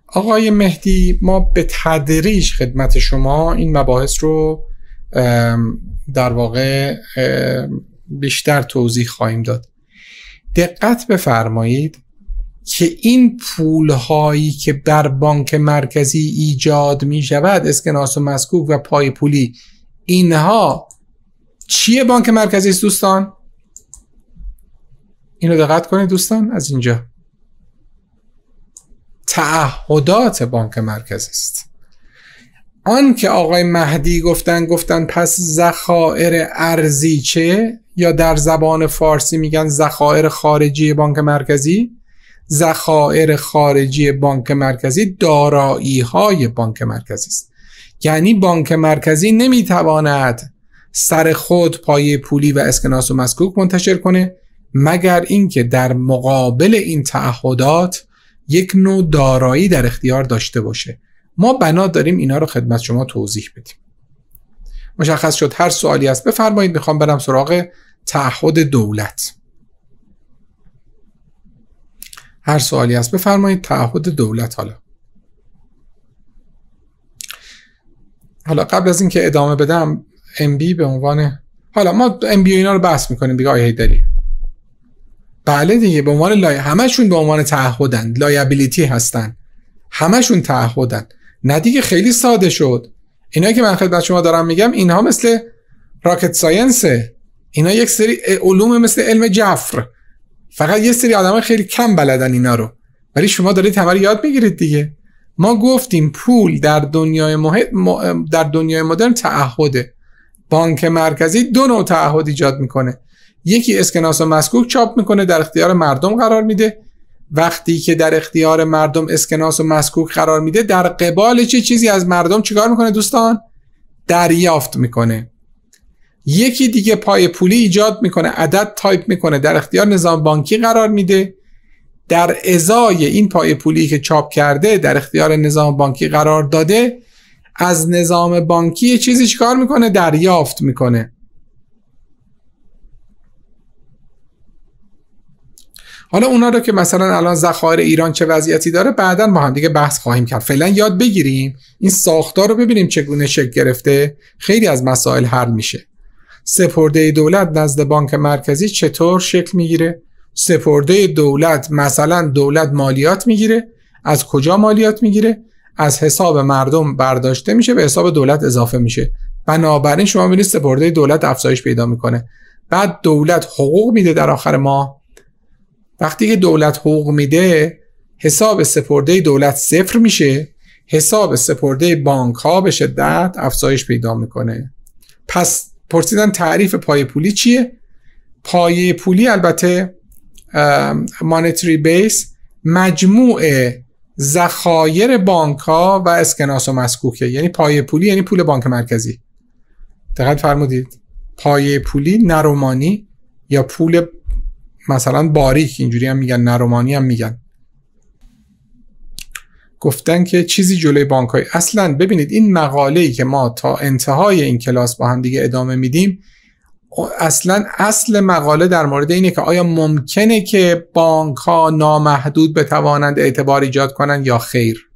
آقای مهدی ما به تدریج خدمت شما این مباحث رو در واقع بیشتر توضیح خواهیم داد دقت بفرمایید که این پول هایی که در بانک مرکزی ایجاد می شود اسکناس و مسکوک و پای پولی اینها چیه بانک مرکزی است دوستان اینو دقت کنید دوستان از اینجا تعهدات بانک مرکزی است آن که آقای مهدی گفتن گفتن پس ذخایر چه یا در زبان فارسی میگن ذخایر خارجی بانک مرکزی ذخایر خارجی بانک مرکزی دارایی های بانک مرکزی است یعنی بانک مرکزی نمیتواند سر خود پایه پولی و اسکناس و مسکوک منتشر کنه مگر اینکه در مقابل این تعهدات یک نوع دارایی در اختیار داشته باشه ما بنا داریم اینا رو خدمت شما توضیح بدیم مشخص شد هر سوالی هست بفرمایید میخوام برم سراغ تعهد دولت هر سوالی هست بفرمایید تعهد دولت حالا حالا قبل از اینکه ادامه بدم ام بی به عنوان حالا ما ام بی اینا رو بحث میکنیم دیگه آیه دلیل بله دیگه به عنوان لای... همشون به عنوان تعهدن لایبیلیتی هستن همشون تعهدن نه دیگه خیلی ساده شد اینا که من خدمت شما دارم میگم اینها مثل راکت ساینسه اینا یک سری علوم مثل علم جفر فقط یه سری آدم خیلی کم بلدن اینا رو ولی شما دارید همه یاد میگیرید دیگه ما گفتیم پول در دنیای در دنیای مدرن تعهده بانک مرکزی دو نوع تعهد ایجاد میکنه یکی اسکناس و مسکوک چاپ میکنه در اختیار مردم قرار میده وقتی که در اختیار مردم اسکناس و مسکوک قرار میده در قبال چه چیزی از مردم چیکار میکنه دوستان دریافت میکنه یکی دیگه پای پولی ایجاد میکنه عدد تایپ میکنه در اختیار نظام بانکی قرار میده در ازای این پای پولی که چاپ کرده در اختیار نظام بانکی قرار داده از نظام بانکی چیزی چیکار میکنه دریافت میکنه حالا اونا رو که مثلا الان ذخایر ایران چه وضعیتی داره بعدا با هم دیگه بحث خواهیم کرد فعلا یاد بگیریم این ساختار رو ببینیم چگونه شکل گرفته خیلی از مسائل حل میشه سپرده دولت نزد بانک مرکزی چطور شکل میگیره سپرده دولت مثلا دولت مالیات میگیره از کجا مالیات میگیره از حساب مردم برداشته میشه به حساب دولت اضافه میشه بنابراین شما میبینید سپرده دولت افزایش پیدا میکنه بعد دولت حقوق میده در آخر ماه وقتی که دولت حقوق میده حساب سپرده دولت صفر میشه حساب سپرده بانک ها به شدت افزایش پیدا میکنه پس پرسیدن تعریف پای پولی چیه پایه پولی البته مانیتری بیس مجموع زخایر بانک ها و اسکناس و مسکوکه یعنی پایه پولی یعنی پول بانک مرکزی دقت فرمودید پایه پولی نرومانی یا پول مثلا باریک اینجوری هم میگن نرومانی هم میگن گفتن که چیزی جلوی بانک های اصلا ببینید این مقاله ای که ما تا انتهای این کلاس با هم دیگه ادامه میدیم اصلا اصل مقاله در مورد اینه که آیا ممکنه که بانک ها نامحدود بتوانند اعتبار ایجاد کنند یا خیر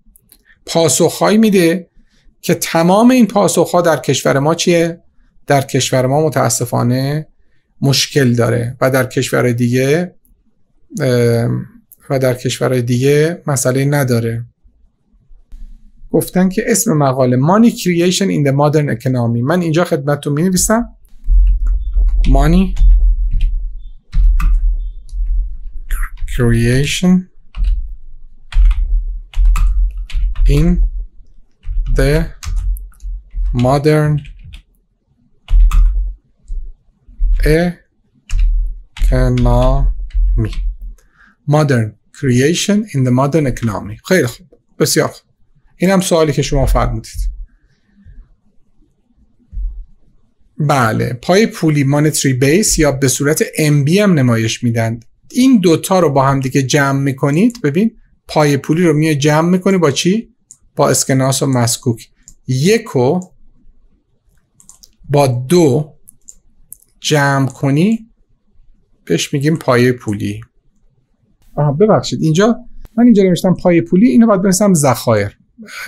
پاسخهایی میده که تمام این پاسخها در کشور ما چیه در کشور ما متاسفانه مشکل داره و در کشور دیگه و در کشورهای دیگه مسئله نداره گفتن که اسم مقاله Money Creation in the Modern Economy من اینجا خدمتتون می نویسم Money Creation in the Modern economy modern creation in the modern economy خیلی خوب بسیار خوب این هم سوالی که شما فرمودید بله پای پولی مانتری بیس یا به صورت ام هم نمایش میدن این دوتا رو با هم دیگه جمع میکنید ببین پای پولی رو میای جمع میکنی با چی؟ با اسکناس و مسکوک یکو با دو جمع کنی بهش میگیم پایه پولی آها ببخشید اینجا من اینجا نوشتم پایه پولی اینو باید بنویسم ذخایر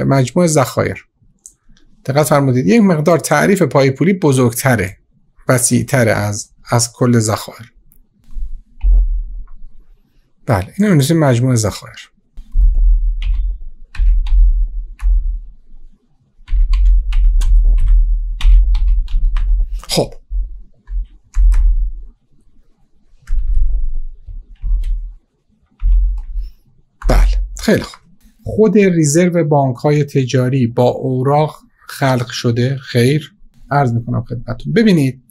مجموع ذخایر دقت فرمودید یک مقدار تعریف پای پولی بزرگتره وسیعتره از از کل ذخایر بله اینو نوشتم مجموع ذخایر خیلی خوب خود ریزرو بانک های تجاری با اوراق خلق شده خیر عرض میکنم خدمتتون ببینید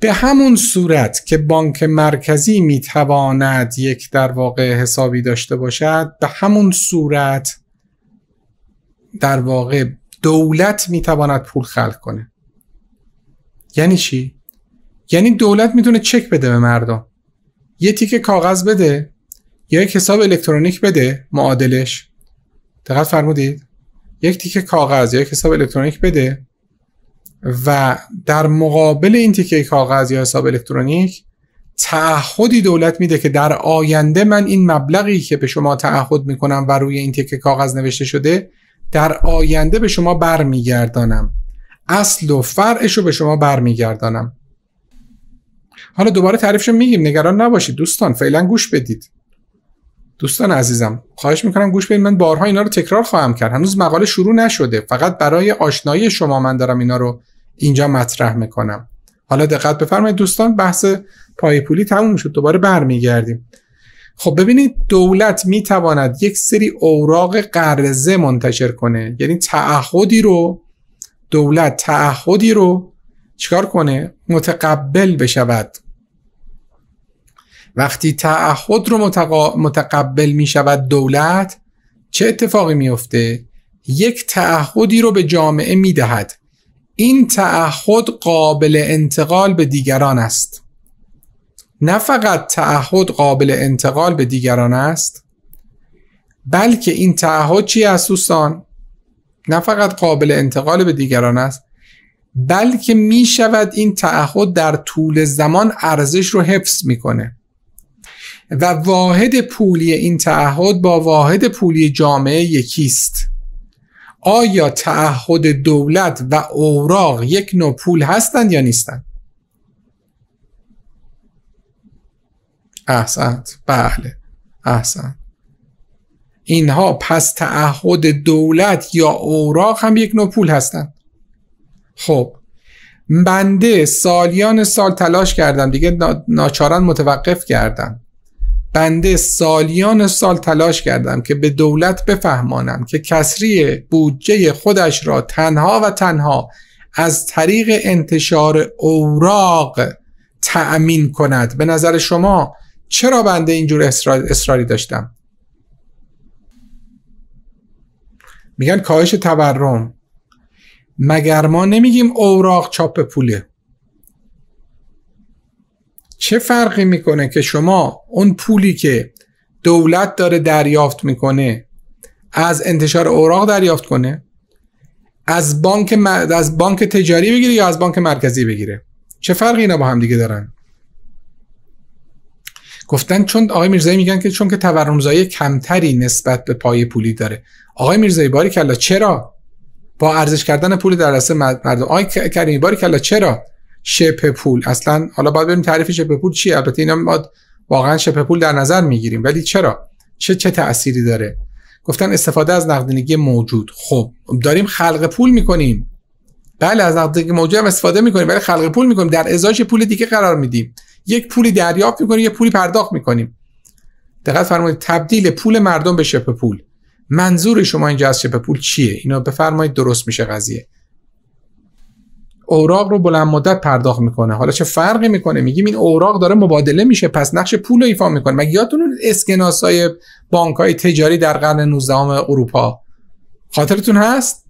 به همون صورت که بانک مرکزی میتواند یک در واقع حسابی داشته باشد به همون صورت در واقع دولت میتواند پول خلق کنه یعنی چی؟ یعنی دولت میتونه چک بده به مردم یه تیکه کاغذ بده یک حساب الکترونیک بده معادلش دقت فرمودید یک تیکه کاغذ یک حساب الکترونیک بده و در مقابل این تیکه کاغذ یا حساب الکترونیک تعهدی دولت میده که در آینده من این مبلغی که به شما تعهد میکنم و روی این تیکه کاغذ نوشته شده در آینده به شما برمیگردانم اصل و فرعش رو به شما برمیگردانم حالا دوباره تعریفش میگیم نگران نباشید دوستان فعلا گوش بدید دوستان عزیزم خواهش میکنم گوش بدید من بارها اینا رو تکرار خواهم کرد هنوز مقاله شروع نشده فقط برای آشنایی شما من دارم اینا رو اینجا مطرح میکنم حالا دقت بفرمایید دوستان بحث پای پولی تموم شد دوباره برمیگردیم خب ببینید دولت میتواند یک سری اوراق قرضه منتشر کنه یعنی تعهدی رو دولت تعهدی رو چکار کنه متقبل بشود وقتی تعهد رو متقبل می شود دولت چه اتفاقی میافته؟ یک تعهدی رو به جامعه می دهد این تعهد قابل انتقال به دیگران است نه فقط تعهد قابل انتقال به دیگران است بلکه این تعهد چی است دوستان نه فقط قابل انتقال به دیگران است بلکه می شود این تعهد در طول زمان ارزش رو حفظ میکنه و واحد پولی این تعهد با واحد پولی جامعه یکیست آیا تعهد دولت و اوراق یک نوع پول هستند یا نیستند احسنت بله احسنت اینها پس تعهد دولت یا اوراق هم یک نوع پول هستند خب بنده سالیان سال تلاش کردم دیگه ناچاران متوقف کردم بنده سالیان سال تلاش کردم که به دولت بفهمانم که کسری بودجه خودش را تنها و تنها از طریق انتشار اوراق تأمین کند به نظر شما چرا بنده اینجور اصراری داشتم میگن کاهش تورم مگر ما نمیگیم اوراق چاپ پوله چه فرقی میکنه که شما اون پولی که دولت داره دریافت میکنه از انتشار اوراق دریافت کنه از بانک از بانک تجاری بگیره یا از بانک مرکزی بگیره چه فرقی اینا با هم دیگه دارن گفتن چون آقای میرزایی میگن که چون که تورمزایی کمتری نسبت به پای پولی داره آقای میرزایی باری کلا چرا با ارزش کردن پول در دست مردم آقای کریمی باری کلا چرا شپ پول اصلا حالا باید بریم تعریف شپ پول چیه البته اینا ما واقعا شپ پول در نظر میگیریم ولی چرا چه چه تأثیری داره گفتن استفاده از نقدینگی موجود خب داریم خلق پول میکنیم بله از نقدینگی موجود هم استفاده میکنیم ولی خلق پول میکنیم در ازاش پول دیگه قرار میدیم یک پولی دریافت میکنیم یک پولی پرداخت میکنیم دقت فرمایید تبدیل پول مردم به شپ پول منظور شما اینجا از شپ پول چیه اینو بفرمایید درست میشه قضیه اوراق رو بلند مدت پرداخت میکنه حالا چه فرقی میکنه میگیم این اوراق داره مبادله میشه پس نقش پول رو ایفا میکنه مگه یادتون اسکناس های بانک های تجاری در قرن 19 اروپا خاطرتون هست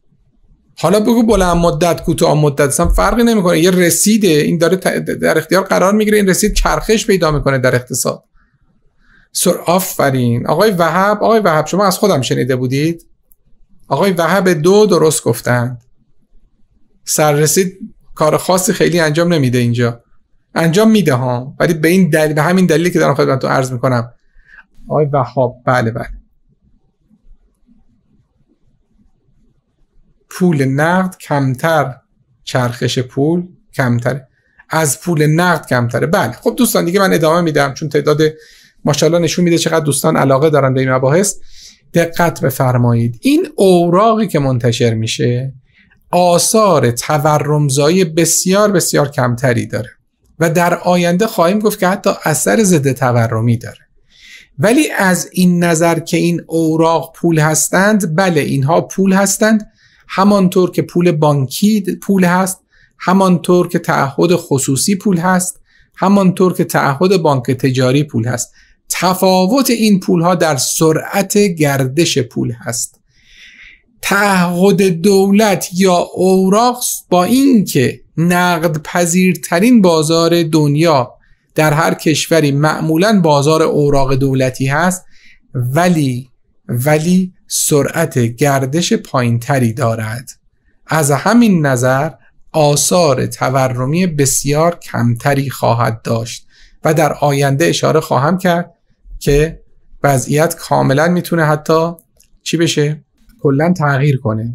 حالا بگو بلند مدت کوتاه مدت اصلا فرقی نمیکنه یه رسیده این داره در اختیار قرار میگیره این رسید چرخش پیدا میکنه در اقتصاد سر آفرین آقای وهب آقای وهب شما از خودم شنیده بودید آقای وهب دو درست گفتند سررسید کار خاصی خیلی انجام نمیده اینجا انجام میده ها ولی به این دلیل به همین دلیلی که دارم خدمتتون عرض میکنم آقای وهاب بله بله پول نقد کمتر چرخش پول کمتره از پول نقد کمتره بله خب دوستان دیگه من ادامه میدم چون تعداد ماشاءالله نشون میده چقدر دوستان علاقه دارن به این مباحث دقت بفرمایید این اوراقی که منتشر میشه آثار تورمزایی بسیار بسیار کمتری داره و در آینده خواهیم گفت که حتی اثر ضد تورمی داره ولی از این نظر که این اوراق پول هستند بله اینها پول هستند همانطور که پول بانکی پول هست همانطور که تعهد خصوصی پول هست همانطور که تعهد بانک تجاری پول هست تفاوت این پول ها در سرعت گردش پول هست تعهد دولت یا اوراق با اینکه نقد پذیرترین بازار دنیا در هر کشوری معمولا بازار اوراق دولتی هست ولی ولی سرعت گردش پایینتری دارد از همین نظر آثار تورمی بسیار کمتری خواهد داشت و در آینده اشاره خواهم کرد که وضعیت کاملا میتونه حتی چی بشه کلا تغییر کنه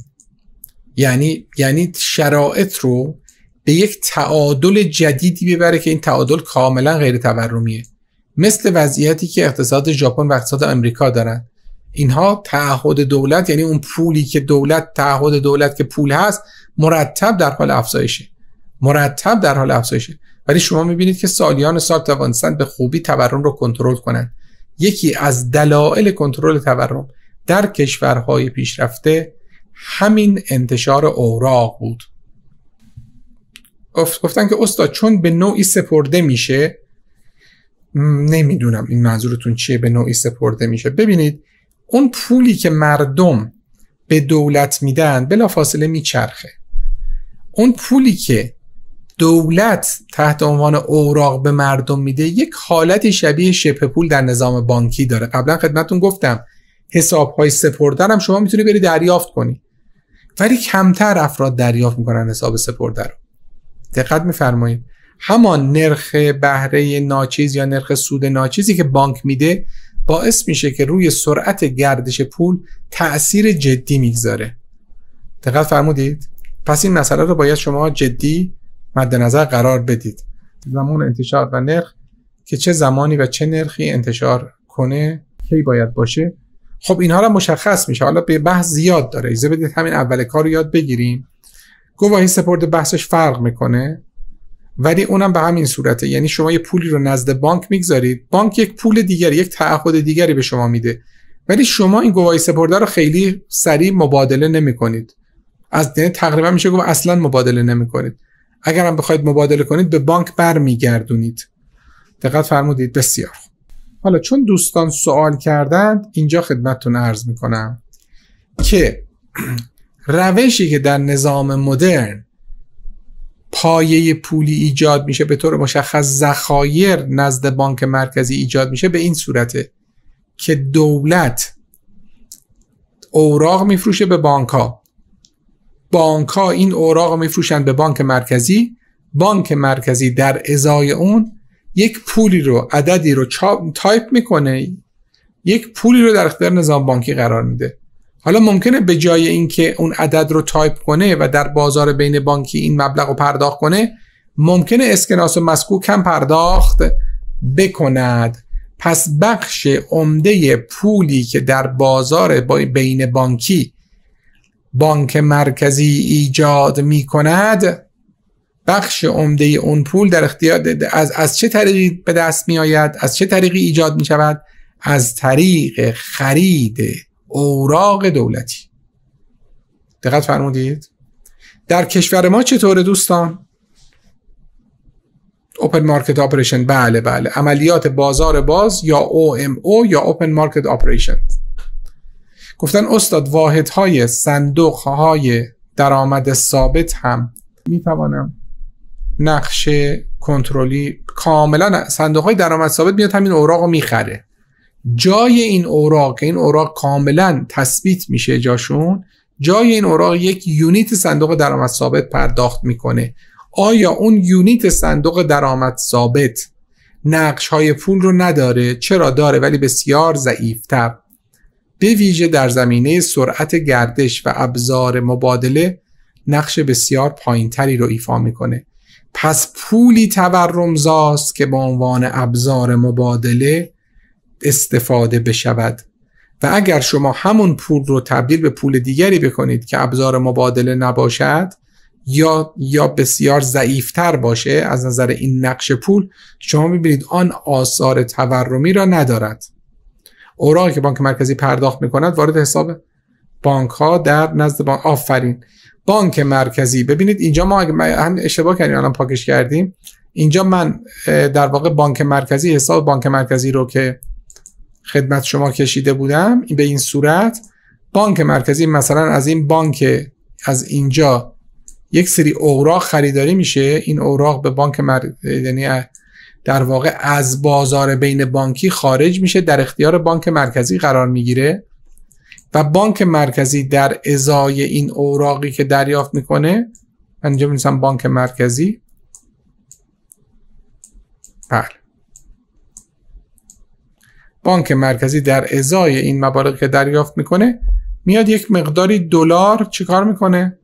یعنی یعنی شرایط رو به یک تعادل جدیدی ببره که این تعادل کاملا غیر تورمیه مثل وضعیتی که اقتصاد ژاپن و اقتصاد آمریکا دارن اینها تعهد دولت یعنی اون پولی که دولت تعهد دولت که پول هست مرتب در حال افزایشه مرتب در حال افزایشه ولی شما میبینید که سالیان سال توانستن به خوبی تورم رو کنترل کنند یکی از دلایل کنترل تورم در کشورهای پیشرفته همین انتشار اوراق بود گفتن که استاد چون به نوعی سپرده میشه نمیدونم این منظورتون چیه به نوعی سپرده میشه ببینید اون پولی که مردم به دولت میدن بلا فاصله میچرخه اون پولی که دولت تحت عنوان اوراق به مردم میده یک حالتی شبیه شپ پول در نظام بانکی داره قبلا خدمتون گفتم حساب های سپردن هم شما میتونی بری دریافت کنی ولی کمتر افراد دریافت میکنن حساب سپرده رو دقت میفرمایید همان نرخ بهره ناچیز یا نرخ سود ناچیزی که بانک میده باعث میشه که روی سرعت گردش پول تاثیر جدی میگذاره دقت فرمودید پس این مسئله رو باید شما جدی مد نظر قرار بدید زمان انتشار و نرخ که چه زمانی و چه نرخی انتشار کنه کی باید باشه خب اینها رو مشخص میشه حالا به بحث زیاد داره ایزه بدید همین اول کار رو یاد بگیریم گواهی سپرده بحثش فرق میکنه ولی اونم به همین صورته یعنی شما یه پولی رو نزد بانک میگذارید بانک یک پول دیگری یک تعهد دیگری به شما میده ولی شما این گواهی سپرده رو خیلی سریع مبادله نمیکنید از دینه یعنی تقریبا میشه گفت اصلا مبادله نمیکنید اگر بخواید مبادله کنید به بانک برمیگردونید دقت فرمودید بسیار خوب حالا چون دوستان سوال کردند اینجا خدمتتون عرض میکنم که روشی که در نظام مدرن پایه پولی ایجاد میشه به طور مشخص ذخایر نزد بانک مرکزی ایجاد میشه به این صورته که دولت اوراق میفروشه به بانک ها بانک ها این اوراق میفروشن به بانک مرکزی بانک مرکزی در ازای اون یک پولی رو عددی رو تایپ میکنه یک پولی رو در اختیار نظام بانکی قرار میده حالا ممکنه به جای اینکه اون عدد رو تایپ کنه و در بازار بین بانکی این مبلغ رو پرداخت کنه ممکنه اسکناس و مسکوک هم پرداخت بکند پس بخش عمده پولی که در بازار بین بانکی بانک مرکزی ایجاد می کند بخش عمده اون پول در اختیار از, از چه طریقی به دست می آید از چه طریقی ایجاد می شود از طریق خرید اوراق دولتی دقت فرمودید در کشور ما چطور دوستان اوپن مارکت آپریشن بله بله عملیات بازار باز یا OMO یا اوپن مارکت آپریشن گفتن استاد واحد های صندوق های درآمد ثابت هم می توانم نقش کنترلی کاملا صندوق های درآمد ثابت میاد همین اوراق رو میخره جای این اوراق این اوراق کاملا تثبیت میشه جاشون جای این اوراق یک یونیت صندوق درآمد ثابت پرداخت میکنه آیا اون یونیت صندوق درآمد ثابت نقش های پول رو نداره چرا داره ولی بسیار تب به ویژه در زمینه سرعت گردش و ابزار مبادله نقش بسیار پایینتری رو ایفا میکنه پس پولی زاست که به عنوان ابزار مبادله استفاده بشود و اگر شما همون پول رو تبدیل به پول دیگری بکنید که ابزار مبادله نباشد یا یا بسیار ضعیفتر باشه از نظر این نقش پول شما میبینید آن آثار تورمی را ندارد اوراقی که بانک مرکزی پرداخت میکند وارد حساب بانک ها در نزد بانک آفرین بانک مرکزی ببینید اینجا ما هم اشتباه کردیم الان پاکش کردیم اینجا من در واقع بانک مرکزی حساب بانک مرکزی رو که خدمت شما کشیده بودم به این صورت بانک مرکزی مثلا از این بانک از اینجا یک سری اوراق خریداری میشه این اوراق به بانک مرکزی یعنی در واقع از بازار بین بانکی خارج میشه در اختیار بانک مرکزی قرار میگیره و بانک مرکزی در ازای این اوراقی که دریافت میکنه من اینجا بانک مرکزی بله بانک مرکزی در ازای این مبالغ که دریافت میکنه میاد یک مقداری دلار چیکار میکنه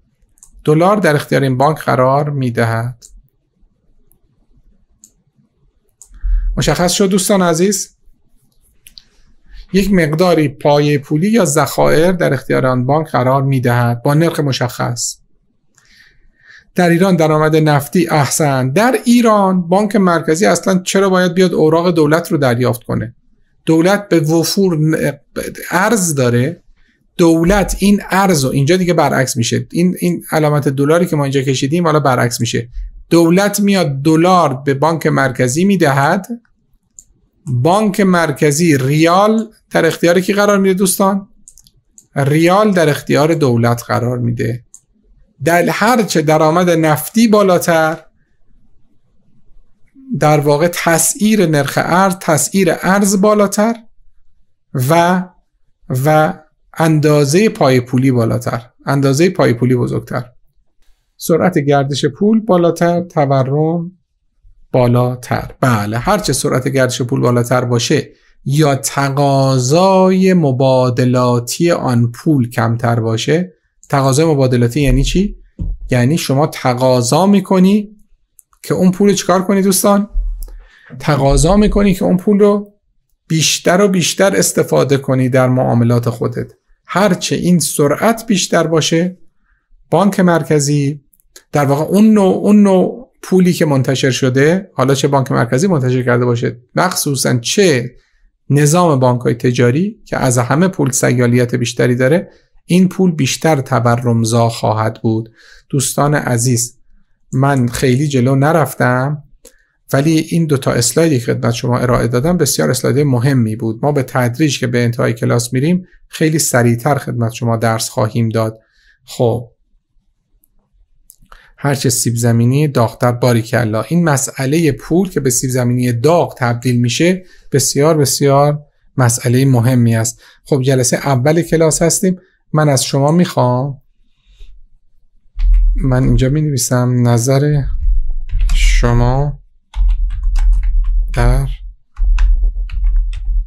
دلار در اختیار این بانک قرار میدهد مشخص شد دوستان عزیز یک مقداری پایه پولی یا ذخایر در اختیار آن بانک قرار میدهد با نرخ مشخص در ایران درآمد نفتی احسن در ایران بانک مرکزی اصلا چرا باید بیاد اوراق دولت رو دریافت کنه دولت به وفور ارز داره دولت این ارز و اینجا دیگه برعکس میشه این این علامت دلاری که ما اینجا کشیدیم حالا برعکس میشه دولت میاد دلار به بانک مرکزی میدهد بانک مرکزی ریال در اختیار کی قرار میده دوستان ریال در اختیار دولت قرار میده در هرچه درآمد نفتی بالاتر در واقع تسعیر نرخ ارز تسعیر ارز بالاتر و و اندازه پای پولی بالاتر اندازه پای پولی بزرگتر سرعت گردش پول بالاتر تورم بالاتر بله هرچه سرعت گردش پول بالاتر باشه یا تقاضای مبادلاتی آن پول کمتر باشه تقاضای مبادلاتی یعنی چی؟ یعنی شما تقاضا میکنی که اون پول چکار کنی دوستان؟ تقاضا میکنی که اون پول رو بیشتر و بیشتر استفاده کنی در معاملات خودت هرچه این سرعت بیشتر باشه بانک مرکزی در واقع اون نوع, اون نوع پولی که منتشر شده حالا چه بانک مرکزی منتشر کرده باشه مخصوصا چه نظام بانک های تجاری که از همه پول سیالیت بیشتری داره این پول بیشتر تورمزا خواهد بود دوستان عزیز من خیلی جلو نرفتم ولی این دوتا اسلایدی که خدمت شما ارائه دادم بسیار اسلاید مهمی بود ما به تدریج که به انتهای کلاس میریم خیلی سریعتر خدمت شما درس خواهیم داد خب هرچه سیب زمینی داغتر باری کلا این مسئله پول که به سیب زمینی داغ تبدیل میشه بسیار بسیار مسئله مهمی است خب جلسه اول کلاس هستیم من از شما میخوام من اینجا می نظر شما در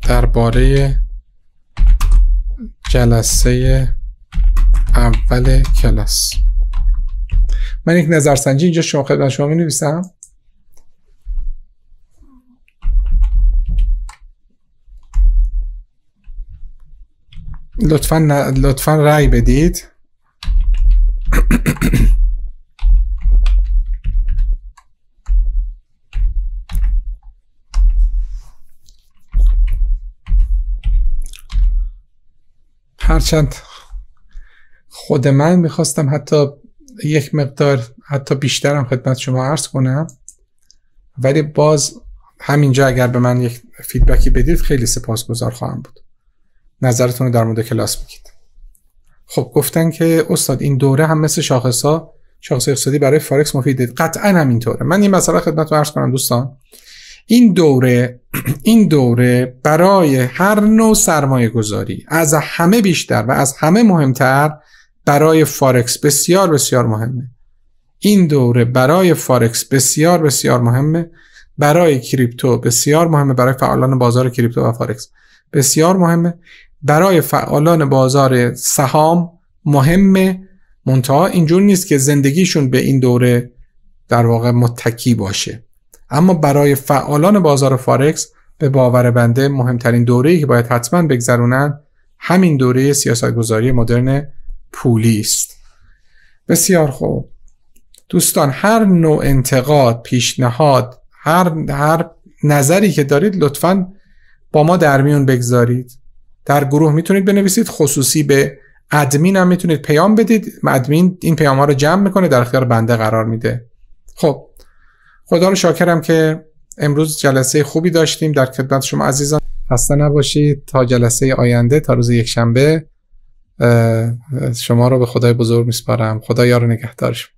درباره جلسه اول کلاس من یک نظرسنجی اینجا شما خدمت شما می نویسم لطفا لطفا رأی بدید هرچند خود من میخواستم حتی یک مقدار حتی بیشترم خدمت شما عرض کنم ولی باز همینجا اگر به من یک فیدبکی بدید خیلی سپاسگزار خواهم بود نظرتون رو در مورد کلاس بگید خب گفتن که استاد این دوره هم مثل شاخص ها شاخص اقتصادی برای فارکس مفیده قطعا همینطوره من این مسئله رو عرض کنم دوستان این دوره این دوره برای هر نوع سرمایه گذاری از همه بیشتر و از همه مهمتر برای فارکس بسیار بسیار مهمه این دوره برای فارکس بسیار بسیار مهمه برای کریپتو بسیار مهمه برای فعالان بازار کریپتو و فارکس بسیار مهمه برای فعالان بازار سهام مهمه منتها اینجور نیست که زندگیشون به این دوره در واقع متکی باشه اما برای فعالان بازار فارکس به باور بنده مهمترین دوره‌ای که باید حتما بگذرونن همین دوره سیاستگذاری مدرن پولی است بسیار خوب دوستان هر نوع انتقاد پیشنهاد هر, هر نظری که دارید لطفا با ما در میون بگذارید در گروه میتونید بنویسید خصوصی به ادمین هم میتونید پیام بدید ادمین این پیام ها رو جمع میکنه در اختیار بنده قرار میده خب خدا رو شاکرم که امروز جلسه خوبی داشتیم در خدمت شما عزیزان خسته نباشید تا جلسه آینده تا روز یکشنبه شما رو به خدای بزرگ میسپارم خدا یار نگهدارش